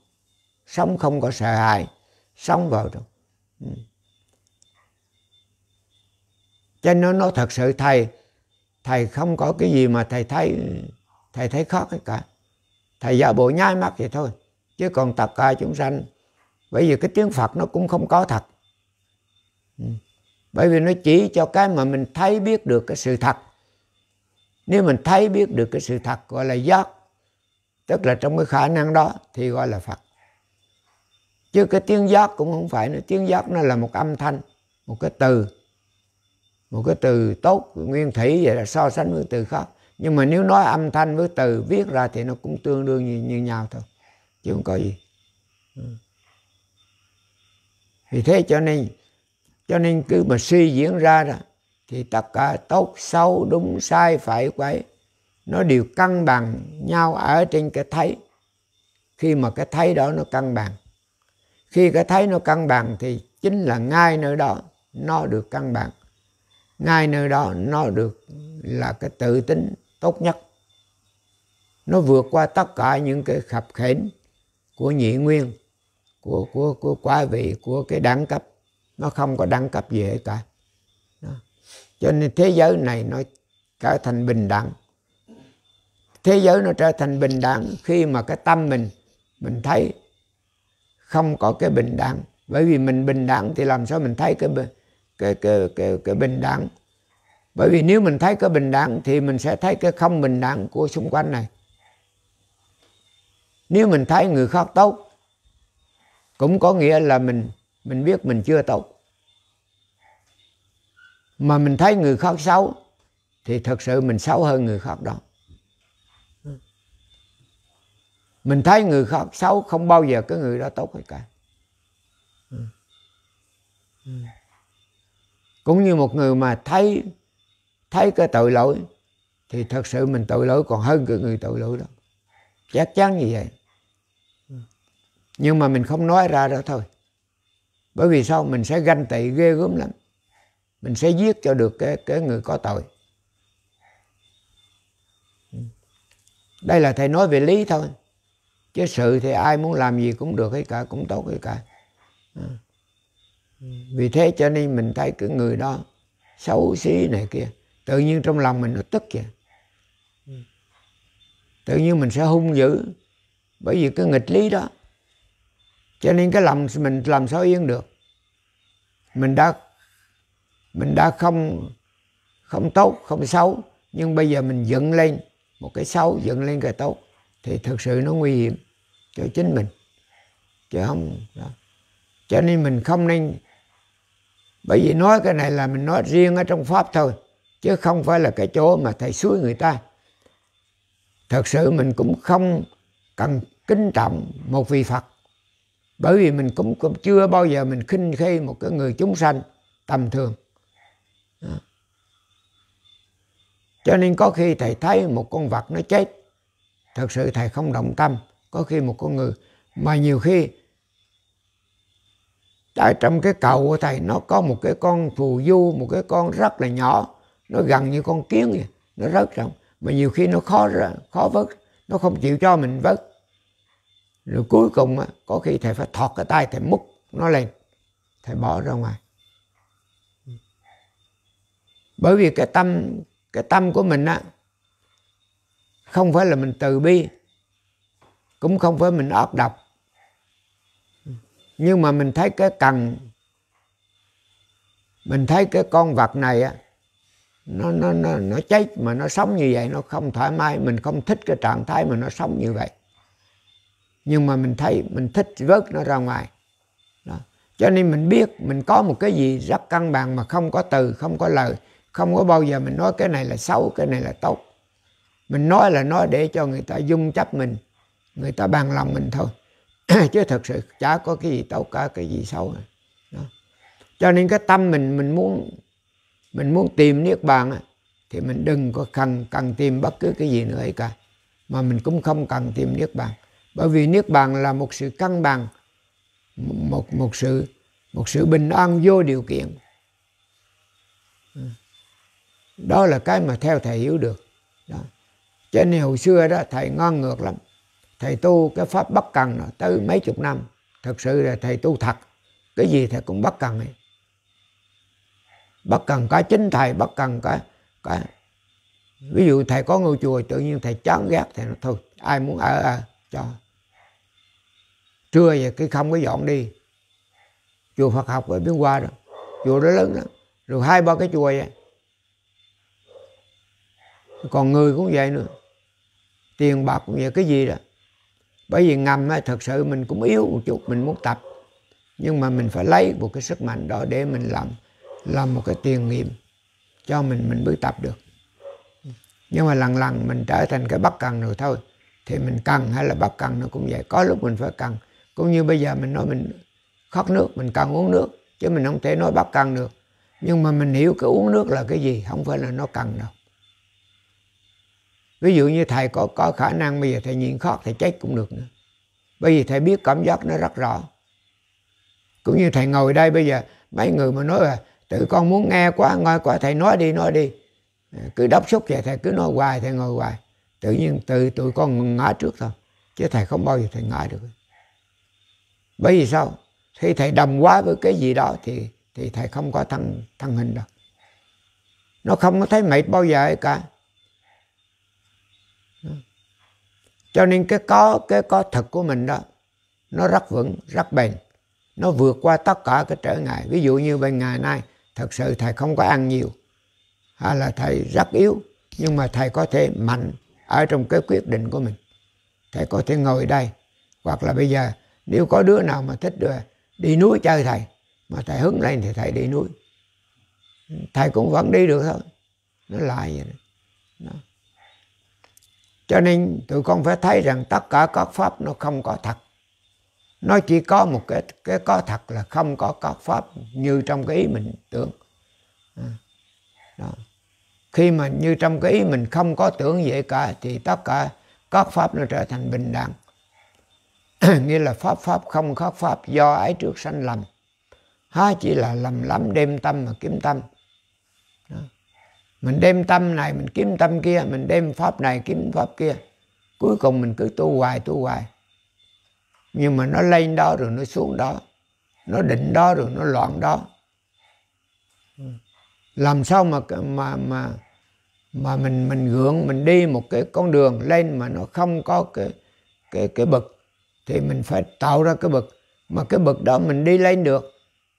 Speaker 2: sống không có sợ hãi sống vào trong ừ cho nên nó thật sự thầy thầy không có cái gì mà thầy thấy thầy thấy khó hết cả thầy giả bộ nhai mắt vậy thôi chứ còn tất cả chúng sanh bởi vì cái tiếng phật nó cũng không có thật ừ. bởi vì nó chỉ cho cái mà mình thấy biết được cái sự thật nếu mình thấy biết được cái sự thật gọi là giác tức là trong cái khả năng đó thì gọi là phật chứ cái tiếng giác cũng không phải nữa tiếng giác nó là một âm thanh một cái từ một cái từ tốt nguyên thủy vậy là so sánh với từ khác nhưng mà nếu nói âm thanh với từ viết ra thì nó cũng tương đương như, như nhau thôi chứ không có gì vì ừ. thế cho nên cho nên cứ mà suy diễn ra đó thì tất cả tốt xấu đúng sai phải quấy nó đều cân bằng nhau ở trên cái thấy khi mà cái thấy đó nó cân bằng khi cái thấy nó cân bằng thì chính là ngay nơi đó nó được cân bằng ngay nơi đó nó được là cái tự tính tốt nhất nó vượt qua tất cả những cái khập khiễng của nhị nguyên của của của quá vị của cái đẳng cấp nó không có đẳng cấp gì hết cả đó. cho nên thế giới này nó trở thành bình đẳng thế giới nó trở thành bình đẳng khi mà cái tâm mình mình thấy không có cái bình đẳng bởi vì mình bình đẳng thì làm sao mình thấy cái cái, cái, cái, cái bình đẳng bởi vì nếu mình thấy cái bình đẳng thì mình sẽ thấy cái không bình đẳng của xung quanh này nếu mình thấy người khác tốt cũng có nghĩa là mình mình biết mình chưa tốt mà mình thấy người khác xấu thì thật sự mình xấu hơn người khác đó mình thấy người khác xấu không bao giờ cái người đó tốt hết cả ừ. Ừ cũng như một người mà thấy thấy cái tội lỗi thì thật sự mình tội lỗi còn hơn cái người tội lỗi đó chắc chắn như vậy nhưng mà mình không nói ra đó thôi bởi vì sao mình sẽ ganh tị ghê gớm lắm mình sẽ giết cho được cái cái người có tội đây là thầy nói về lý thôi chứ sự thì ai muốn làm gì cũng được hết cả cũng tốt hết cả vì thế cho nên mình thấy cái người đó xấu xí này kia tự nhiên trong lòng mình nó tức kìa tự nhiên mình sẽ hung dữ bởi vì cái nghịch lý đó cho nên cái lòng mình làm sao yên được mình đã mình đã không không tốt không xấu nhưng bây giờ mình dựng lên một cái xấu dựng lên cái tốt thì thực sự nó nguy hiểm cho chính mình chứ không đó. cho nên mình không nên bởi vì nói cái này là mình nói riêng ở trong pháp thôi chứ không phải là cái chỗ mà thầy suối người ta thật sự mình cũng không cần kính trọng một vị phật bởi vì mình cũng, cũng chưa bao giờ mình khinh khi một cái người chúng sanh tầm thường cho nên có khi thầy thấy một con vật nó chết thật sự thầy không động tâm có khi một con người mà nhiều khi tại trong cái cầu của thầy nó có một cái con phù du một cái con rất là nhỏ nó gần như con kiến vậy nó rất rộng mà nhiều khi nó khó ra khó vớt nó không chịu cho mình vớt rồi cuối cùng có khi thầy phải thọt cái tay thầy múc nó lên thầy bỏ ra ngoài bởi vì cái tâm cái tâm của mình á không phải là mình từ bi cũng không phải mình ác độc nhưng mà mình thấy cái cần mình thấy cái con vật này á nó nó nó nó chết mà nó sống như vậy nó không thoải mái mình không thích cái trạng thái mà nó sống như vậy nhưng mà mình thấy mình thích vớt nó ra ngoài đó. cho nên mình biết mình có một cái gì rất căn bằng mà không có từ không có lời không có bao giờ mình nói cái này là xấu cái này là tốt mình nói là nói để cho người ta dung chấp mình người ta bằng lòng mình thôi chứ thật sự chả có cái gì tốt cả cái gì xấu đó. cho nên cái tâm mình mình muốn mình muốn tìm niết bàn thì mình đừng có cần cần tìm bất cứ cái gì nữa cả mà mình cũng không cần tìm niết bàn bởi vì niết bàn là một sự cân bằng một một sự một sự bình an vô điều kiện đó là cái mà theo thầy hiểu được đó. cho nên hồi xưa đó thầy ngon ngược lắm thầy tu cái pháp bất cần tới mấy chục năm thật sự là thầy tu thật cái gì thầy cũng bất cần ấy. bất cần cả chính thầy bất cần cả, cả ví dụ thầy có ngôi chùa tự nhiên thầy chán ghét thầy nó thôi ai muốn ở à, cho trưa vậy cái không có dọn đi chùa Phật học ở Biên Hòa rồi chùa đó lớn lắm rồi hai ba cái chùa vậy còn người cũng vậy nữa tiền bạc cũng vậy cái gì đó bởi vì ngầm thật sự mình cũng yếu một chút mình muốn tập nhưng mà mình phải lấy một cái sức mạnh đó để mình làm làm một cái tiền nghiệm cho mình mình mới tập được nhưng mà lần lần mình trở thành cái bất cần rồi thôi thì mình cần hay là bất cần nó cũng vậy có lúc mình phải cần cũng như bây giờ mình nói mình khát nước mình cần uống nước chứ mình không thể nói bất cần được nhưng mà mình hiểu cái uống nước là cái gì không phải là nó cần đâu ví dụ như thầy có, có khả năng bây giờ thầy nhịn khóc thầy chết cũng được nữa bởi vì thầy biết cảm giác nó rất rõ cũng như thầy ngồi đây bây giờ mấy người mà nói là tự con muốn nghe quá ngồi quá thầy nói đi nói đi cứ đốc xúc vậy thầy cứ nói hoài thầy ngồi hoài tự nhiên từ tụi con ngã trước thôi chứ thầy không bao giờ thầy ngã được bởi vì sao khi thầy đầm quá với cái gì đó thì thì thầy không có thân thân hình đâu nó không có thấy mệt bao giờ cả cho nên cái có cái có thật của mình đó nó rất vững rất bền nó vượt qua tất cả cái trở ngại ví dụ như bên ngày nay thật sự thầy không có ăn nhiều hay là thầy rất yếu nhưng mà thầy có thể mạnh ở trong cái quyết định của mình thầy có thể ngồi đây hoặc là bây giờ nếu có đứa nào mà thích được ờ, đi núi chơi thầy mà thầy hứng lên thì thầy đi núi thầy cũng vẫn đi được thôi nó lại vậy đó. Cho nên tụi con phải thấy rằng tất cả các pháp nó không có thật. Nó chỉ có một cái cái có thật là không có các pháp như trong cái ý mình tưởng. À, đó. Khi mà như trong cái ý mình không có tưởng vậy cả thì tất cả các pháp nó trở thành bình đẳng. Nghĩa là pháp pháp không khắc pháp do ái trước sanh lầm. Há chỉ là lầm lắm đêm tâm mà kiếm tâm mình đem tâm này mình kiếm tâm kia mình đem pháp này kiếm pháp kia cuối cùng mình cứ tu hoài tu hoài nhưng mà nó lên đó rồi nó xuống đó nó định đó rồi nó loạn đó làm sao mà mà mà mà mình mình gượng mình đi một cái con đường lên mà nó không có cái cái cái bậc thì mình phải tạo ra cái bậc mà cái bậc đó mình đi lên được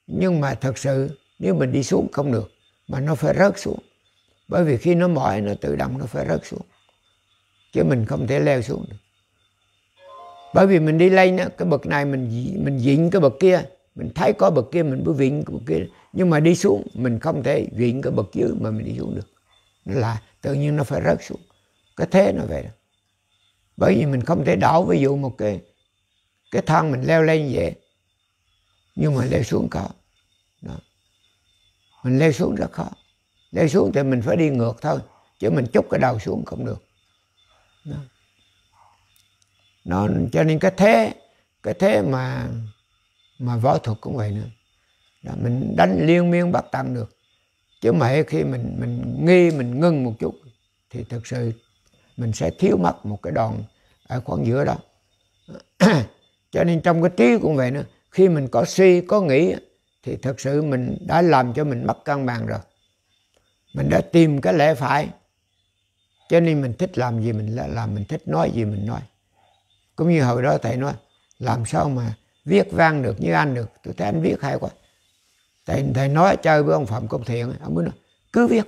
Speaker 2: nhưng mà thật sự nếu mình đi xuống không được mà nó phải rớt xuống bởi vì khi nó mỏi nó tự động nó phải rớt xuống chứ mình không thể leo xuống được bởi vì mình đi lên á cái bậc này mình mình vịn cái bậc kia mình thấy có bậc kia mình mới vịn cái bậc kia nhưng mà đi xuống mình không thể vịn cái bậc dưới mà mình đi xuống được nó là tự nhiên nó phải rớt xuống cái thế nó vậy đó. bởi vì mình không thể đảo ví dụ một cái cái thang mình leo lên vậy nhưng mà leo xuống khó đó. mình leo xuống rất khó để xuống thì mình phải đi ngược thôi chứ mình chúc cái đầu xuống không được đó. Dạ. Nó, cho nên cái thế cái thế mà mà võ thuật cũng vậy nữa đó, mình đánh liên miên bắt tăng được chứ mà khi mình mình nghi mình ngưng một chút thì thực sự mình sẽ thiếu mất một cái đòn ở khoảng giữa đó cho nên trong cái trí cũng vậy nữa khi mình có suy có nghĩ thì thực sự mình đã làm cho mình mất cân bằng rồi mình đã tìm cái lẽ phải cho nên mình thích làm gì mình làm mình thích nói gì mình nói cũng như hồi đó thầy nói làm sao mà viết vang được như anh được tôi thấy anh viết hay quá thầy thầy nói chơi với ông phạm công thiện ông mới nói cứ viết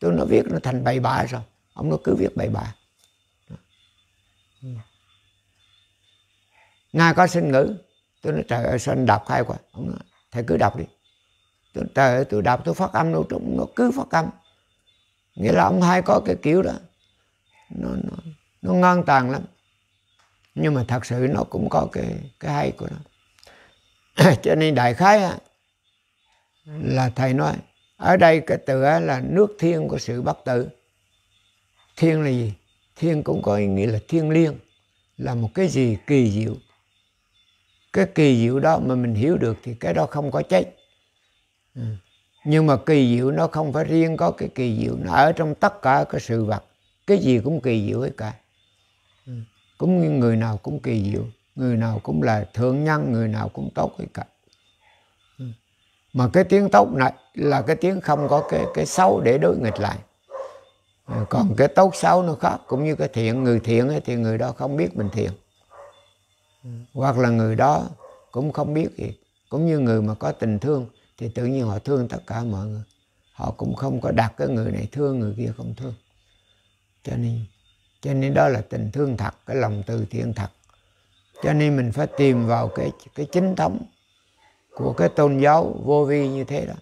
Speaker 2: tôi nó viết nó thành bậy bạ rồi ông nó cứ viết bậy bạ nga có sinh ngữ tôi nói trời ơi sao anh đọc hay quá ông nói thầy cứ đọc đi tôi, trời ơi tôi đọc tôi phát âm đâu trúng nó cứ phát âm nghĩa là ông hai có cái kiểu đó nó nó, nó ngang tàn lắm nhưng mà thật sự nó cũng có cái cái hay của nó cho nên đại khái là thầy nói ở đây cái từ là nước thiên của sự bất tử thiên là gì thiên cũng có ý nghĩa là thiên liêng là một cái gì kỳ diệu cái kỳ diệu đó mà mình hiểu được thì cái đó không có chết nhưng mà kỳ diệu nó không phải riêng có cái kỳ diệu nó ở trong tất cả cái sự vật cái gì cũng kỳ diệu hết cả cũng như người nào cũng kỳ diệu người nào cũng là thượng nhân người nào cũng tốt hết cả mà cái tiếng tốt này là cái tiếng không có cái cái xấu để đối nghịch lại còn cái tốt xấu nó khác cũng như cái thiện người thiện ấy, thì người đó không biết mình thiện hoặc là người đó cũng không biết gì cũng như người mà có tình thương thì tự nhiên họ thương tất cả mọi người họ cũng không có đặt cái người này thương người kia không thương cho nên cho nên đó là tình thương thật cái lòng từ thiện thật cho nên mình phải tìm vào cái cái chính thống của cái tôn giáo vô vi như thế đó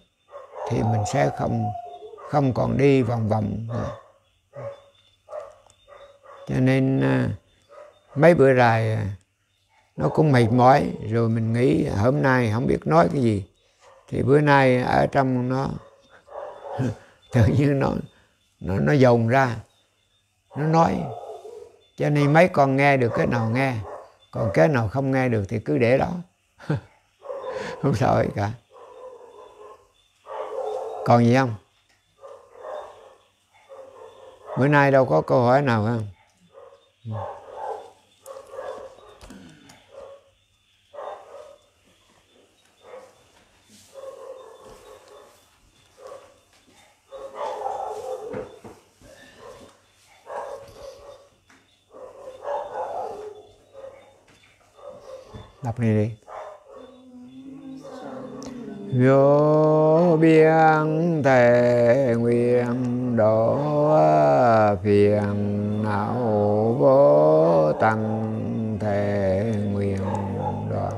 Speaker 2: thì mình sẽ không không còn đi vòng vòng nữa. cho nên à, mấy bữa rày nó cũng mệt mỏi rồi mình nghĩ hôm nay không biết nói cái gì thì bữa nay ở trong nó tự nhiên nó nó nó dồn ra nó nói cho nên mấy con nghe được cái nào nghe còn cái nào không nghe được thì cứ để đó không sao gì cả còn gì không bữa nay đâu có câu hỏi nào không này đi vô biên thể nguyện độ phiền não vô tăng thể nguyện đoạn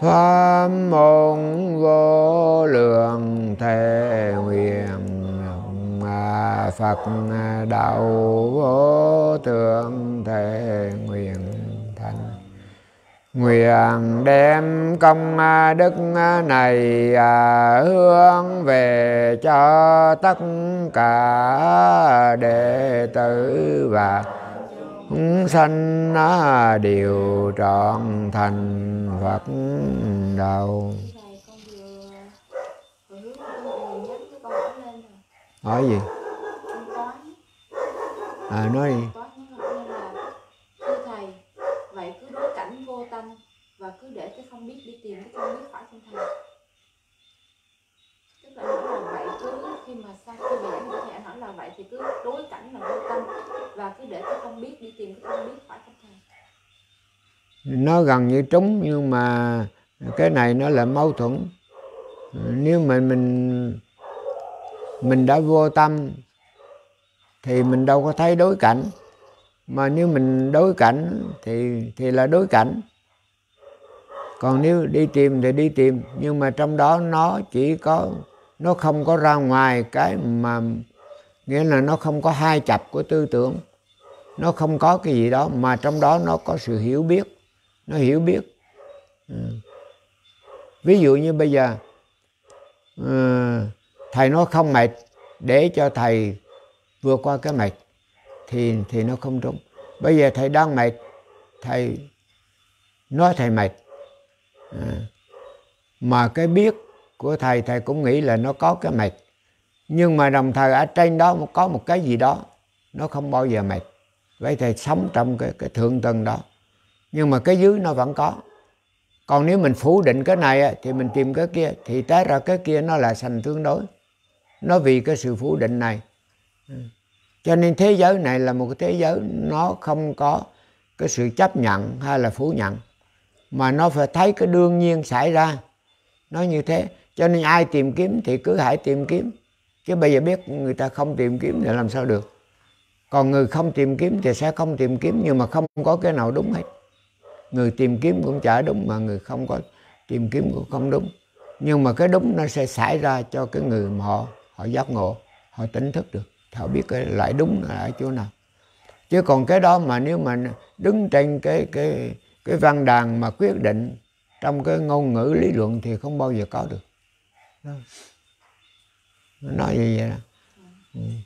Speaker 2: pháp môn vô lượng thể nguyện phật đạo vô thượng thể nguyện Nguyện đem công à, đức à, này à, hướng về cho tất cả đệ tử và chúng sanh đều trọn thành Phật đầu. Nói gì? À nói đi.
Speaker 1: con và cứ để các không biết đi tìm các không biết khỏi khách
Speaker 2: hàng nó gần như trúng nhưng mà cái này nó là mâu thuẫn nếu mình mình mình đã vô tâm thì mình đâu có thấy đối cảnh mà nếu mình đối cảnh thì thì là đối cảnh còn nếu đi tìm thì đi tìm nhưng mà trong đó nó chỉ có nó không có ra ngoài cái mà nghĩa là nó không có hai chập của tư tưởng nó không có cái gì đó mà trong đó nó có sự hiểu biết nó hiểu biết ừ. ví dụ như bây giờ uh, thầy nói không mệt để cho thầy vượt qua cái mệt thì thì nó không đúng bây giờ thầy đang mệt thầy nói thầy mệt à. mà cái biết của thầy thầy cũng nghĩ là nó có cái mệt nhưng mà đồng thời ở trên đó có một cái gì đó nó không bao giờ mệt vậy thì sống trong cái, cái thượng tầng đó nhưng mà cái dưới nó vẫn có còn nếu mình phủ định cái này thì mình tìm cái kia thì té ra cái kia nó là sành tương đối nó vì cái sự phủ định này cho nên thế giới này là một cái thế giới nó không có cái sự chấp nhận hay là phủ nhận mà nó phải thấy cái đương nhiên xảy ra nó như thế cho nên ai tìm kiếm thì cứ hãy tìm kiếm chứ bây giờ biết người ta không tìm kiếm thì làm sao được còn người không tìm kiếm thì sẽ không tìm kiếm nhưng mà không có cái nào đúng hết người tìm kiếm cũng chả đúng mà người không có tìm kiếm cũng không đúng nhưng mà cái đúng nó sẽ xảy ra cho cái người mà họ họ giác ngộ họ tỉnh thức được họ biết cái loại đúng là ở chỗ nào chứ còn cái đó mà nếu mà đứng trên cái cái cái văn đàn mà quyết định trong cái ngôn ngữ lý luận thì không bao giờ có được vâng nó nói như vậy đó ừ.